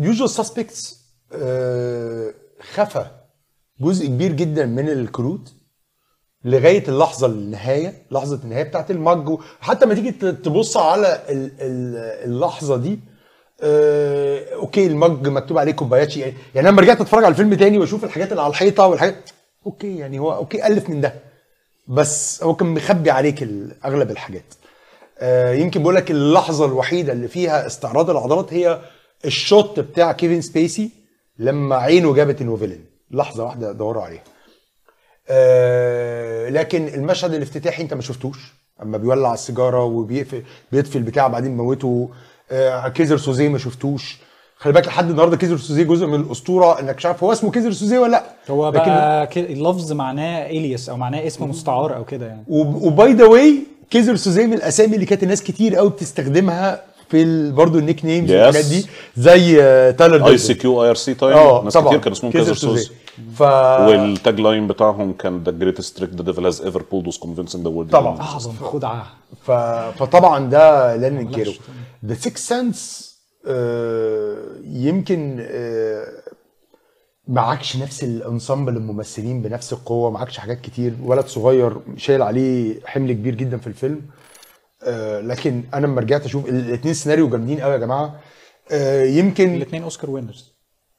يوجوال آه، سسبكتس خفى جزء كبير جدا من الكروت لغايه اللحظه النهايه لحظه النهايه بتاعت المج حتى ما تيجي تبص على اللحظه دي آه، اوكي المج مكتوب عليه كوباياتشي يعني انا لما رجعت اتفرج على الفيلم تاني واشوف الحاجات اللي على الحيطه والحاجات اوكي يعني هو اوكي الف من ده بس هو كان مخبي عليك اغلب الحاجات آه، يمكن بقول لك اللحظه الوحيده اللي فيها استعراض العضلات هي الشوت بتاع كيفن سبيسي لما عينه جابت النوفيلين لحظه واحده دوروا عليها آه لكن المشهد الافتتاحي انت ما شفتوش اما بيولع السيجاره وبيقفل بيطفي البتاع بعدين موته آه كيزر سوزي ما شفتوش خلي بالك لحد النهارده كيزر سوزي جزء من الاسطوره انك مش عارف هو اسمه كيزر سوزي ولا لا هو لكن بقى اللفظ معناه الياس او معناه اسم مستعار او كده يعني وباي ذا واي كيزر سوزي من الاسامي اللي كانت الناس كتير قوي بتستخدمها في برضه النيك نيمز والحاجات دي زي آه، تايلر اي سي كيو اي ار سي تايلر ناس كتير كان اسمهم كايزر سوز ف... والتاج لاين بتاعهم كان ذا جريتست تريك ذا ديفل هاز ايفر بولد واز كونفينسنج ذا وورد طبعا آه، اعظم خدعه ف... فطبعا ده لا ننكره ذا سيكس سنس يمكن آه معكش نفس الانسامبل الممثلين بنفس القوه معكش حاجات كتير ولد صغير شايل عليه حمل كبير جدا في الفيلم آه، لكن انا لما رجعت اشوف الاثنين سيناريو جامدين قوي يا جماعه آه يمكن الاثنين اوسكار وينرز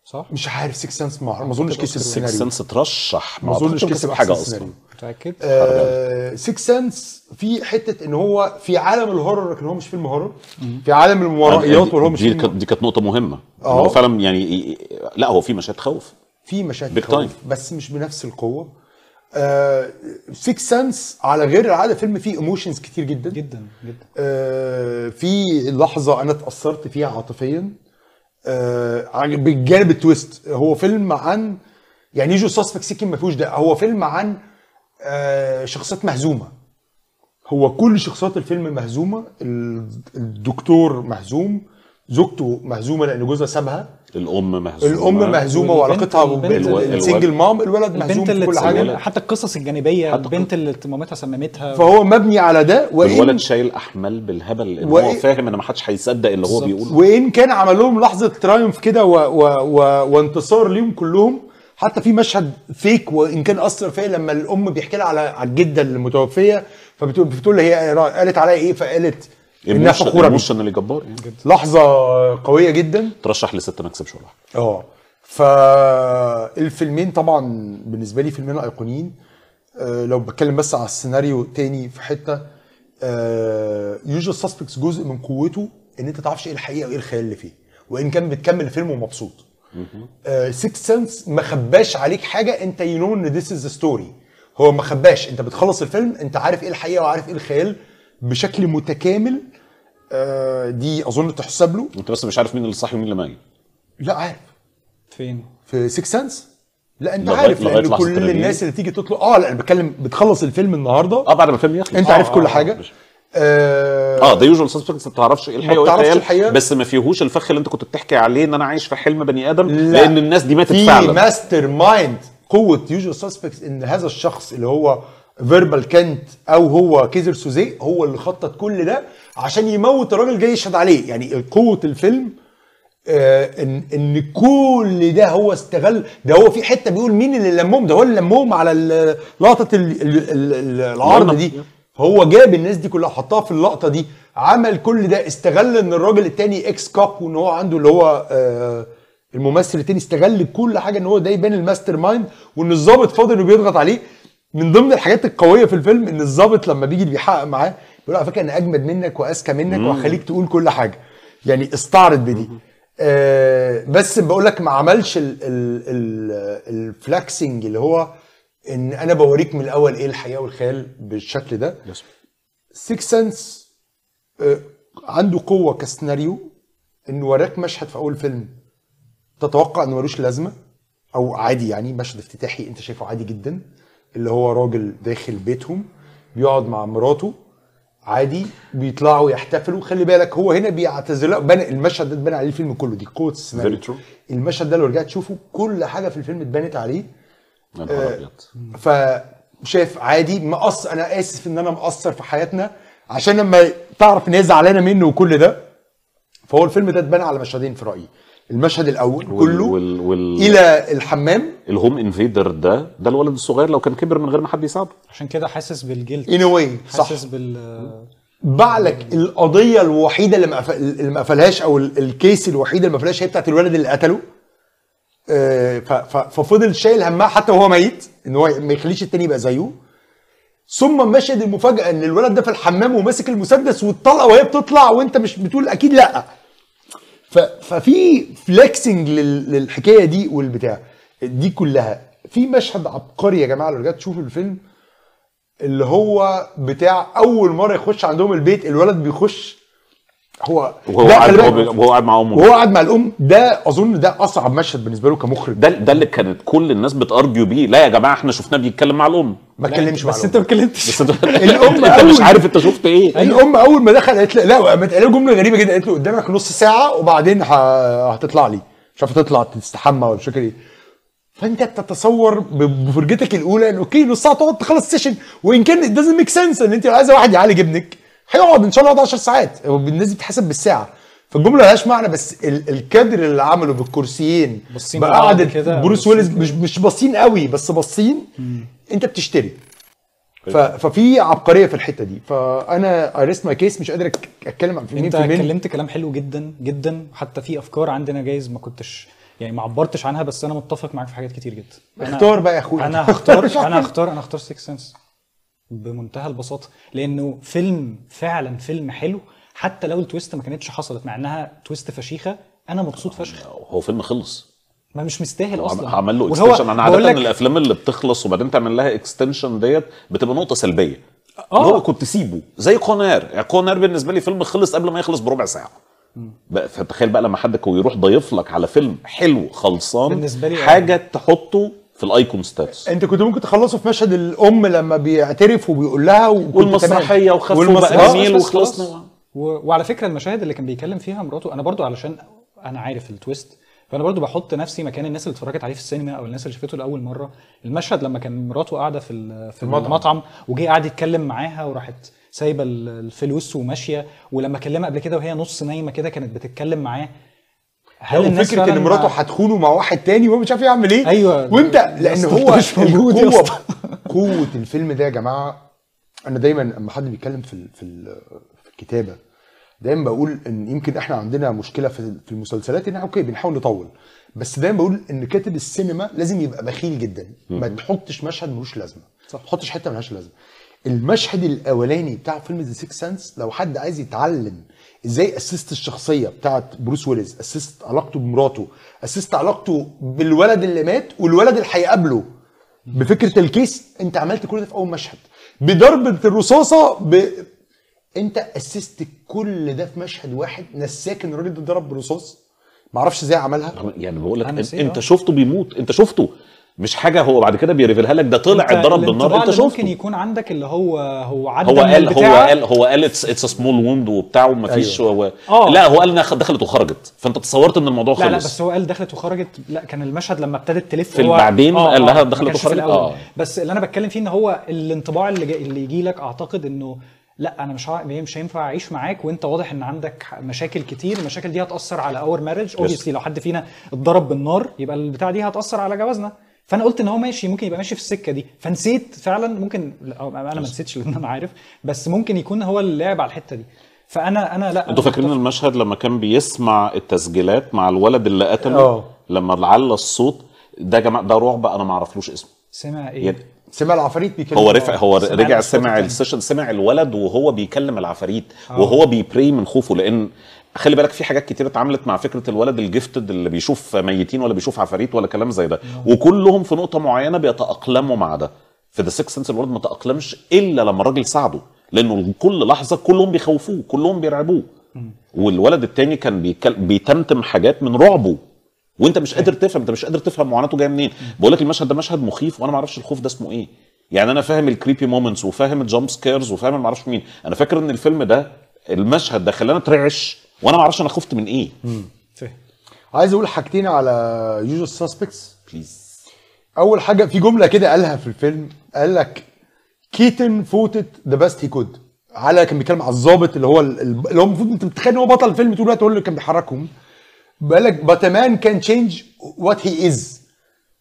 صح؟ مش عارف سيكس سنس ما اظنش كسب السيناريو سنس ترشح ما اظنش كسب حاجه اصلا متاكد؟ سيكس آه، سنس في حته ان هو في عالم الهورر لكن هو مش فيلم هورر في عالم المورائيات يعني وهو مش فيلم دي كانت نقطه مهمه آه. هو فعلا يعني لا هو في مشاهد تخوف في مشاهد خوف بس مش بنفس القوه سيكس آه، سنس على غير العاده فيلم فيه ايموشنز كتير جدا جدا جدا آه في لحظه انا اتاثرت فيها عاطفيا آه بالجانب التويست هو فيلم عن يعني يجو ساس مكسيكي ما فيهوش ده هو فيلم عن آه شخصيات مهزومه هو كل شخصيات الفيلم مهزومه الدكتور مهزوم زوجته مهزومه لان جوزها سابها الام مهزومه الام مهزومه وعلاقتها بالسنجل مام الولد مهزوم في كل حاجه حتى القصص الجانبيه حتى البنت اللي مامتها سممتها فهو مبني على ده وإن الولد شايل احمال بالهبل ان هو فاهم ان ما حدش هيصدق اللي هو بيقوله وان كان عمل لهم لحظه ترايمف كده و... و... و... وانتصار ليهم كلهم حتى في مشهد فيك وان كان اثر فيا لما الام بيحكي لها على الجده المتوفيه فبتقول هي قالت عليا ايه فقالت انها فخوره اللي جبار يعني لحظه قويه جدا ترشح لسته ما كسبش ولا حاجه اه فالفيلمين طبعا بالنسبه لي فيلمين ايقونيين أه لو بتكلم بس على السيناريو تاني في حته يوجوال آه، سسبكتس جزء من قوته ان انت تعرفش ايه الحقيقه وايه الخيال اللي فيه وان كان بتكمل الفيلم ومبسوط سيكس سنس آه، ما خباش عليك حاجه انت يو نو ان ذيس از ستوري هو ما خباش انت بتخلص الفيلم انت عارف ايه الحقيقه وعارف ايه الخيال بشكل متكامل آه، دي اظن تحسب له وانت بس مش عارف مين اللي صاحي ومين اللي ماجي لا عارف فين في 6 سنس لا انت لغاية عارف لغاية لان كل التنبيه. الناس اللي تيجي تطلب اه لا انا بتكلم بتخلص الفيلم النهارده اه بعد ما الفيلم يخلص انت آه عارف آه كل آه، حاجه اه ده يوجوال سسبنس ما بتعرفش ايه الحقيقه وايه الحقيقه بس ما فيهوش الفخ اللي انت كنت بتحكي عليه ان انا عايش في حلم بني ادم لا. لان الناس دي ماتت في فعلا في ماستر مايند قوه يوجوال سسبكتس ان هذا الشخص اللي هو فيربال كانت او هو كيزر سوزي هو اللي خطط كل ده عشان يموت الراجل جاي يشهد عليه يعني قوه الفيلم آه، ان ان كل ده هو استغل ده هو في حته بيقول مين اللي لمهم ده هو اللي لمهم على لقطه العرض دي هو جاب الناس دي كلها حطها في اللقطه دي عمل كل ده استغل ان الراجل التاني اكس كاب وان هو عنده اللي هو آه، الممثل التاني استغل كل حاجه ان هو ده يبان الماستر مايند وان الظابط فاضل وبيضغط بيضغط عليه من ضمن الحاجات القويه في الفيلم ان الظابط لما بيجي بيحقق معاه بيقول على فكره انا اجمد منك واذكى منك وهخليك تقول كل حاجه يعني استعرض بدي آه بس بقول لك ما عملش الفلاكسنج اللي هو ان انا بوريك من الاول ايه الحقيقه والخيال بالشكل ده سيكس سنس آه عنده قوه كسيناريو انه وراك مشهد في اول فيلم تتوقع انه ملوش لازمه او عادي يعني مشهد افتتاحي انت شايفه عادي جدا اللي هو راجل داخل بيتهم بيقعد مع مراته عادي بيطلعوا يحتفلوا خلي بالك هو هنا بيعتزل بنى المشهد ده اتبنى عليه الفيلم كله دي قوه السيناريو المشهد ده لو رجعت تشوفه كل حاجه في الفيلم اتبنت عليه آه فشايف عادي مقص انا اسف ان انا مقصر في حياتنا عشان لما تعرف ان هي زعلانه منه وكل ده فهو الفيلم ده اتبنى على مشهدين في رايي المشهد الاول كله وال وال الى الحمام الهوم انفيدر ده ده الولد الصغير لو كان كبر من غير ما حد يساعده عشان كده حاسس بالجلد ان واي صح حاسس بال بعلك القضيه الوحيده اللي ما اللي ما قفلهاش او الكيس الوحيده اللي ما قفلهاش هي بتاعت الولد اللي قتله آه، ففضل شايل همها حتى وهو ميت ان هو ما يخليش التاني يبقى زيه ثم مشهد المفاجاه ان الولد ده في الحمام وماسك المسدس والطلقه وهي بتطلع وانت مش بتقول اكيد لا ففي فليكسنج للحكايه دي والبتاع دي كلها في مشهد عبقري يا جماعه لو رجعت تشوف الفيلم اللي هو بتاع اول مره يخش عندهم البيت الولد بيخش هو وهو قاعد وهو قاعد مع امه وهو قاعد مع الام ده اظن ده اصعب مشهد بالنسبه له كمخرج ده ده اللي كانت كل الناس بتارجيو بيه لا يا جماعه احنا شفناه بيتكلم مع الام ما يعني اتكلمش بس انت ما اتكلمتش الام يعني انت مش عارف انت شفت ايه الام اول ما دخل قالت لا لا قالت له جمله غريبه جدا قالت له قدامك نص ساعه وبعدين هتطلع لي مش عارف تطلع تستحمى ولا مش ايه فانت بتتصور بفرجتك الاولى ان اوكي نص ساعه تقعد تخلص سيشن وان كان دازنت ميك سنس ان انت لو عايزه واحد يعالج ابنك هيقعد ان شاء الله يقعد 10 ساعات بالنسبه بتحسب بالساعه فالجمله ملهاش معنى بس ال الكادر اللي عمله بالكرسيين بقعدة بروس ويلز مش مش باصين قوي بس باصين انت بتشتري ففي عبقريه في الحته دي فانا اريست ماي كيس مش قادر اتكلم عن فيلمين انت اتكلمت كلام حلو جدا جدا حتى في افكار عندنا جايز ما كنتش يعني ما عبرتش عنها بس انا متفق معاك في حاجات كتير جدا اختار بقى يا اخويا انا هختار انا هختار انا هختار سكس سنس بمنتهى البساطه لانه فيلم فعلا فيلم حلو حتى لو التويست ما كانتش حصلت مع انها تويست فشيخه انا مبسوط آه، فشخ هو فيلم خلص ما مش مستاهل اصلا عمل له اكستنشن انا عاده إن الافلام اللي بتخلص وبعدين تعمل لها اكستنشن ديت بتبقى نقطه سلبيه اه هو كنت سيبه زي كونار يعني كونار بالنسبه لي فيلم خلص قبل ما يخلص بربع ساعه بقى فتخيل بقى لما حد يروح ضايف لك على فيلم حلو خلصان بالنسبة لي حاجه يعني. تحطه في الايكون ستاتس انت كنت ممكن تخلصه في مشهد الام لما بيعترف وبيقول لها والمسرحيه وخفوا وخلصنا و... وعلى فكره المشاهد اللي كان بيكلم فيها مراته انا برضو علشان انا عارف التويست فانا برضو بحط نفسي مكان الناس اللي اتفرجت عليه في السينما او الناس اللي شافته لاول مره المشهد لما كان مراته قاعده في في المطعم, المطعم وجه قاعد يتكلم معاها وراحت سايبه الفلوس وماشيه ولما كلمها قبل كده وهي نص نايمه كده كانت بتتكلم معاه هل الناس فكره ان مراته هتخونه مع واحد تاني وهو مش عارف يعمل ايه ايوه وانت لان هو قوه قوه الفيلم ده يا جماعه انا دايما لما حد بيتكلم في في كتابه دايما بقول ان يمكن احنا عندنا مشكله في المسلسلات ان اوكي بنحاول نطول بس دايما بقول ان كاتب السينما لازم يبقى بخيل جدا ما تحطش مشهد ملوش لازمه صح ما تحطش حته ملهاش لازمه المشهد الاولاني بتاع فيلم ذا سيكس سنس لو حد عايز يتعلم ازاي اسست الشخصيه بتاعت بروس ويلز اسست علاقته بمراته اسست علاقته بالولد اللي مات والولد اللي هيقابله بفكره الكيس انت عملت كل ده في اول مشهد بضربه الرصاصه انت اسست كل ده في مشهد واحد نساك ان الراجل ده اتضرب برصاص معرفش ازاي عملها يعني بقول لك انت, انت آه. شفته بيموت انت شفته مش حاجه هو بعد كده بيريفيلها لك ده طلع اتضرب بالنار انت شفته ممكن يكون عندك اللي هو هو عدى هو قال هو قال هو قال اتس سمول ووند وبتاع ومفيش أيوة. آه. لا هو قال انها دخلت وخرجت فانت تصورت ان الموضوع خلص لا لا بس هو قال دخلت وخرجت لا كان المشهد لما ابتدت تلف في بعدين آه، قال لها دخلت وخرجت اه بس اللي انا بتكلم فيه ان هو الانطباع اللي جي اللي يجي لك اعتقد انه لا انا مش مش هينفع اعيش معاك وانت واضح ان عندك مشاكل كتير المشاكل دي هتاثر على اور مارج اوبسلي لو حد فينا اتضرب بالنار يبقى البتاع دي هتاثر على جوازنا فانا قلت ان هو ماشي ممكن يبقى ماشي في السكه دي فنسيت فعلا ممكن انا ما نسيتش لان انا عارف بس ممكن يكون هو اللي لعب على الحته دي فانا انا لا انتوا فاكرين المشهد لما كان بيسمع التسجيلات مع الولد اللي قتله آه. لما علّى الصوت ده جماعه ده رعب انا ما اعرفلوش اسمه سمع ايه؟ يعني سمع العفاريت بيكلم هو رفع آه. هو سمع رجع سمع السيشن سمع الولد وهو بيكلم العفاريت آه. وهو بيبري من خوفه لان خلي بالك في حاجات كتير اتعملت مع فكره الولد الجفتد اللي بيشوف ميتين ولا بيشوف عفاريت ولا كلام زي ده مم. آه. وكلهم في نقطه معينه بيتاقلموا مع ده في ذا سكس سنس الولد ما تاقلمش الا لما الراجل ساعده لانه كل لحظه كلهم بيخوفوه كلهم بيرعبوه والولد التاني كان بيتمتم حاجات من رعبه وانت مش قادر تفهم انت مش قادر تفهم معاناته جايه منين بقول لك المشهد ده مشهد مخيف وانا ما اعرفش الخوف ده اسمه ايه يعني انا فاهم الكريبي مومنتس وفاهم الجامب سكيرز وفاهم ما اعرفش مين انا فاكر ان الفيلم ده المشهد ده خلاني اترعش وانا ما اعرفش انا خفت من ايه فاهم عايز اقول حاجتين على يوجوال سسبكتس بليز اول حاجه في جمله كده قالها في الفيلم قال لك كيتن فوتت ذا بيست هي كود على كان بيتكلم على الظابط اللي هو اللي هو المفروض انت متخيل ان هو بطل الفيلم طول الوقت هو اللي كان بيحركهم بالك باتمان كان تشينج وات هي از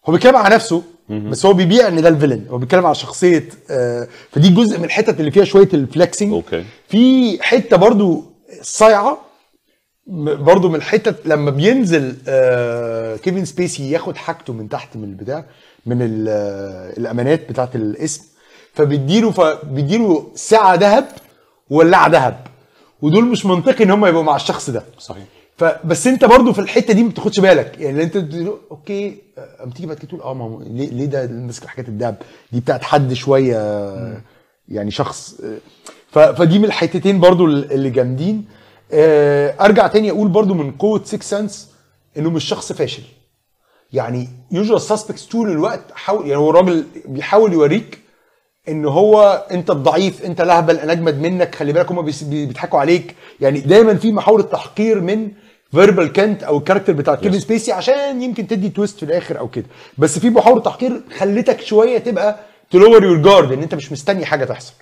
هو بيتكلم على نفسه بس هو بيبيع ان ده الفيلن هو بيتكلم على شخصيه آه، فدي جزء من الحتت اللي فيها شويه الفلكسنج اوكي في حته برضو صايعه برضو من الحتت لما بينزل آه، كيفن سبيسي ياخد حاجته من تحت من البتاع من آه، الامانات بتاعت الاسم فبيديله فبيديله ساعه ذهب ولاعه ذهب ودول مش منطقي ان هم يبقوا مع الشخص ده صحيح فبس انت برضو في الحته دي ما بتاخدش بالك يعني انت اوكي آه، اما تيجي بعد كده تقول اه ما ليه ليه ده ماسك حكايه الدهب دي بتاعت حد شويه يعني شخص فدي من الحتتين برضو اللي جامدين آه، ارجع تاني اقول برضو من قوه سيكس سنس انه مش شخص فاشل يعني يوجوال ساسبكتس طول الوقت حاول يعني هو الراجل بيحاول يوريك ان هو انت الضعيف انت لهبل انا اجمد منك خلي بالك هم بيضحكوا عليك يعني دايما في محاوله تحقير من فيربال كانت او الكاركتر بتاع كيفن سبيسي عشان يمكن تدي تويست في الاخر او كده بس في بحور تحقير خلتك شويه تبقى تلور يور جارد ان انت مش مستني حاجه تحصل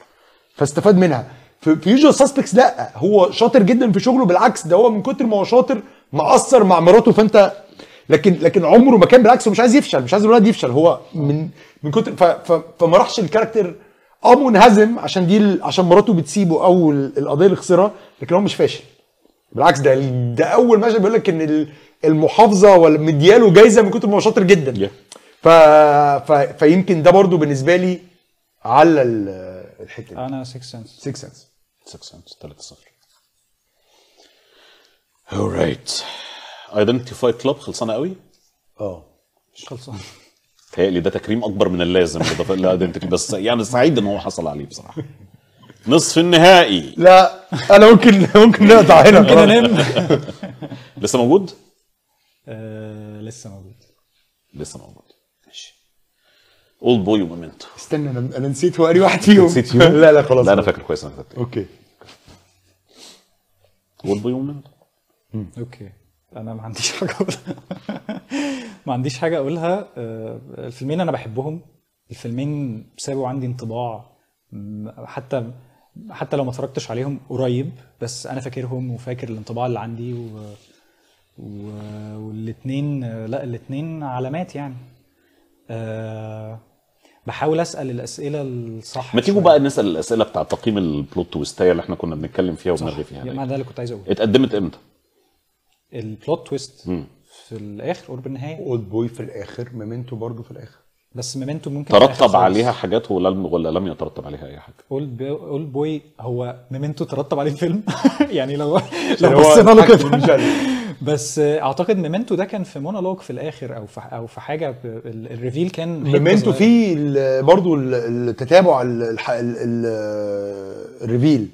فاستفاد منها في يوجوال سسبكتس لا هو شاطر جدا في شغله بالعكس ده هو من كتر ما هو شاطر مقصر مع مراته فانت لكن لكن عمره ما كان بالعكس هو مش عايز يفشل مش عايز الولد يفشل هو من من كتر ف ف فما راحش الكاركتر اه منهزم عشان دي عشان مراته بتسيبه او القضيه اللي خسرها لكن هو مش فاشل بالعكس ده ده اول مشهد بيقول لك ان المحافظه ولا مدياله جايزه من كتر ما هو شاطر جدا yeah. ف... ف... فيمكن ده برضو بالنسبه لي على الحته دي انا 6 سنس 6 سنس 6 سنس 3 0 alright ايدنتيفاي كلوب خلصانه قوي اه مش خلصانه تهيألي ده تكريم اكبر من اللازم بس يعني سعيد ان هو حصل عليه بصراحه نصف النهائي لا انا ممكن ممكن نقطع هنا ممكن انام لسه موجود؟ آه لسه موجود لسه موجود ماشي اولد بوي ومومنتو استنى انا انا نسيت هو واحد فيهم نسيت فيهم لا لا خلاص لا انا فاكر كويس انا فاكر اوكي اولد بوي ومومنتو اوكي انا ما عنديش حاجه ما عنديش حاجه اقولها آه، الفيلمين انا بحبهم الفيلمين سابوا عندي انطباع حتى حتى لو ما اتفرجتش عليهم قريب بس انا فاكرهم وفاكر الانطباع اللي عندي و... و... والاثنين لا الاثنين علامات يعني أه... بحاول اسال الاسئله الصح ما تيجوا بقى نسال الاسئله بتاع تقييم البلوت تويستايه اللي احنا كنا بنتكلم فيها وبنرغي فيها ما ده اللي كنت عايز اقوله اتقدمت امتى؟ البلوت تويست في الاخر قرب النهايه اولد بوي في الاخر ميمنتو برضه في الاخر بس ميمنتو ممكن ترتب عليها حاجات ولا ولا لم يترتب عليها اي حاجه اول اول بوي هو مومنتو ترتب عليه فيلم يعني لو لو بصينا له كده بس اعتقد ميمنتو ده كان في مونولوج في الاخر او في او في حاجه الريفيل كان ميمنتو فيه برضه التتابع الريفيل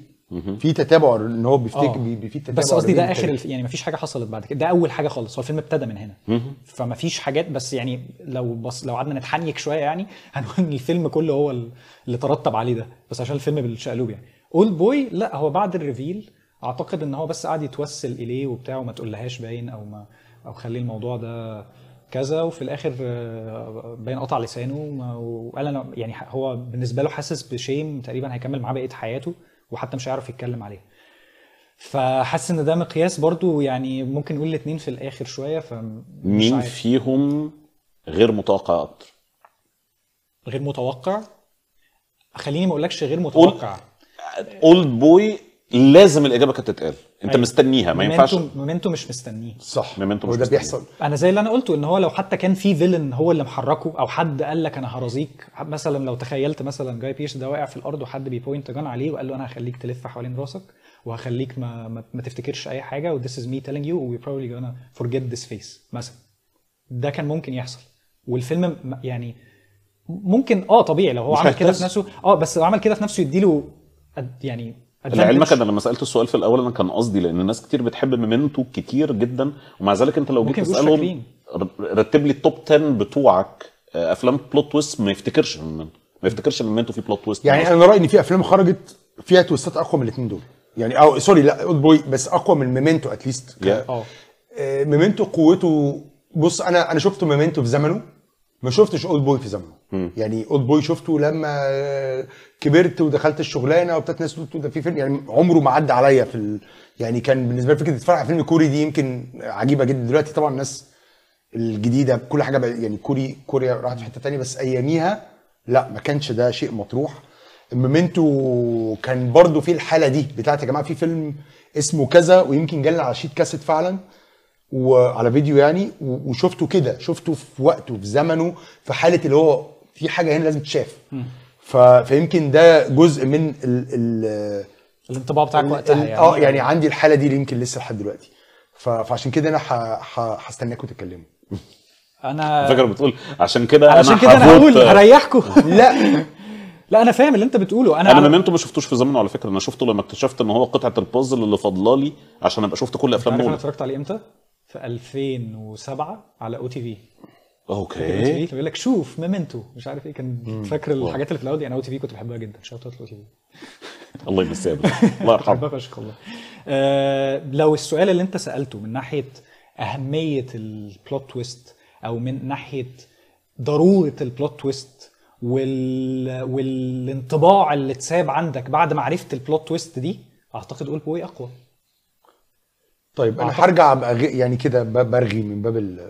في تتابع ان هو بيفتكر آه. في تتابع بس قصدي ده اخر الف... يعني مفيش حاجه حصلت بعد كده ده اول حاجه خالص هو الفيلم ابتدى من هنا فمفيش حاجات بس يعني لو بص لو قعدنا نتحنيك شويه يعني هنقول الفيلم كله هو اللي ترتب عليه ده بس عشان الفيلم بالشقلوب يعني اولد بوي لا هو بعد الريفيل اعتقد ان هو بس قعد يتوسل اليه وبتاع وما تقولهاش باين او ما او خلي الموضوع ده كذا وفي الاخر آه، باين قطع لسانه وقال انا يعني هو بالنسبه له حاسس بشيم تقريبا هيكمل معاه بقيه حياته وحتى مش هيعرف يتكلم عليها فحاسس ان ده مقياس برضو يعني ممكن نقول الاثنين في الاخر شويه ف مين عارف. فيهم غير متوقع اكتر غير متوقع خليني ما اقولكش غير متوقع اولد بوي لازم الاجابه كانت تتقال انت أيوة. مستنيها ما ينفعش مومنتو مش مستنيه صح مومنتو مش ده بيحصل انا زي اللي انا قلته ان هو لو حتى كان في فيلن هو اللي محركه او حد قال لك انا هرازيك مثلا لو تخيلت مثلا جاي بيش ده واقع في الارض وحد بيبوينت جان عليه وقال له انا هخليك تلف حوالين راسك وهخليك ما, ما, ما تفتكرش اي حاجه وذس از مي تيلينج يو وي بروبلي جونا فورجيت ذس فيس مثلا ده كان ممكن يحصل والفيلم يعني ممكن اه طبيعي لو هو عمل كده في نفسه اه بس لو عمل كده في نفسه يديله يعني لعلمك انا لما سالت السؤال في الاول انا كان قصدي لان ناس كتير بتحب ميمنتو كتير جدا ومع ذلك انت لو جيت تسالهم رتب لي التوب 10 بتوعك آه، افلام بلوت تويست ما يفتكرش ما يفتكرش ان ميمنتو في بلوت تويست يعني انا رايي ان في افلام خرجت فيها تويستات اقوى من الاثنين دول يعني او سوري لا اولد بوي بس اقوى من ميمنتو اتليست yeah. اه ميمنتو قوته بص انا انا شفته ميمنتو في زمنه ما شفتش اولد بوي في زمنه يعني اولد بوي شفته لما آه، كبرت ودخلت الشغلانه وابتدت ناس تقول ده في فيلم يعني عمره ما عدى عليا في ال... يعني كان بالنسبه لي فكره تتفرج على فيلم كوري دي يمكن عجيبه جدا دلوقتي طبعا الناس الجديده كل حاجه بقى يعني كوري كوريا راحت في حته ثانيه بس اياميها لا ما كانش ده شيء مطروح مومنتو كان برضو في الحاله دي بتاعت يا جماعه في فيلم اسمه كذا ويمكن جالنا على شيت كاسيت فعلا وعلى فيديو يعني وشفته كده شفته في وقته في زمنه في حاله اللي هو في حاجه هنا لازم تتشاف فيمكن ده جزء من ال ال الانطباع بتاعك وقتها يعني اه يعني عندي الحاله دي يمكن لسه لحد دلوقتي فعشان كده انا هستناكم تتكلموا انا فاكر بتقول عشان كده عشان كده انا هقول هريحكم لا لا انا فاهم اللي انت بتقوله انا انا ميمنتو ما شفتوش في زمنه على فكره انا شفته لما اكتشفت ان هو قطعه البازل اللي فاضله لي عشان ابقى شفت كل افلام نولان انا اتفرجت عليه امتى؟ في 2007 على او تي في اوكي بيقول لك شوف ميمنتو مش عارف ايه كان فاكر الحاجات اللي في الاول دي انا او تي في كنت بحبها جدا شوت اوت او تي في الله يمسيها الله يرحمه بحبها فشخ والله آه، لو السؤال اللي انت سالته من ناحيه اهميه البلوت تويست او من ناحيه ضروره البلوت تويست وال... والانطباع اللي اتساب عندك بعد ما عرفت البلوت تويست دي اعتقد اول بوي اقوى طيب انا هرجع أبقى يعني كده برغي من باب ال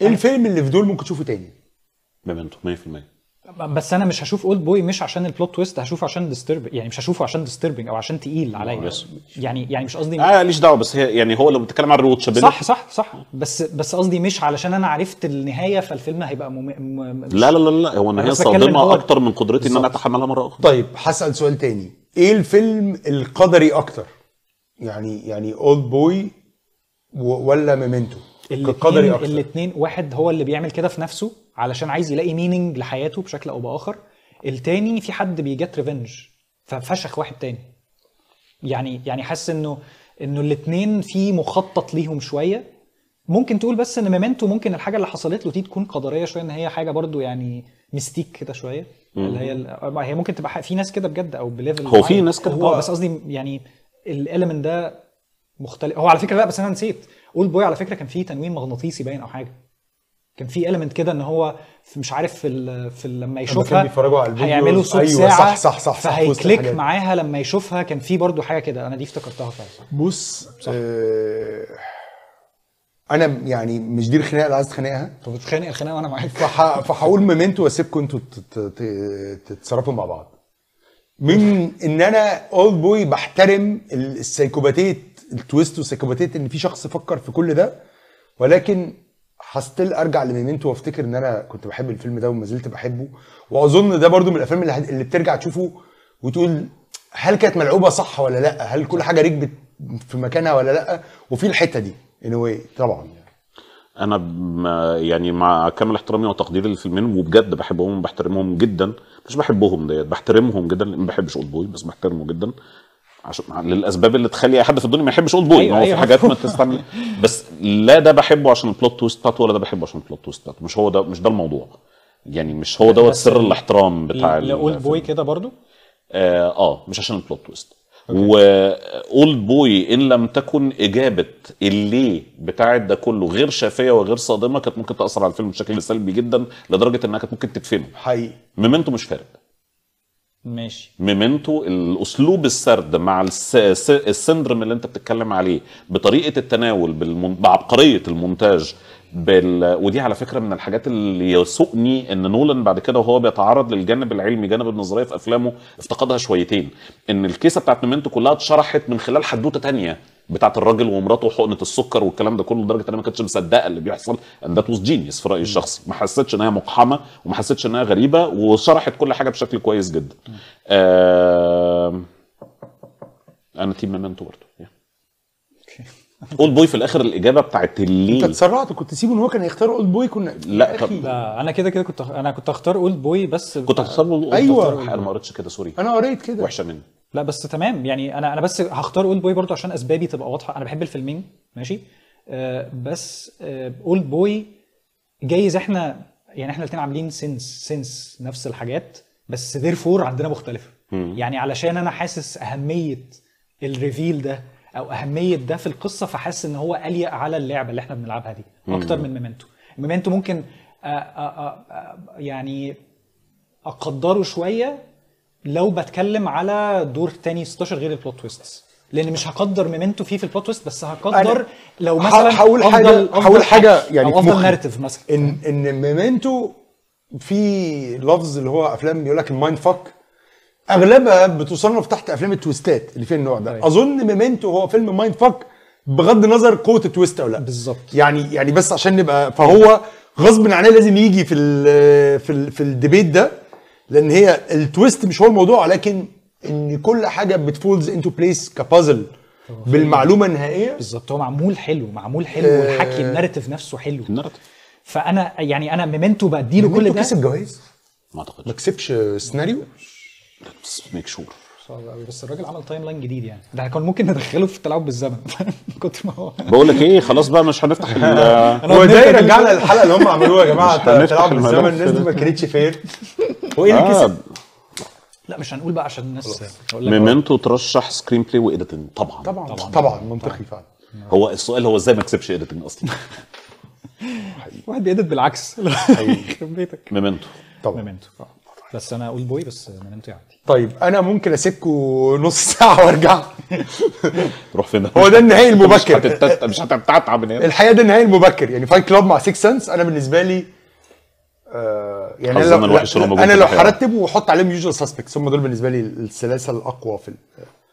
ايه الفيلم اللي في دول ممكن تشوفه تاني؟ ميمنتو 100% بس انا مش هشوف اولد بوي مش عشان البلوت تويست هشوفه عشان ديسترب يعني مش هشوفه عشان ديستربنج او عشان تقيل عليا يعني يعني مش قصدي اه ليش دعوه بس هي يعني هو لو بتتكلم عن الروتش صح صح صح بس بس قصدي مش علشان انا عرفت النهايه فالفيلم هيبقى مم... لا لا لا لا هو النهايه صادمه اكتر من قدرتي ان انا اتحملها مره اخرى طيب هسال سؤال تاني ايه الفيلم القدري اكتر؟ يعني يعني اولد بوي ولا ميمنتو الاتنين الاثنين واحد هو اللي بيعمل كده في نفسه علشان عايز يلاقي ميننج لحياته بشكل او باخر التاني في حد بيجت ريفنج ففشخ واحد تاني يعني يعني حاسس انه انه الاثنين في مخطط ليهم شويه ممكن تقول بس ان ميمنتو ممكن الحاجه اللي حصلت له دي تكون قدريه شويه ان هي حاجه برضو يعني ميستيك كده شويه اللي هي هي ممكن تبقى في ناس كده بجد او بليفل هو في ناس كده بس قصدي يعني الاليمنت ده مختلف هو على فكره لا بس انا نسيت اول بوي على فكره كان فيه تنويم مغناطيسي باين او حاجه كان في اليمنت كده ان هو مش عارف في ال في لما يشوفها بيتفرجوا على الفيديو هيعملوا صوت أيوة ساعه صح صح صح, صح فهيكليك معاها لما يشوفها كان في برضو حاجه كده انا دي افتكرتها فعلا بص صح. آه انا يعني مش دي الخناقه اللي عايز تخانقها طب الخناقه وانا معاك فهقول مومنتو واسيبكم انتوا تتصرفوا مع بعض من ان انا اولد بوي بحترم السيكوباتيت التويست والسيكوباتيت ان في شخص فكر في كل ده ولكن هستيل ارجع لميمنتو وافتكر ان انا كنت بحب الفيلم ده وما زلت بحبه واظن ده برضو من الافلام اللي, اللي بترجع تشوفه وتقول هل كانت ملعوبه صح ولا لا هل كل حاجه ركبت في مكانها ولا لا وفي الحته دي anyway طبعا انا يعني مع كامل احترامي وتقديري للفيلمين وبجد بحبهم وبحترمهم جدا مش بحبهم ديت بحترمهم جدا ما بحبش اولد بوي بس بحترمه جدا عشان للاسباب اللي تخلي اي حد في الدنيا ما يحبش اولد بوي أيوة هو أيوة في أيوة. حاجات ما تستعمل بس لا ده بحبه عشان البلوت تويست بتاعته ولا ده بحبه عشان البلوت تويست بتاعته مش هو ده مش ده الموضوع يعني مش هو دوت سر الاحترام بتاع الاولد بوي كده برضو آه, اه مش عشان البلوت تويست وقول بوي uh, ان لم تكن اجابه اللي بتاعت ده كله غير شافيه وغير صادمه كانت ممكن تاثر على الفيلم بشكل سلبي جدا لدرجه انها كانت ممكن تدفنه حقيقي ميمنتو مش فارق ماشي ميمنتو الاسلوب السرد مع السندروم اللي انت بتتكلم عليه بطريقه التناول بعبقريه المونتاج بال... ودي على فكره من الحاجات اللي يسوقني ان نولان بعد كده وهو بيتعرض للجانب العلمي جانب النظريه في افلامه افتقدها شويتين ان الكيسه بتاعت ميمنتو كلها اتشرحت من خلال حدوته تانية بتاعت الراجل ومراته وحقنه السكر والكلام ده كله لدرجه انا ما كنتش مصدقه اللي بيحصل ان ذات جينيس في رايي الشخصي ما حسيتش انها مقحمه وما حسيتش انها غريبه وشرحت كل حاجه بشكل كويس جدا آه... انا تيم ميمنتو برضه اولد بوي في الاخر الاجابه بتاعت اللي انت اتسرعت كنت تسيبه ان هو كان يختار اولد بوي كنا لا طب لا انا كده كده كنت انا كنت هختار اولد بوي بس كنت هختار اولد ايوه انا ما قريتش كده سوري انا قريت كده وحشه مني لا بس تمام يعني انا انا بس هختار اولد بوي برضه عشان اسبابي تبقى واضحه انا بحب الفيلمين ماشي آه بس آه، اولد آه بوي جايز احنا يعني احنا الاثنين عاملين سنس سنس نفس الحاجات بس ذير فور عندنا مختلفه يعني علشان انا حاسس اهميه الريفيل ده او اهميه ده في القصه فحس ان هو اليق على اللعبه اللي احنا بنلعبها دي اكتر من ميمنتو ميمنتو ممكن آه، آه، آه، يعني اقدره شويه لو بتكلم على دور تاني 16 غير البلوت تويست لان مش هقدر ميمنتو فيه في البلوت تويست بس هقدر لو مثلا هقول حاجه هقول حاجه يعني افضل ناريتيف مثلا ان ان ميمنتو في لفظ اللي هو افلام بيقول لك المايند فاك اغلبها بتصنف تحت افلام التويستات اللي فيها النوع ده أيه. اظن ميمنتو هو فيلم مايند فاك بغض النظر قوه التويست او لا بالظبط يعني يعني بس عشان نبقى فهو غصب عننا لازم يجي في الـ في الـ في الديبيت ده لان هي التويست مش هو الموضوع لكن ان كل حاجه بتفولز انتو بليس كبازل بالمعلومه النهائيه بالظبط هو معمول حلو معمول حلو آه والحكي الناريتيف نفسه حلو الناريتيف فانا يعني انا ميمنتو بديله كل ده كسب جوائز ما اعتقدش ما كسبش سيناريو ميك شور بس الراجل عمل تايم لاين جديد يعني ده كان ممكن ندخله في التلاعب بالزمن من كتر ما هو بقول لك ايه خلاص بقى مش هنفتح هو ده يرجعنا للحلقه اللي هم عملوها يا جماعه التلاعب بالزمن الناس دي ما كانتش فير وايه اللي آه، كسب؟ لا مش هنقول بقى عشان الناس ميمنتو ترشح سكرين بلاي واديتنج طبعا طبعا طبعا, منطقي فعلا هو السؤال هو ازاي ما كسبش اديتنج اصلا واحد بيديت بالعكس يخرب بيتك ميمنتو طبعا ميمنتو بس انا اقول بوي بس ما نمت عادي يعني. طيب انا ممكن اسيبكم نص ساعه وارجع تروح فين هو ده النهائي المبكر مش هتتت... من هنا الحقيقه ده النهائي المبكر يعني فايت كلاب مع 6 سنس انا بالنسبه لي آه، يعني لو... انا لو هرتب واحط عليهم يوجوال سسبكتس هم دول بالنسبه لي السلاسه الاقوى في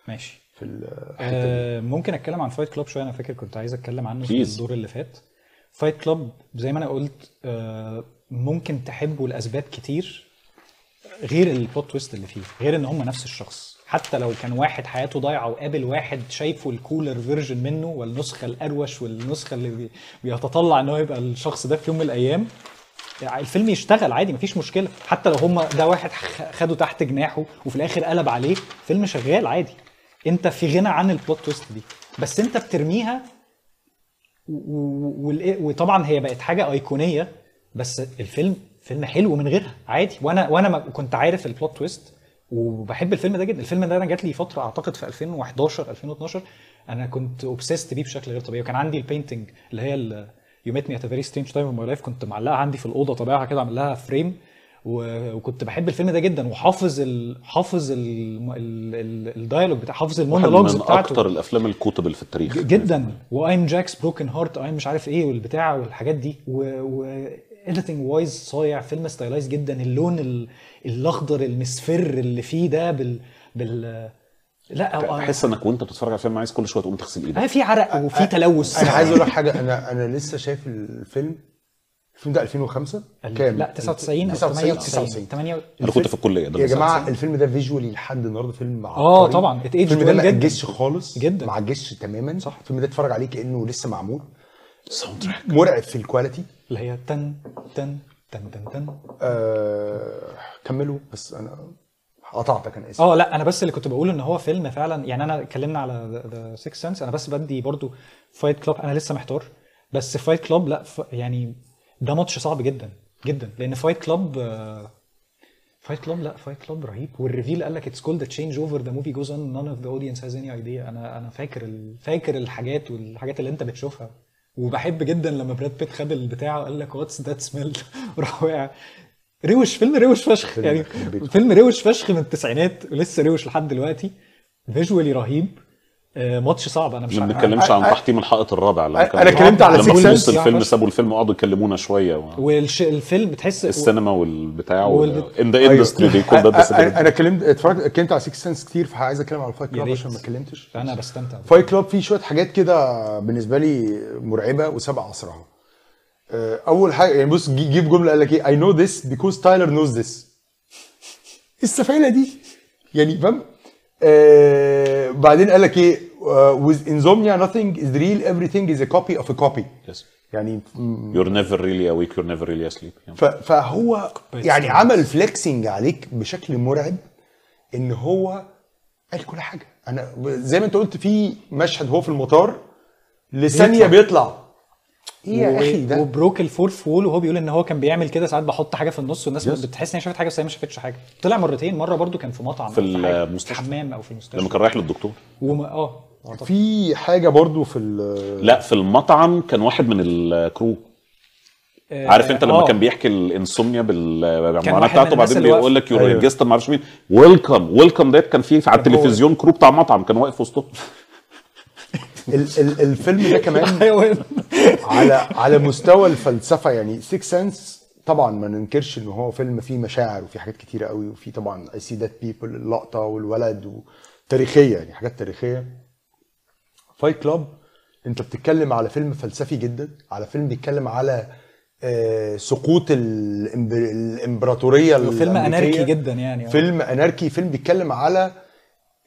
ماشي في الحته آه ممكن اتكلم عن فايت كلاب شويه انا فاكر كنت عايز اتكلم عنه في الدور اللي فات فايت كلاب زي ما انا قلت آه، ممكن تحبه لاسباب كتير غير البلوت تويست اللي فيه غير ان هم نفس الشخص حتى لو كان واحد حياته ضايعه وقابل واحد شايفه الكولر فيرجن منه والنسخه الاروش والنسخه اللي بيتطلع ان هو يبقى الشخص ده في يوم من الايام الفيلم يشتغل عادي مفيش مشكله حتى لو هم ده واحد خده تحت جناحه وفي الاخر قلب عليه فيلم شغال عادي انت في غنى عن البلوت تويست دي بس انت بترميها وطبعا هي بقت حاجه ايقونيه بس الفيلم فيلم حلو من غيرها عادي وانا وانا ما كنت عارف البلوت تويست وبحب الفيلم ده جدا الفيلم ده انا جات لي فتره اعتقد في 2011 2012 انا كنت اوبسيست بيه بشكل غير طبيعي وكان عندي البينتنج اللي هي يو ميت مي ات فيري سترينج تايم ماي لايف كنت معلقها عندي في الاوضه طبيعه كده عامل لها فريم وكنت بحب الفيلم ده جدا وحافظ ال... حافظ الدايلوج بتاع حافظ المونولوجز بتاعته من اكتر الافلام الكوتبل في التاريخ جدا وايم جاكس بروكن هارت اي مش عارف ايه والبتاع والحاجات دي و... و... ايديتنج وايز صايع فيلم ستايلايز جدا اللون الاخضر المسفر اللي فيه ده بال بال لا تحس انك وانت بتتفرج على فيلم عايز كل شويه تقوم تغسل ايدك آه، في عرق آه، وفي آه، تلوث انا عايز اقول لك حاجه انا انا لسه شايف الفيلم الفيلم ده 2005 كام؟ لا 99 او 98 98 انا كنت في الكليه ده يا جماعه الفيلم ده فيجوالي لحد النهارده فيلم اه طبعا الفيلم ده ما عجزش خالص جدا ما عجزش تماما صح الفيلم ده اتفرج عليه كانه لسه معمول ساوند تراك مرعب في الكواليتي اللي هي تن تن تن تن تن آه كملوا بس انا قطعتك انا اسف اه لا انا بس اللي كنت بقوله ان هو فيلم فعلا يعني انا اتكلمنا على ذا سيكس سنس انا بس بدي برضو فايت كلاب انا لسه محتار بس فايت كلاب لا ف... يعني ده ماتش صعب جدا جدا لان فايت كلاب فايت كلاب لا فايت كلاب رهيب والريفيل قال لك اتس كولد تشينج اوفر ذا موفي جوز اون نون اوف ذا اودينس هاز اني ايديا انا انا فاكر ال... فاكر الحاجات والحاجات اللي انت بتشوفها وبحب جدا لما براد بيت خد البتاع وقال لك واتس ذات سميل راح واقع روش فيلم روش فشخ يعني فيلم روش فشخ من التسعينات ولسه روش لحد دلوقتي فيجوالي رهيب آه، ماتش صعب انا مش ما بنتكلمش عن تحطيم الحائط الرابع انا اتكلمت على لما خلصت الفيلم سابوا الفيلم وقعدوا يكلمونا شويه و... والفيلم بتحس السينما والبتاع ان ذا اندستري بيكون ده انا اتكلمت اتفرجت اتكلمت على 6 سنس كتير فعايز اتكلم على فايت كلاب عشان ما اتكلمتش انا بستمتع فايت كلاب فيه شويه حاجات كده بالنسبه لي مرعبه وسبع اسرها آه، اول حاجه يعني بص جيب جمله قال لك ايه اي نو ذس بيكوز تايلر نوز ذس السفينه دي يعني فاهم آه، بعدين قال لك ايه آه، with insomnia nothing is real everything is a copy of a copy yes. يعني you're never really awake you're never really asleep yeah. فهو يعني عمل فليكسنج عليك بشكل مرعب ان هو قال كل حاجه انا زي ما انت قلت في مشهد هو في المطار لثانيه بيطلع ايه يا اخي ده وبروك الفورث وول وهو بيقول ان هو كان بيعمل كده ساعات بحط حاجه في النص والناس yes. بتحس ان هي شافت حاجه بس هي ما شافتش حاجه طلع مرتين مره برده كان في مطعم في المستشفى حمام او في المستشفى لما كان رايح للدكتور وما اه في حاجه برده في لا في المطعم كان واحد من الكرو آه، عارف انت لما آه. كان بيحكي الانسومنيا بالمعاناه بتاعته وبعدين بيقول لك يور جيست ما اعرفش مين ويلكم ويلكم ديت كان فيه على التلفزيون كرو بتاع مطعم كان واقف وسطهم الفيلم ده كمان أيوة. على على مستوى الفلسفه يعني سيكس سنس طبعا ما ننكرش ان هو فيلم فيه مشاعر وفيه حاجات كتيره قوي وفيه طبعا اي سي ذات بيبل اللقطه والولد وتاريخيه يعني حاجات تاريخيه فايت كلاب انت بتتكلم على فيلم فلسفي جدا على فيلم بيتكلم على آه، سقوط الامبراطوريه الفيلم اناركي جدا يعني فيلم اناركي فيلم بيتكلم على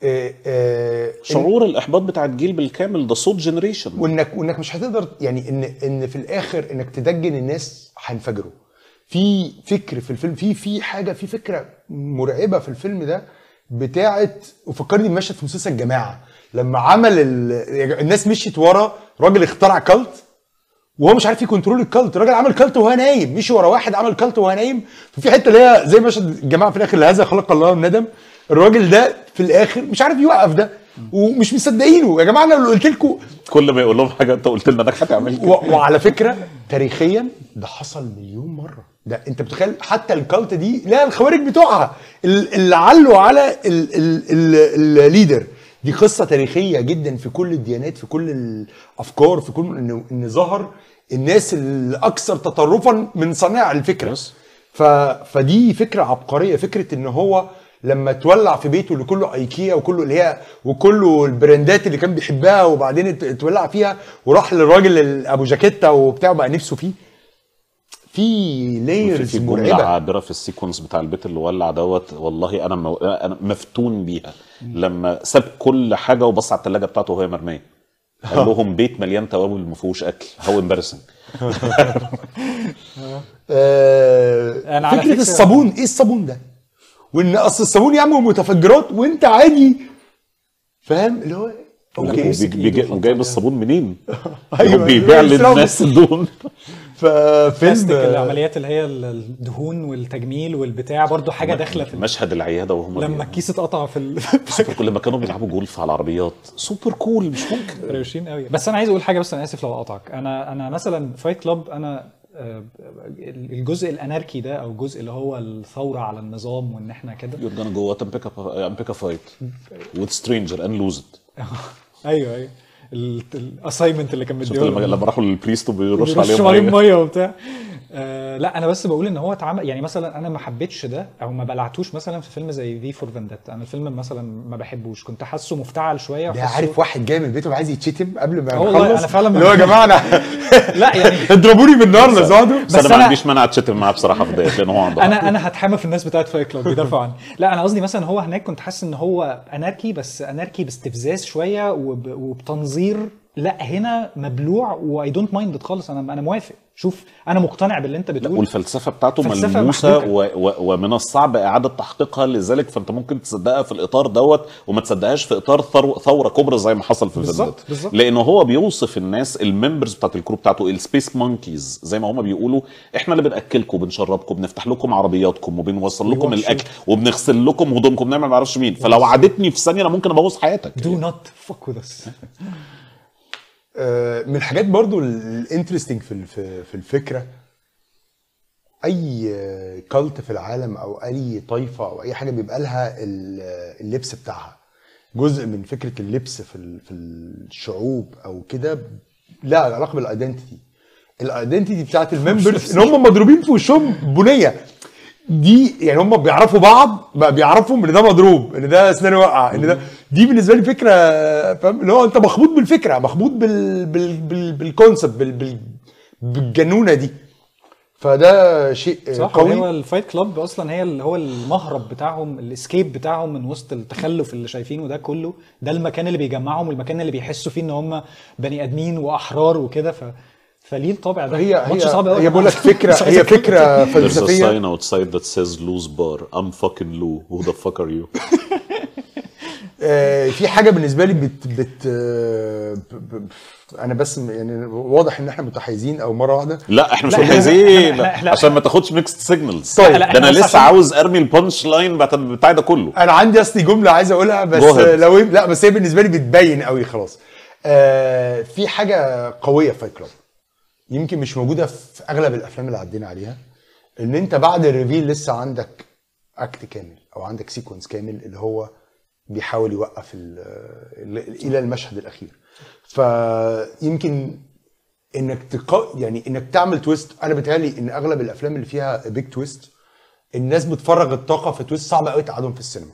آه، آه، شعور الاحباط بتاع الجيل بالكامل ده صوت جنريشن وانك وانك مش هتقدر يعني ان ان في الاخر انك تدجن الناس هينفجروا في فكر في الفيلم في في حاجه في فكره مرعبه في الفيلم ده بتاعه وفكرني بمشهد في مسلسل الجماعه لما عمل يعني الناس مشيت ورا راجل اخترع كالت وهو مش عارف يكنترول الكالت الراجل عمل كالت وهو نايم مشي ورا واحد عمل كالت وهو نايم ففي حته اللي هي زي مشهد الجماعه في الاخر اللي هذا خلق الله الندم الراجل ده في الاخر مش عارف يوقف ده ومش مصدقينه يا جماعه انا لو قلت لكم كل ما يقول لهم حاجه انت قلت لنا انك هتعمل كده وعلى فكره تاريخيا ده حصل مليون مره ده انت بتخيل حتى الكالت دي لا الخوارج بتوعها اللي علوا على الليدر دي قصه تاريخيه جدا في كل الديانات في كل الافكار في كل ان, إن ظهر الناس الاكثر تطرفا من صانع الفكره ف... فدي فكره عبقريه فكره ان هو لما تولع في بيته اللي كله ايكيا وكله اللي هي وكله البراندات اللي كان بيحبها وبعدين تولع فيها وراح للراجل ابو جاكيتا وبتاع بقى نفسه فيه في لايرز مرعبه عابره في السيكونس بتاع البيت اللي ولع دوت والله انا مو... انا مفتون بيها لما ساب كل حاجه وبص على الثلاجه بتاعته وهي مرميه قال لهم بيت مليان توابل ما فيهوش اكل هاو امبارسنج آه، انا فكره الصابون ايه الصابون ده؟ وان اصل الصابون يا عم وانت عادي فاهم اللي هو اوكي وجايب الصابون منين؟ ايوه بيبيع للناس الدهون ففيلم العمليات اللي هي الدهون والتجميل والبتاع برضو حاجه داخله في مشهد العياده وهم لما الكيس اتقطع في سوبر كول لما كانوا بيلعبوا جولف على العربيات سوبر كول مش ممكن روشين قوي بس انا عايز اقول حاجه بس انا اسف لو اقطعك انا انا مثلا فايت كلاب انا آه، الجزء الاناركي ده او الجزء اللي هو الثوره على النظام وان احنا كده يور جونا جو وات بيك اب فايت وذ سترينجر اند لوز ات ايوه ايوه الاساينمنت اللي كان مديهولهم لما راحوا للبريست وبيرشوا عليهم ميه وبتاع آه، لا انا بس بقول ان هو اتعمل يعني مثلا انا ما حبيتش ده او ما بلعتوش مثلا في فيلم زي في فور فندت انا الفيلم مثلا ما بحبوش كنت حاسه مفتعل شويه ده وحاسه... عارف واحد جاي من بيته عايز يتشتم قبل ما والله انا فعلا اللي هو يا جماعه انا لا يعني اضربوني بالنار لزعده بس, بس انا ما عنديش مانع اتشتم معاه بصراحه في ده لان هو عنده انا انا هتحامى في الناس بتاعت فايت كلاب بيدافعوا عني لا انا قصدي مثلا هو هناك كنت حاسس ان هو اناركي بس اناركي باستفزاز شويه وب... وبتنظير لا هنا مبلوع واي دونت مايند خالص انا انا موافق شوف انا مقتنع باللي انت بتقوله والفلسفه بتاعته ملموسه و... و... ومن الصعب اعاده تحقيقها لذلك فانت ممكن تصدقها في الاطار دوت وما تصدقهاش في اطار ثوره كبرى زي ما حصل في فنلندا لانه هو بيوصف الناس الممبرز بتاعت الكروب بتاعته السبيس مونكيز زي ما هم بيقولوا احنا اللي بناكلكم بنشربكم بنفتح لكم عربياتكم وبنوصل لكم الاكل وبنغسل لكم هدومكم نعمل ما اعرفش مين فلو عادتني في ثانيه انا ممكن ابوظ حياتك دو نوت فك آه، من الحاجات برضو الانترستنج في في الفكره اي كالت في العالم او اي طائفه او اي حاجه بيبقى لها اللبس بتاعها جزء من فكره اللبس في في الشعوب او كده لها علاقه بالايدنتيتي الايدنتيتي بتاعت الممبرز ان هم مضروبين في وشهم بنيه دي يعني هم بيعرفوا بعض بقى بيعرفوا ان ده مضروب ان ده اسناني واقعه ان ده دي بالنسبه لي فكره فاهم اللي هو انت مخبوط بالفكره مخبوط بال بال بالكونسبت بال بال بالجنونه دي فده شيء صح قوي صح الفايت كلاب اصلا هي اللي هو المهرب بتاعهم الاسكيب بتاعهم من وسط التخلف اللي شايفينه ده كله ده المكان اللي بيجمعهم المكان اللي بيحسوا فيه ان هم بني ادمين واحرار وكده ف فليه الطابع ده؟ هي هي صعب هي بقول لك فكره هي فكره فلسفيه There's a sign outside that says lose bar I'm fucking Lou who the fuck are you آه، في حاجه بالنسبه لي بت بت آه، انا بس يعني واضح ان احنا متحيزين او مره واحده لا احنا مش متحيزين عشان ما تاخدش ميكست سيجنالز طيب ده انا لسه عاوز ارمي البانش لاين بتاع ده كله انا عندي اصلي جمله عايز اقولها بس لو إيه- لا بس هي بالنسبه لي بتبين قوي خلاص آه، في حاجه قويه في كلاب يمكن مش موجوده في اغلب الافلام اللي عدينا عليها ان انت بعد الريفيل لسه عندك اكت كامل او عندك سيكونس كامل اللي هو بيحاول يوقف الى المشهد الاخير فيمكن انك تق... يعني انك تعمل تويست انا بتهيألي ان اغلب الافلام اللي فيها بيج تويست الناس بتفرغ الطاقه في تويست صعب قوي تقعدهم في السينما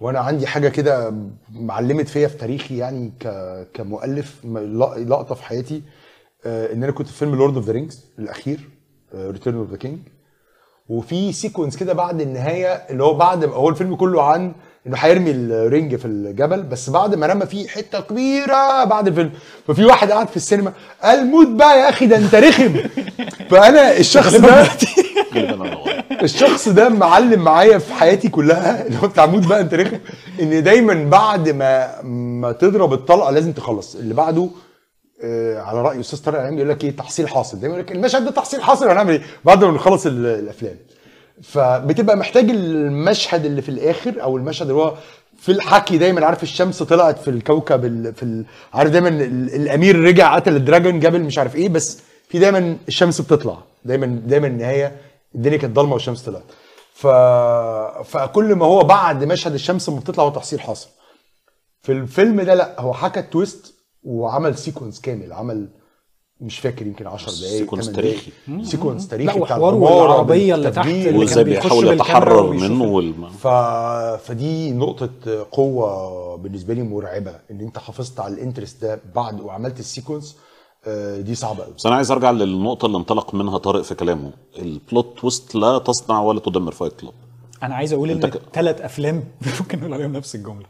وانا عندي حاجه كده معلمت فيا في تاريخي يعني ك... كمؤلف لقطه في حياتي آه، ان انا كنت في فيلم لورد اوف ذا رينجز الاخير ريتيرن اوف ذا كينج وفي سيكونس كده بعد النهايه اللي هو بعد ما هو الفيلم كله عن انه هيرمي الرنج في الجبل بس بعد ما رمى فيه حته كبيره بعد الفيلم ففي واحد قاعد في السينما قال موت بقى يا اخي ده انت رخم فانا الشخص ده الشخص ده معلم معايا في حياتي كلها اللي هو بتاع موت بقى انت رخم ان دايما بعد ما ما تضرب الطلقه لازم تخلص اللي بعده آه، على راي استاذ طارق العلمي يقول لك ايه تحصيل حاصل دايما يقول لك المشهد ده تحصيل حاصل هنعمل يعني ايه بعد ما نخلص الافلام فبتبقى محتاج المشهد اللي في الاخر او المشهد اللي هو في الحكي دايما عارف الشمس طلعت في الكوكب في عارف دايما الامير رجع قتل الدراجون جاب مش عارف ايه بس في دايما الشمس بتطلع دايما دايما النهايه الدنيا كانت ضلمه والشمس طلعت ف... فكل ما هو بعد مشهد الشمس ما بتطلع هو تحصيل حاصل في الفيلم ده لا هو حكى التويست وعمل سيكونس كامل عمل مش فاكر يمكن 10 دقائق سيكونس تاريخي سيكونس تاريخي لا وحوار والعربية اللي تحت اللي بيحاول يتحرر منه والم... ف... فدي نقطة قوة بالنسبة لي مرعبة ان انت حافظت على الانترست ده بعد وعملت السيكونس آه، دي صعبه قوي بس انا عايز ارجع للنقطه اللي انطلق منها طارق في كلامه البلوت تويست لا تصنع ولا تدمر فايت كلاب انا عايز اقول ان ك... ثلاث افلام ممكن نقول عليهم نفس الجمله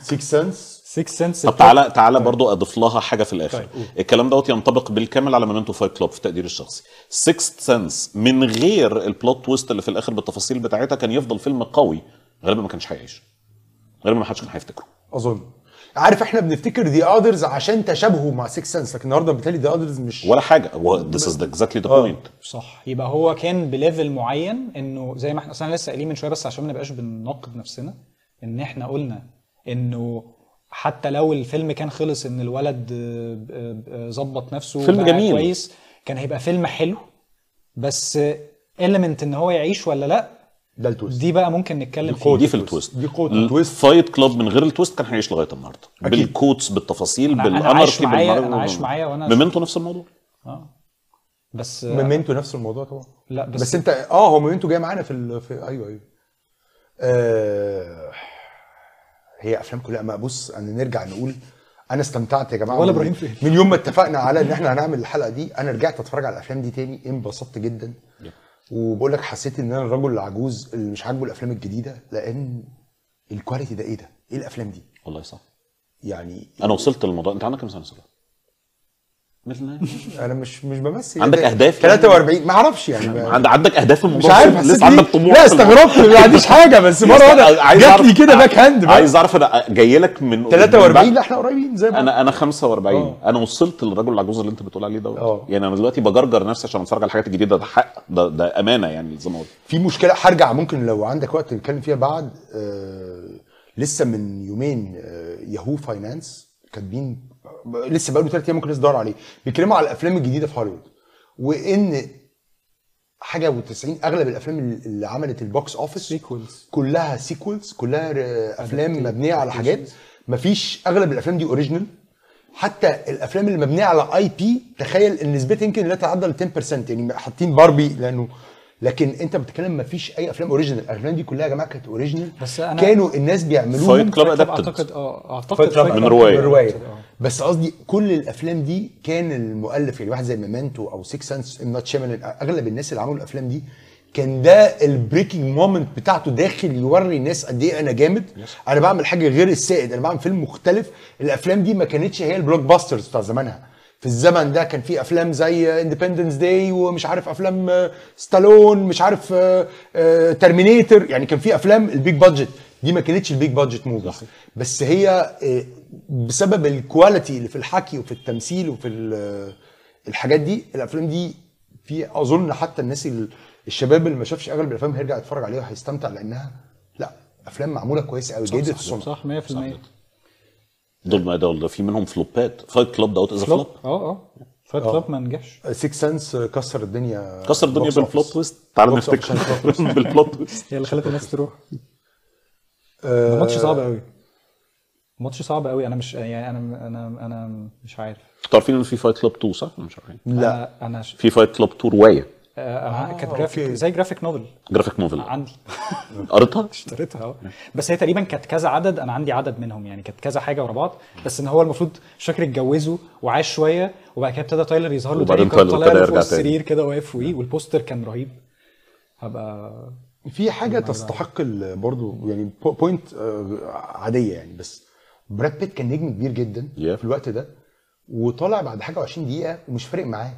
سيكس سنس 6 سنس طب تعالى تعالى طيب. برضو اضيف لها حاجه في الاخر طيب. الكلام دوت ينطبق بالكامل على مومنتو فايت كلوب في تقديري الشخصي 6 سنس من غير البلوت تويست اللي في الاخر بالتفاصيل بتاعتها كان يفضل فيلم قوي غالبا ما كانش هيعيش غالبا ما حدش كان هيفتكره اظن عارف احنا بنفتكر ذا اذرز عشان تشابهه مع 6 سنس لكن النهارده بالتالي ذا اذرز مش ولا حاجه ذس از اكزاكتلي ذا بوينت صح يبقى هو كان بليفل معين انه زي ما احنا اصلا لسه قايلين من شويه بس عشان ما نبقاش بنناقض نفسنا ان احنا قلنا انه حتى لو الفيلم كان خلص ان الولد آه، آه، آه، ظبط نفسه فيلم جميل كويس كان هيبقى فيلم حلو بس المنت ان هو يعيش ولا لا ده التويست دي بقى ممكن نتكلم فيها دي في التويست دي قوه التويست فايت كلاب من غير التويست كان هيعيش لغايه النهارده بالكوتس بالتفاصيل بالاناركي بالمعايا انا عايش معايا وانا ميمنتو نفس الموضوع اه بس ميمنتو نفس الموضوع طبعا لا بس, بس انت اه هو ميمنتو جاي معانا في, ال... في ايوه ايوه آه هي افلام كلها ما بص انا نرجع نقول انا استمتعت يا جماعه ولا ابراهيم فهمت من يوم ما اتفقنا على ان احنا هنعمل الحلقه دي انا رجعت اتفرج على الافلام دي تاني انبسطت جدا وبقول لك حسيت ان انا الرجل العجوز اللي مش عاجبه الافلام الجديده لان الكواليتي ده ايه ده؟ ايه الافلام دي؟ والله صح يعني انا وصلت للموضوع انت عندك كم سنه صغير؟ مثل انا مش مش بمثل عندك اهداف 43 ما اعرفش يعني عند عندك اهداف في مش عارف لسه عندك طموح لا استغربت ما عنديش حاجه بس مره واحده جات لي كده باك هاند بقى. عايز اعرف انا جاي لك من 43 لا احنا قريبين زي ما انا انا 45 أوه. انا وصلت للرجل العجوز اللي انت بتقول عليه دوت آه. يعني انا دلوقتي بجرجر نفسي عشان اتفرج على الحاجات الجديده ده حق ده, ده امانه يعني زي ما قلت في مشكله هرجع ممكن لو عندك وقت نتكلم فيها بعد آه لسه من يومين آه ياهو فاينانس كاتبين لسه بقاله ثلاث ايام ممكن لسه تدور عليه بيتكلموا على الافلام الجديده في هوليوود وان حاجه و90 اغلب الافلام اللي عملت البوكس اوفيس سيكولز كلها سيكولز كلها افلام مبنيه على حاجات مفيش اغلب الافلام دي اوريجينال حتى الافلام اللي مبنيه على اي بي تخيل ان يمكن لا تتعدى ال 10% يعني حاطين باربي لانه لكن انت بتتكلم ما فيش اي افلام اوريجينال الافلام دي كلها يا جماعه كانت اوريجينال بس أنا كانوا الناس بيعملوها فايت كلاب ادابتد اعتقد اه اعتقد فايت كلاب من روايه من روايه بس قصدي كل الافلام دي كان المؤلف يعني واحد زي ميمنتو او سيكس سنس ام نوت اغلب الناس اللي عملوا الافلام دي كان ده البريكنج مومنت بتاعته داخل يوري الناس قد ايه انا جامد انا بعمل حاجه غير السائد انا بعمل فيلم مختلف الافلام دي ما كانتش هي البلوك باسترز بتاع زمانها في الزمن ده كان في افلام زي اندبندنس داي ومش عارف افلام ستالون آه، مش عارف ترمينيتر آه، آه، يعني كان في افلام البيج بادجت دي ما كانتش البيج بادجت موفي بس هي بسبب الكواليتي اللي في الحكي وفي التمثيل وفي الحاجات دي الافلام دي في اظن حتى الناس الشباب اللي ما شافش اغلب الافلام هيرجع يتفرج عليها وهيستمتع لانها لا افلام معموله كويسه قوي جيده الصنع صح 100% دول ما دول في منهم فلوبات فايت كلاب دوت از فلوب اه اه فايت كلاب ما نجحش 6 آه، سنس آه، كسر الدنيا كسر الدنيا بالفلوب تويست تعال نفتكر بالفلوب تويست هي اللي خلت الناس تروح آه، ماتش صعب قوي ماتش صعب قوي انا مش يعني انا انا انا مش عارف انتوا عارفين ان في فايت كلاب 2 صح؟ مش عارفين لا انا, ش... في فايت كلاب 2 روايه آه،, آه كانت جرافيك آه، زي جرافيك نوفل جرافيك نوفل عندي قريتها؟ اشتريتها اه بس هي تقريبا كانت كذا عدد انا عندي عدد منهم يعني كانت كذا حاجه ورا بعض بس ان هو المفروض مش فاكر اتجوزوا وعاش شويه وبعد كده ابتدى تايلر يظهر له وبعدين تايلر طالع له السرير كده واقف وايه والبوستر كان رهيب هبقى في حاجه تستحق برضه يعني بوينت آه، عاديه يعني بس براد بيت كان نجم كبير جدا في الوقت ده وطالع بعد حاجه و20 دقيقه ومش فارق معاه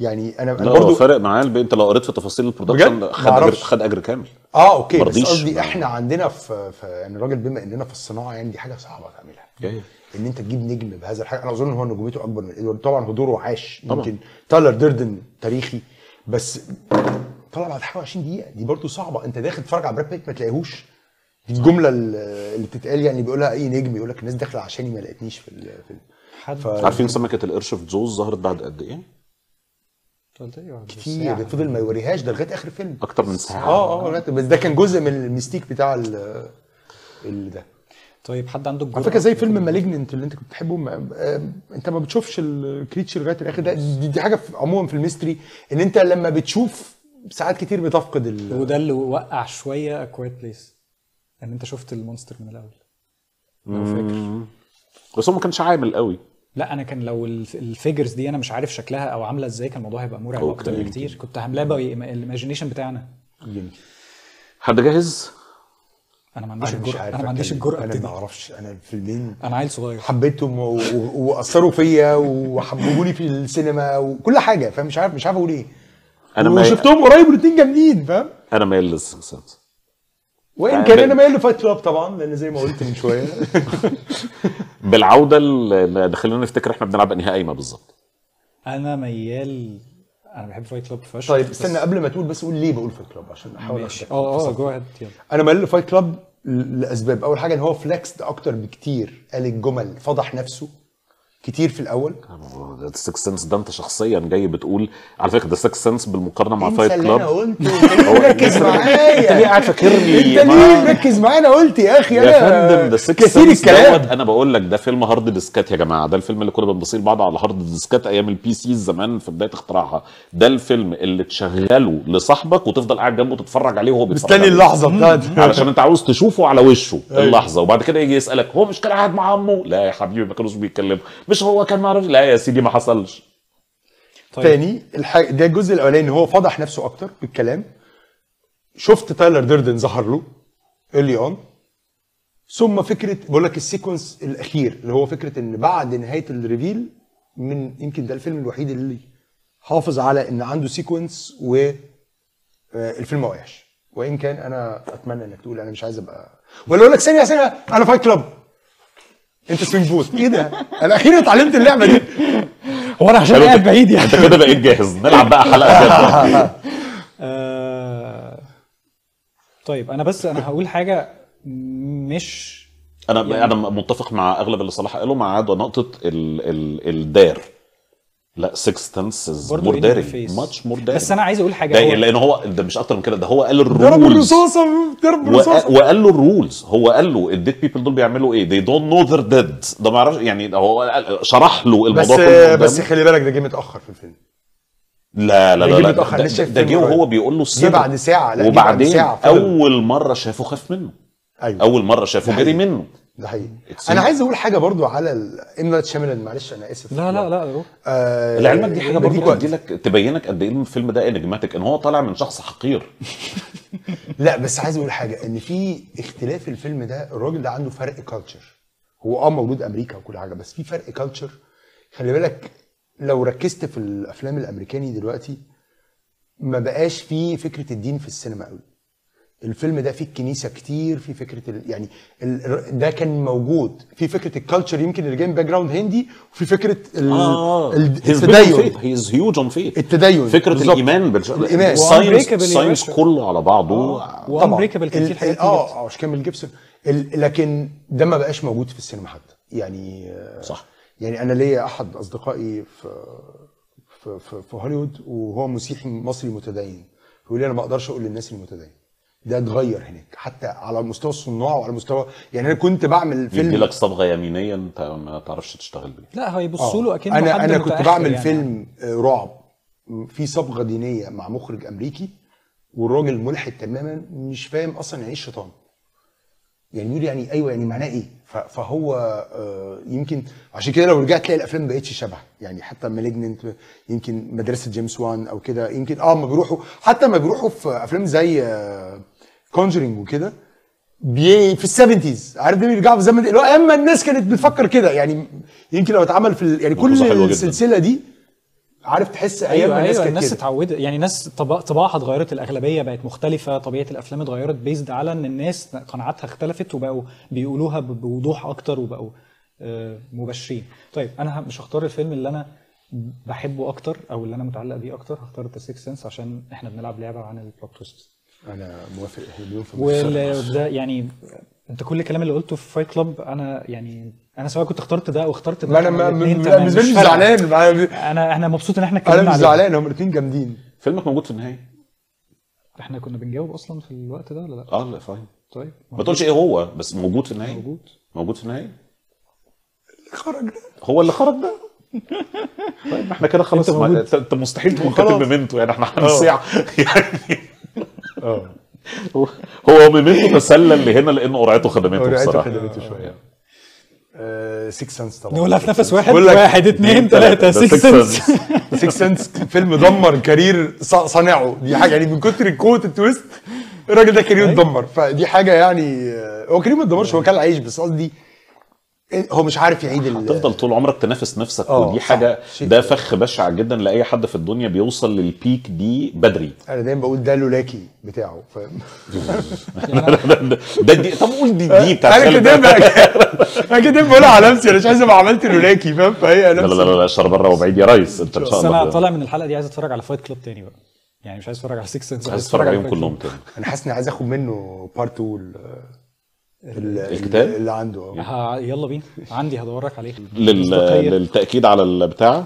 يعني انا انا برضه فارق معايا انت لو قريت في تفاصيل البرودكشن خد اجر خد اجر كامل اه اوكي بس قصدي احنا عندنا في, في يعني الراجل بما اننا في الصناعه يعني دي حاجه صعبه تعملها جاي. ان انت تجيب نجم بهذا الحاجه انا اظن ان هو نجومته اكبر من ادوارد طبعا هو دوره عاش يمكن تايلر ديردن تاريخي بس طلع بعد حاجه 20 دقيقه دي برضه صعبه انت داخل تتفرج على براد بيت ما تلاقيهوش دي الجمله اللي بتتقال يعني بيقولها اي نجم يقول لك الناس داخله عشاني ما لقتنيش في ال في ال ف... عارفين سمكه القرش في جوز ظهرت بعد قد ايه؟ ايوه، كتير يعني. فضل ما يوريهاش ده لغايه اخر الفيلم اكتر من ساعه آه،, اه اه بس ده كان جزء من الميستيك بتاع ال ده طيب حد عنده على فكره زي فيلم مالجننت اللي انت كنت بتحبه ما... انت ما بتشوفش الكريتشر لغايه الاخر ده دي, دي حاجه في... عموما في الميستري ان انت لما بتشوف ساعات كتير بتفقد ال... وده اللي وقع شويه كويت بليس ان انت شفت المونستر من الاول لو فاكر بس هو ما كانش عامل قوي لا انا كان لو الفيجرز دي انا مش عارف شكلها او عامله ازاي كان الموضوع هيبقى مرعب اكتر بكتير كنت هملاه بالايماجينيشن بتاعنا جميل حد جاهز؟ انا ما عنديش الجرأة انا ما عنديش الجرأة انا ما اعرفش انا الفيلمين انا عيل صغير حبيتهم واثروا فيا وحببوني في السينما وكل حاجه فمش عارف مش عارف اقول ايه انا ما شفتهم قريب الاثنين جامدين فاهم انا مايل للسكس وان يعني كان انا مايل لفايت كلاب طبعا لان زي ما قلت من شويه بالعوده اللي خلينا نفتكر احنا بنلعب انهي قايمه بالظبط انا ميال انا بحب فايت كلاب فشخ طيب استنى قبل ما تقول بس قول ليه بقول فايت كلاب عشان احاول اه اه جو يلا انا مايل لفايت كلاب لاسباب اول حاجه ان هو فلكسد اكتر بكتير قال الجمل فضح نفسه كتير في الاول ذا سكس سنس ده انت شخصيا جاي بتقول على فكره ذا سكس سنس بالمقارنه مع فايت كلاب هو ركز معايا انت ليه قاعد فاكرني انت ليه مركز معايا انا قلت يا اخي يا فندم ذا سكس سنس دوت انا بقول لك ده فيلم هارد ديسكات يا جماعه ده الفيلم اللي كنا بنبصيل بعض على هارد ديسكات ايام البي سي زمان في بدايه اختراعها ده الفيلم اللي تشغله لصاحبك وتفضل قاعد جنبه تتفرج عليه وهو بيتفرج مستني اللحظه بتاعته علشان انت عاوز تشوفه على وشه أيوه. اللحظه وبعد كده يجي يسالك هو مش كان قاعد مع امه لا يا حبيبي ما كانوش بيتكلموا مش هو كان معرفش لا يا سيدي ما حصلش طيب. تاني الحاج... ده الجزء الاولاني هو فضح نفسه اكتر بالكلام شفت تايلر ديردن ظهر له ايرلي اون ثم فكره بقول لك السيكونس الاخير اللي هو فكره ان بعد نهايه الريفيل من يمكن ده الفيلم الوحيد اللي حافظ على ان عنده سيكونس و آه، الفيلم ما وقعش وان كان انا اتمنى انك تقول انا مش عايز ابقى ولا اقول لك ثانيه ثانيه انا فايت كلاب انت سوينج بوت ايه ده؟ انا اخيرا اتعلمت اللعبه دي هو انا عشان قاعد بعيد يعني انت كده بقيت جاهز نلعب بقى حلقه زي آه، طيب انا بس انا هقول حاجه مش انا يعني... انا متفق مع اغلب اللي صلاح قاله ما عدا نقطه الدار لا 6 تنس مور داري ماتش مور داري بس انا عايز اقول حاجه ده لان هو ده مش اكتر من كده ده هو قال الرولز ضرب الرصاصه ضرب الرصاصه وقال له الرولز هو قال له الديد بيبل دول بيعملوا ايه؟ they don't know they're dead ده ما يعرفش يعني هو شرح له الموضوع بس بس خلي بالك ده جه متاخر في الفيلم لا لا لا, لا ده, ده جه وهو بيقول له السر بعد ساعه لا وبعدين بعد ساعة اول مره شافه خاف منه أيوة. اول مره شافه جري أيوه. منه ده حقيقي انا عايز اقول حاجه برضو على املا شامل معلش انا اسف لا لا لا, آه لعلمك دي حاجه برضو تديلك لك تبينك قد ايه الفيلم ده انجماتيك ان هو طالع من شخص حقير لا بس عايز اقول حاجه ان في اختلاف الفيلم ده الراجل ده عنده فرق كلتشر هو اه موجود امريكا وكل حاجه بس في فرق كلتشر خلي بالك لو ركزت في الافلام الامريكاني دلوقتي ما بقاش في فكره الدين في السينما قوي الفيلم ده فيه الكنيسه كتير في فكره ال... يعني ال... ده كان موجود في فكره الكالتشر يمكن اللي جاي من باك جراوند هندي وفي فكره ال... آه. آه. التدين هي از هيوج اون فيث التدين فكره بالزبط. الايمان بالايمان الساينس الساينس كله على بعضه آه. بريكابل كان آه،, اه مش كامل جيبسون ال... لكن ده ما بقاش موجود في السينما حتى يعني آه، صح يعني انا ليا احد اصدقائي في في, في, في هوليوود وهو مسيحي مصري متدين بيقول لي انا ما اقدرش اقول للناس المتدين ده اتغير هناك حتى على مستوى الصناع وعلى مستوى يعني انا كنت بعمل فيلم يديلك صبغه يمينيه انت ما تعرفش تشتغل بيه لا هيبصوا آه. له اكنه انا انا كنت بعمل يعني. فيلم آه، رعب في صبغه دينيه مع مخرج امريكي والراجل ملحد تماما مش فاهم اصلا يعني ايه الشيطان يعني بيقول يعني ايوه يعني معناه ايه فهو آه، يمكن عشان كده لو رجعت تلاقي الافلام ما بقتش شبه يعني حتى مالجننت يمكن مدرسه جيمس وان او كده يمكن اه ما بيروحوا حتى ما بيروحوا في افلام زي كونجرينج وكده بي في السفنتيز عارف ده بيرجعوا في الزمن اللي اما الناس كانت بتفكر كده يعني يمكن لو اتعمل في يعني كل السلسله دي عارف تحس ايام أيوة الناس أيوة الناس اتعودت يعني ناس طباعها اتغيرت الاغلبيه بقت مختلفه طبيعه الافلام اتغيرت بيزد على ان الناس قناعاتها اختلفت وبقوا بيقولوها بوضوح اكتر وبقوا آه، مبشرين طيب انا مش هختار الفيلم اللي انا بحبه اكتر او اللي انا متعلق بيه اكتر هختار ذا سيكس سنس عشان احنا بنلعب لعبه عن البلوت تويست انا موافق مليون في وده يعني انت كل الكلام اللي قلته في فايت كلاب انا يعني انا سواء كنت اخترت ده او اخترت ده ما انا مش زعلان انا انا مبسوط ان احنا اتكلمنا عليه انا مش زعلان هما الاثنين جامدين فيلمك موجود في النهايه احنا كنا بنجاوب اصلا في الوقت ده ولا لا؟ اه لا فاهم طيب ما تقولش ايه هو بس موجود في النهايه موجود موجود في النهايه اللي خرج ده هو اللي خرج ده طيب احنا كده خلاص انت مستحيل تكون كاتب ميمنتو يعني احنا هنصيع أه. يعني هو ميمنتو تسلل لهنا لانه قرعته خدمته بصراحه قرعته خدمته آه. شويه 6 آه، سنس طبعا نقولها في نفس واحد واحد اثنين ثلاثة 6 سنس 6 سنس فيلم دمر كارير صانعه دي حاجة يعني من كتر الكوت التويست الراجل ده كارير اتدمر أيوة. فدي حاجة يعني آه، هو كارير ما اتدمرش هو كان عيش بس قصدي هو مش عارف يعيد هتفضل طول عمرك تنافس نفسك أوه. ودي حاجه ده فخ بشع جدا لاي حد في الدنيا بيوصل للبيك دي بدري انا دايما بقول ده لولاكي بتاعه فاهم ده دي طب قول دي دي بتاعت انا كده انا كده بقولها على نفسي انا مش عايز ابقى عملت لولاكي فاهم فهي لا لا لا لا اشرب بره وبعيد يا ريس انت ان شاء الله انا طالع من الحلقه دي عايز اتفرج على فايت كلوب تاني بقى يعني مش عايز اتفرج على 6 سنس عايز اتفرج عليهم كلهم تاني انا حاسس اني عايز اخد منه بارت 2 الكتاب اللي عنده اه يلا بينا عندي هدورك عليه لل... للتاكيد على البتاع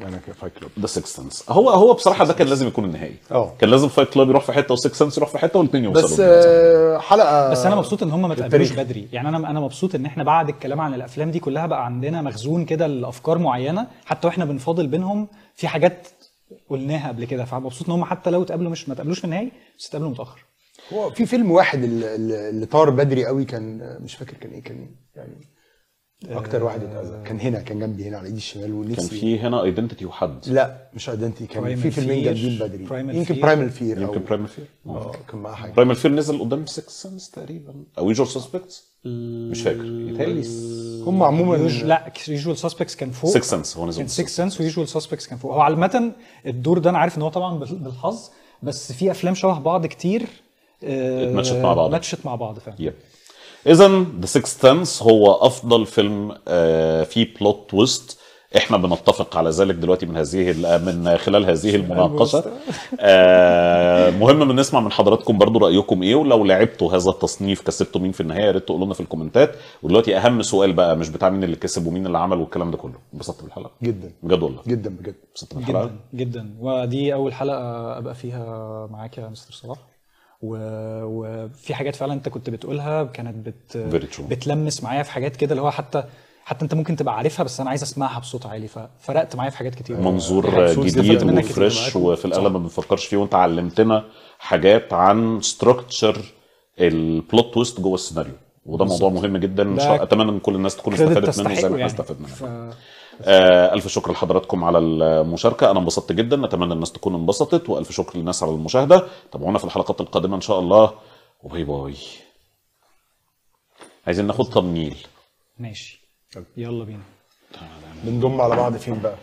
انا فايت ده سكس سنس هو هو بصراحه ده كان لازم يكون النهائي اه كان لازم فايت كلاب يروح في حته وسكس سنس يروح في حته والاثنين يوصلوا بس آه، حلقه بس انا مبسوط ان هم ما اتقابلوش بدري يعني انا انا مبسوط ان احنا بعد الكلام عن الافلام دي كلها بقى عندنا مخزون كده لافكار معينه حتى واحنا بنفاضل بينهم في حاجات قلناها قبل كده فمبسوط ان هم حتى لو اتقابلوا مش ما اتقابلوش في النهائي بس اتقابلوا متاخر هو في فيلم واحد اللي طار بدري قوي كان مش فاكر كان ايه كان يعني اكتر واحد آه. اتاذى كان هنا كان جنبي هنا على ايدي الشمال ونفسي كان في هنا ايدنتيتي وحد لا مش ايدنتيتي كان في فيلمين جامدين بدري يمكن برايمال فير يمكن برايمال فير اه كان معاه حاجه برايمال فير نزل قدام سكس سنس تقريبا او يوجوال سسبكتس مش فاكر يتهيألي هم عموما لا يوجوال سسبكتس كان فوق سكس سنس هو نزل سكس سنس ويوجوال سسبكتس كان فوق هو عامه الدور ده انا عارف ان هو طبعا بالحظ بس في افلام شبه بعض كتير اتماتشت مع بعض اتماتشت مع بعض فعلا yeah. اذا ذا سكس سنس هو افضل فيلم فيه بلوت تويست احنا بنتفق على ذلك دلوقتي من هذه آه، من خلال هذه المناقشه آه، مهم ان نسمع من حضراتكم برضو رايكم ايه ولو لعبتوا هذا التصنيف كسبتوا مين في النهايه يا ريت تقولوا لنا في الكومنتات ودلوقتي اهم سؤال بقى مش بتاع مين اللي كسب ومين اللي عمل والكلام ده كله انبسطت بالحلقه جدا بجد والله جدا بجد انبسطت بالحلقه جدا جدا ودي اول حلقه ابقى فيها معاك يا مستر صلاح و... وفي حاجات فعلا انت كنت بتقولها كانت بت... بتلمس معايا في حاجات كده اللي هو حتى حتى انت ممكن تبقى عارفها بس انا عايز اسمعها بصوت عالي ففرقت معايا في حاجات كتير منظور يعني جديد وفريش وفي الاغلب ما بنفكرش فيه وانت علمتنا حاجات عن ستراكتشر البلوت تويست جوه السيناريو وده موضوع مهم جدا اتمنى ان كل الناس تكون استفادت منه زي ما احنا يعني. استفدنا ف... آه، الف شكر لحضراتكم على المشاركه انا انبسطت جدا اتمنى الناس تكون انبسطت والف شكر للناس على المشاهده تابعونا في الحلقات القادمه ان شاء الله وباي باي عايزين ناخد تمنيل ماشي يلا بينا بنضم على بعض فين بقى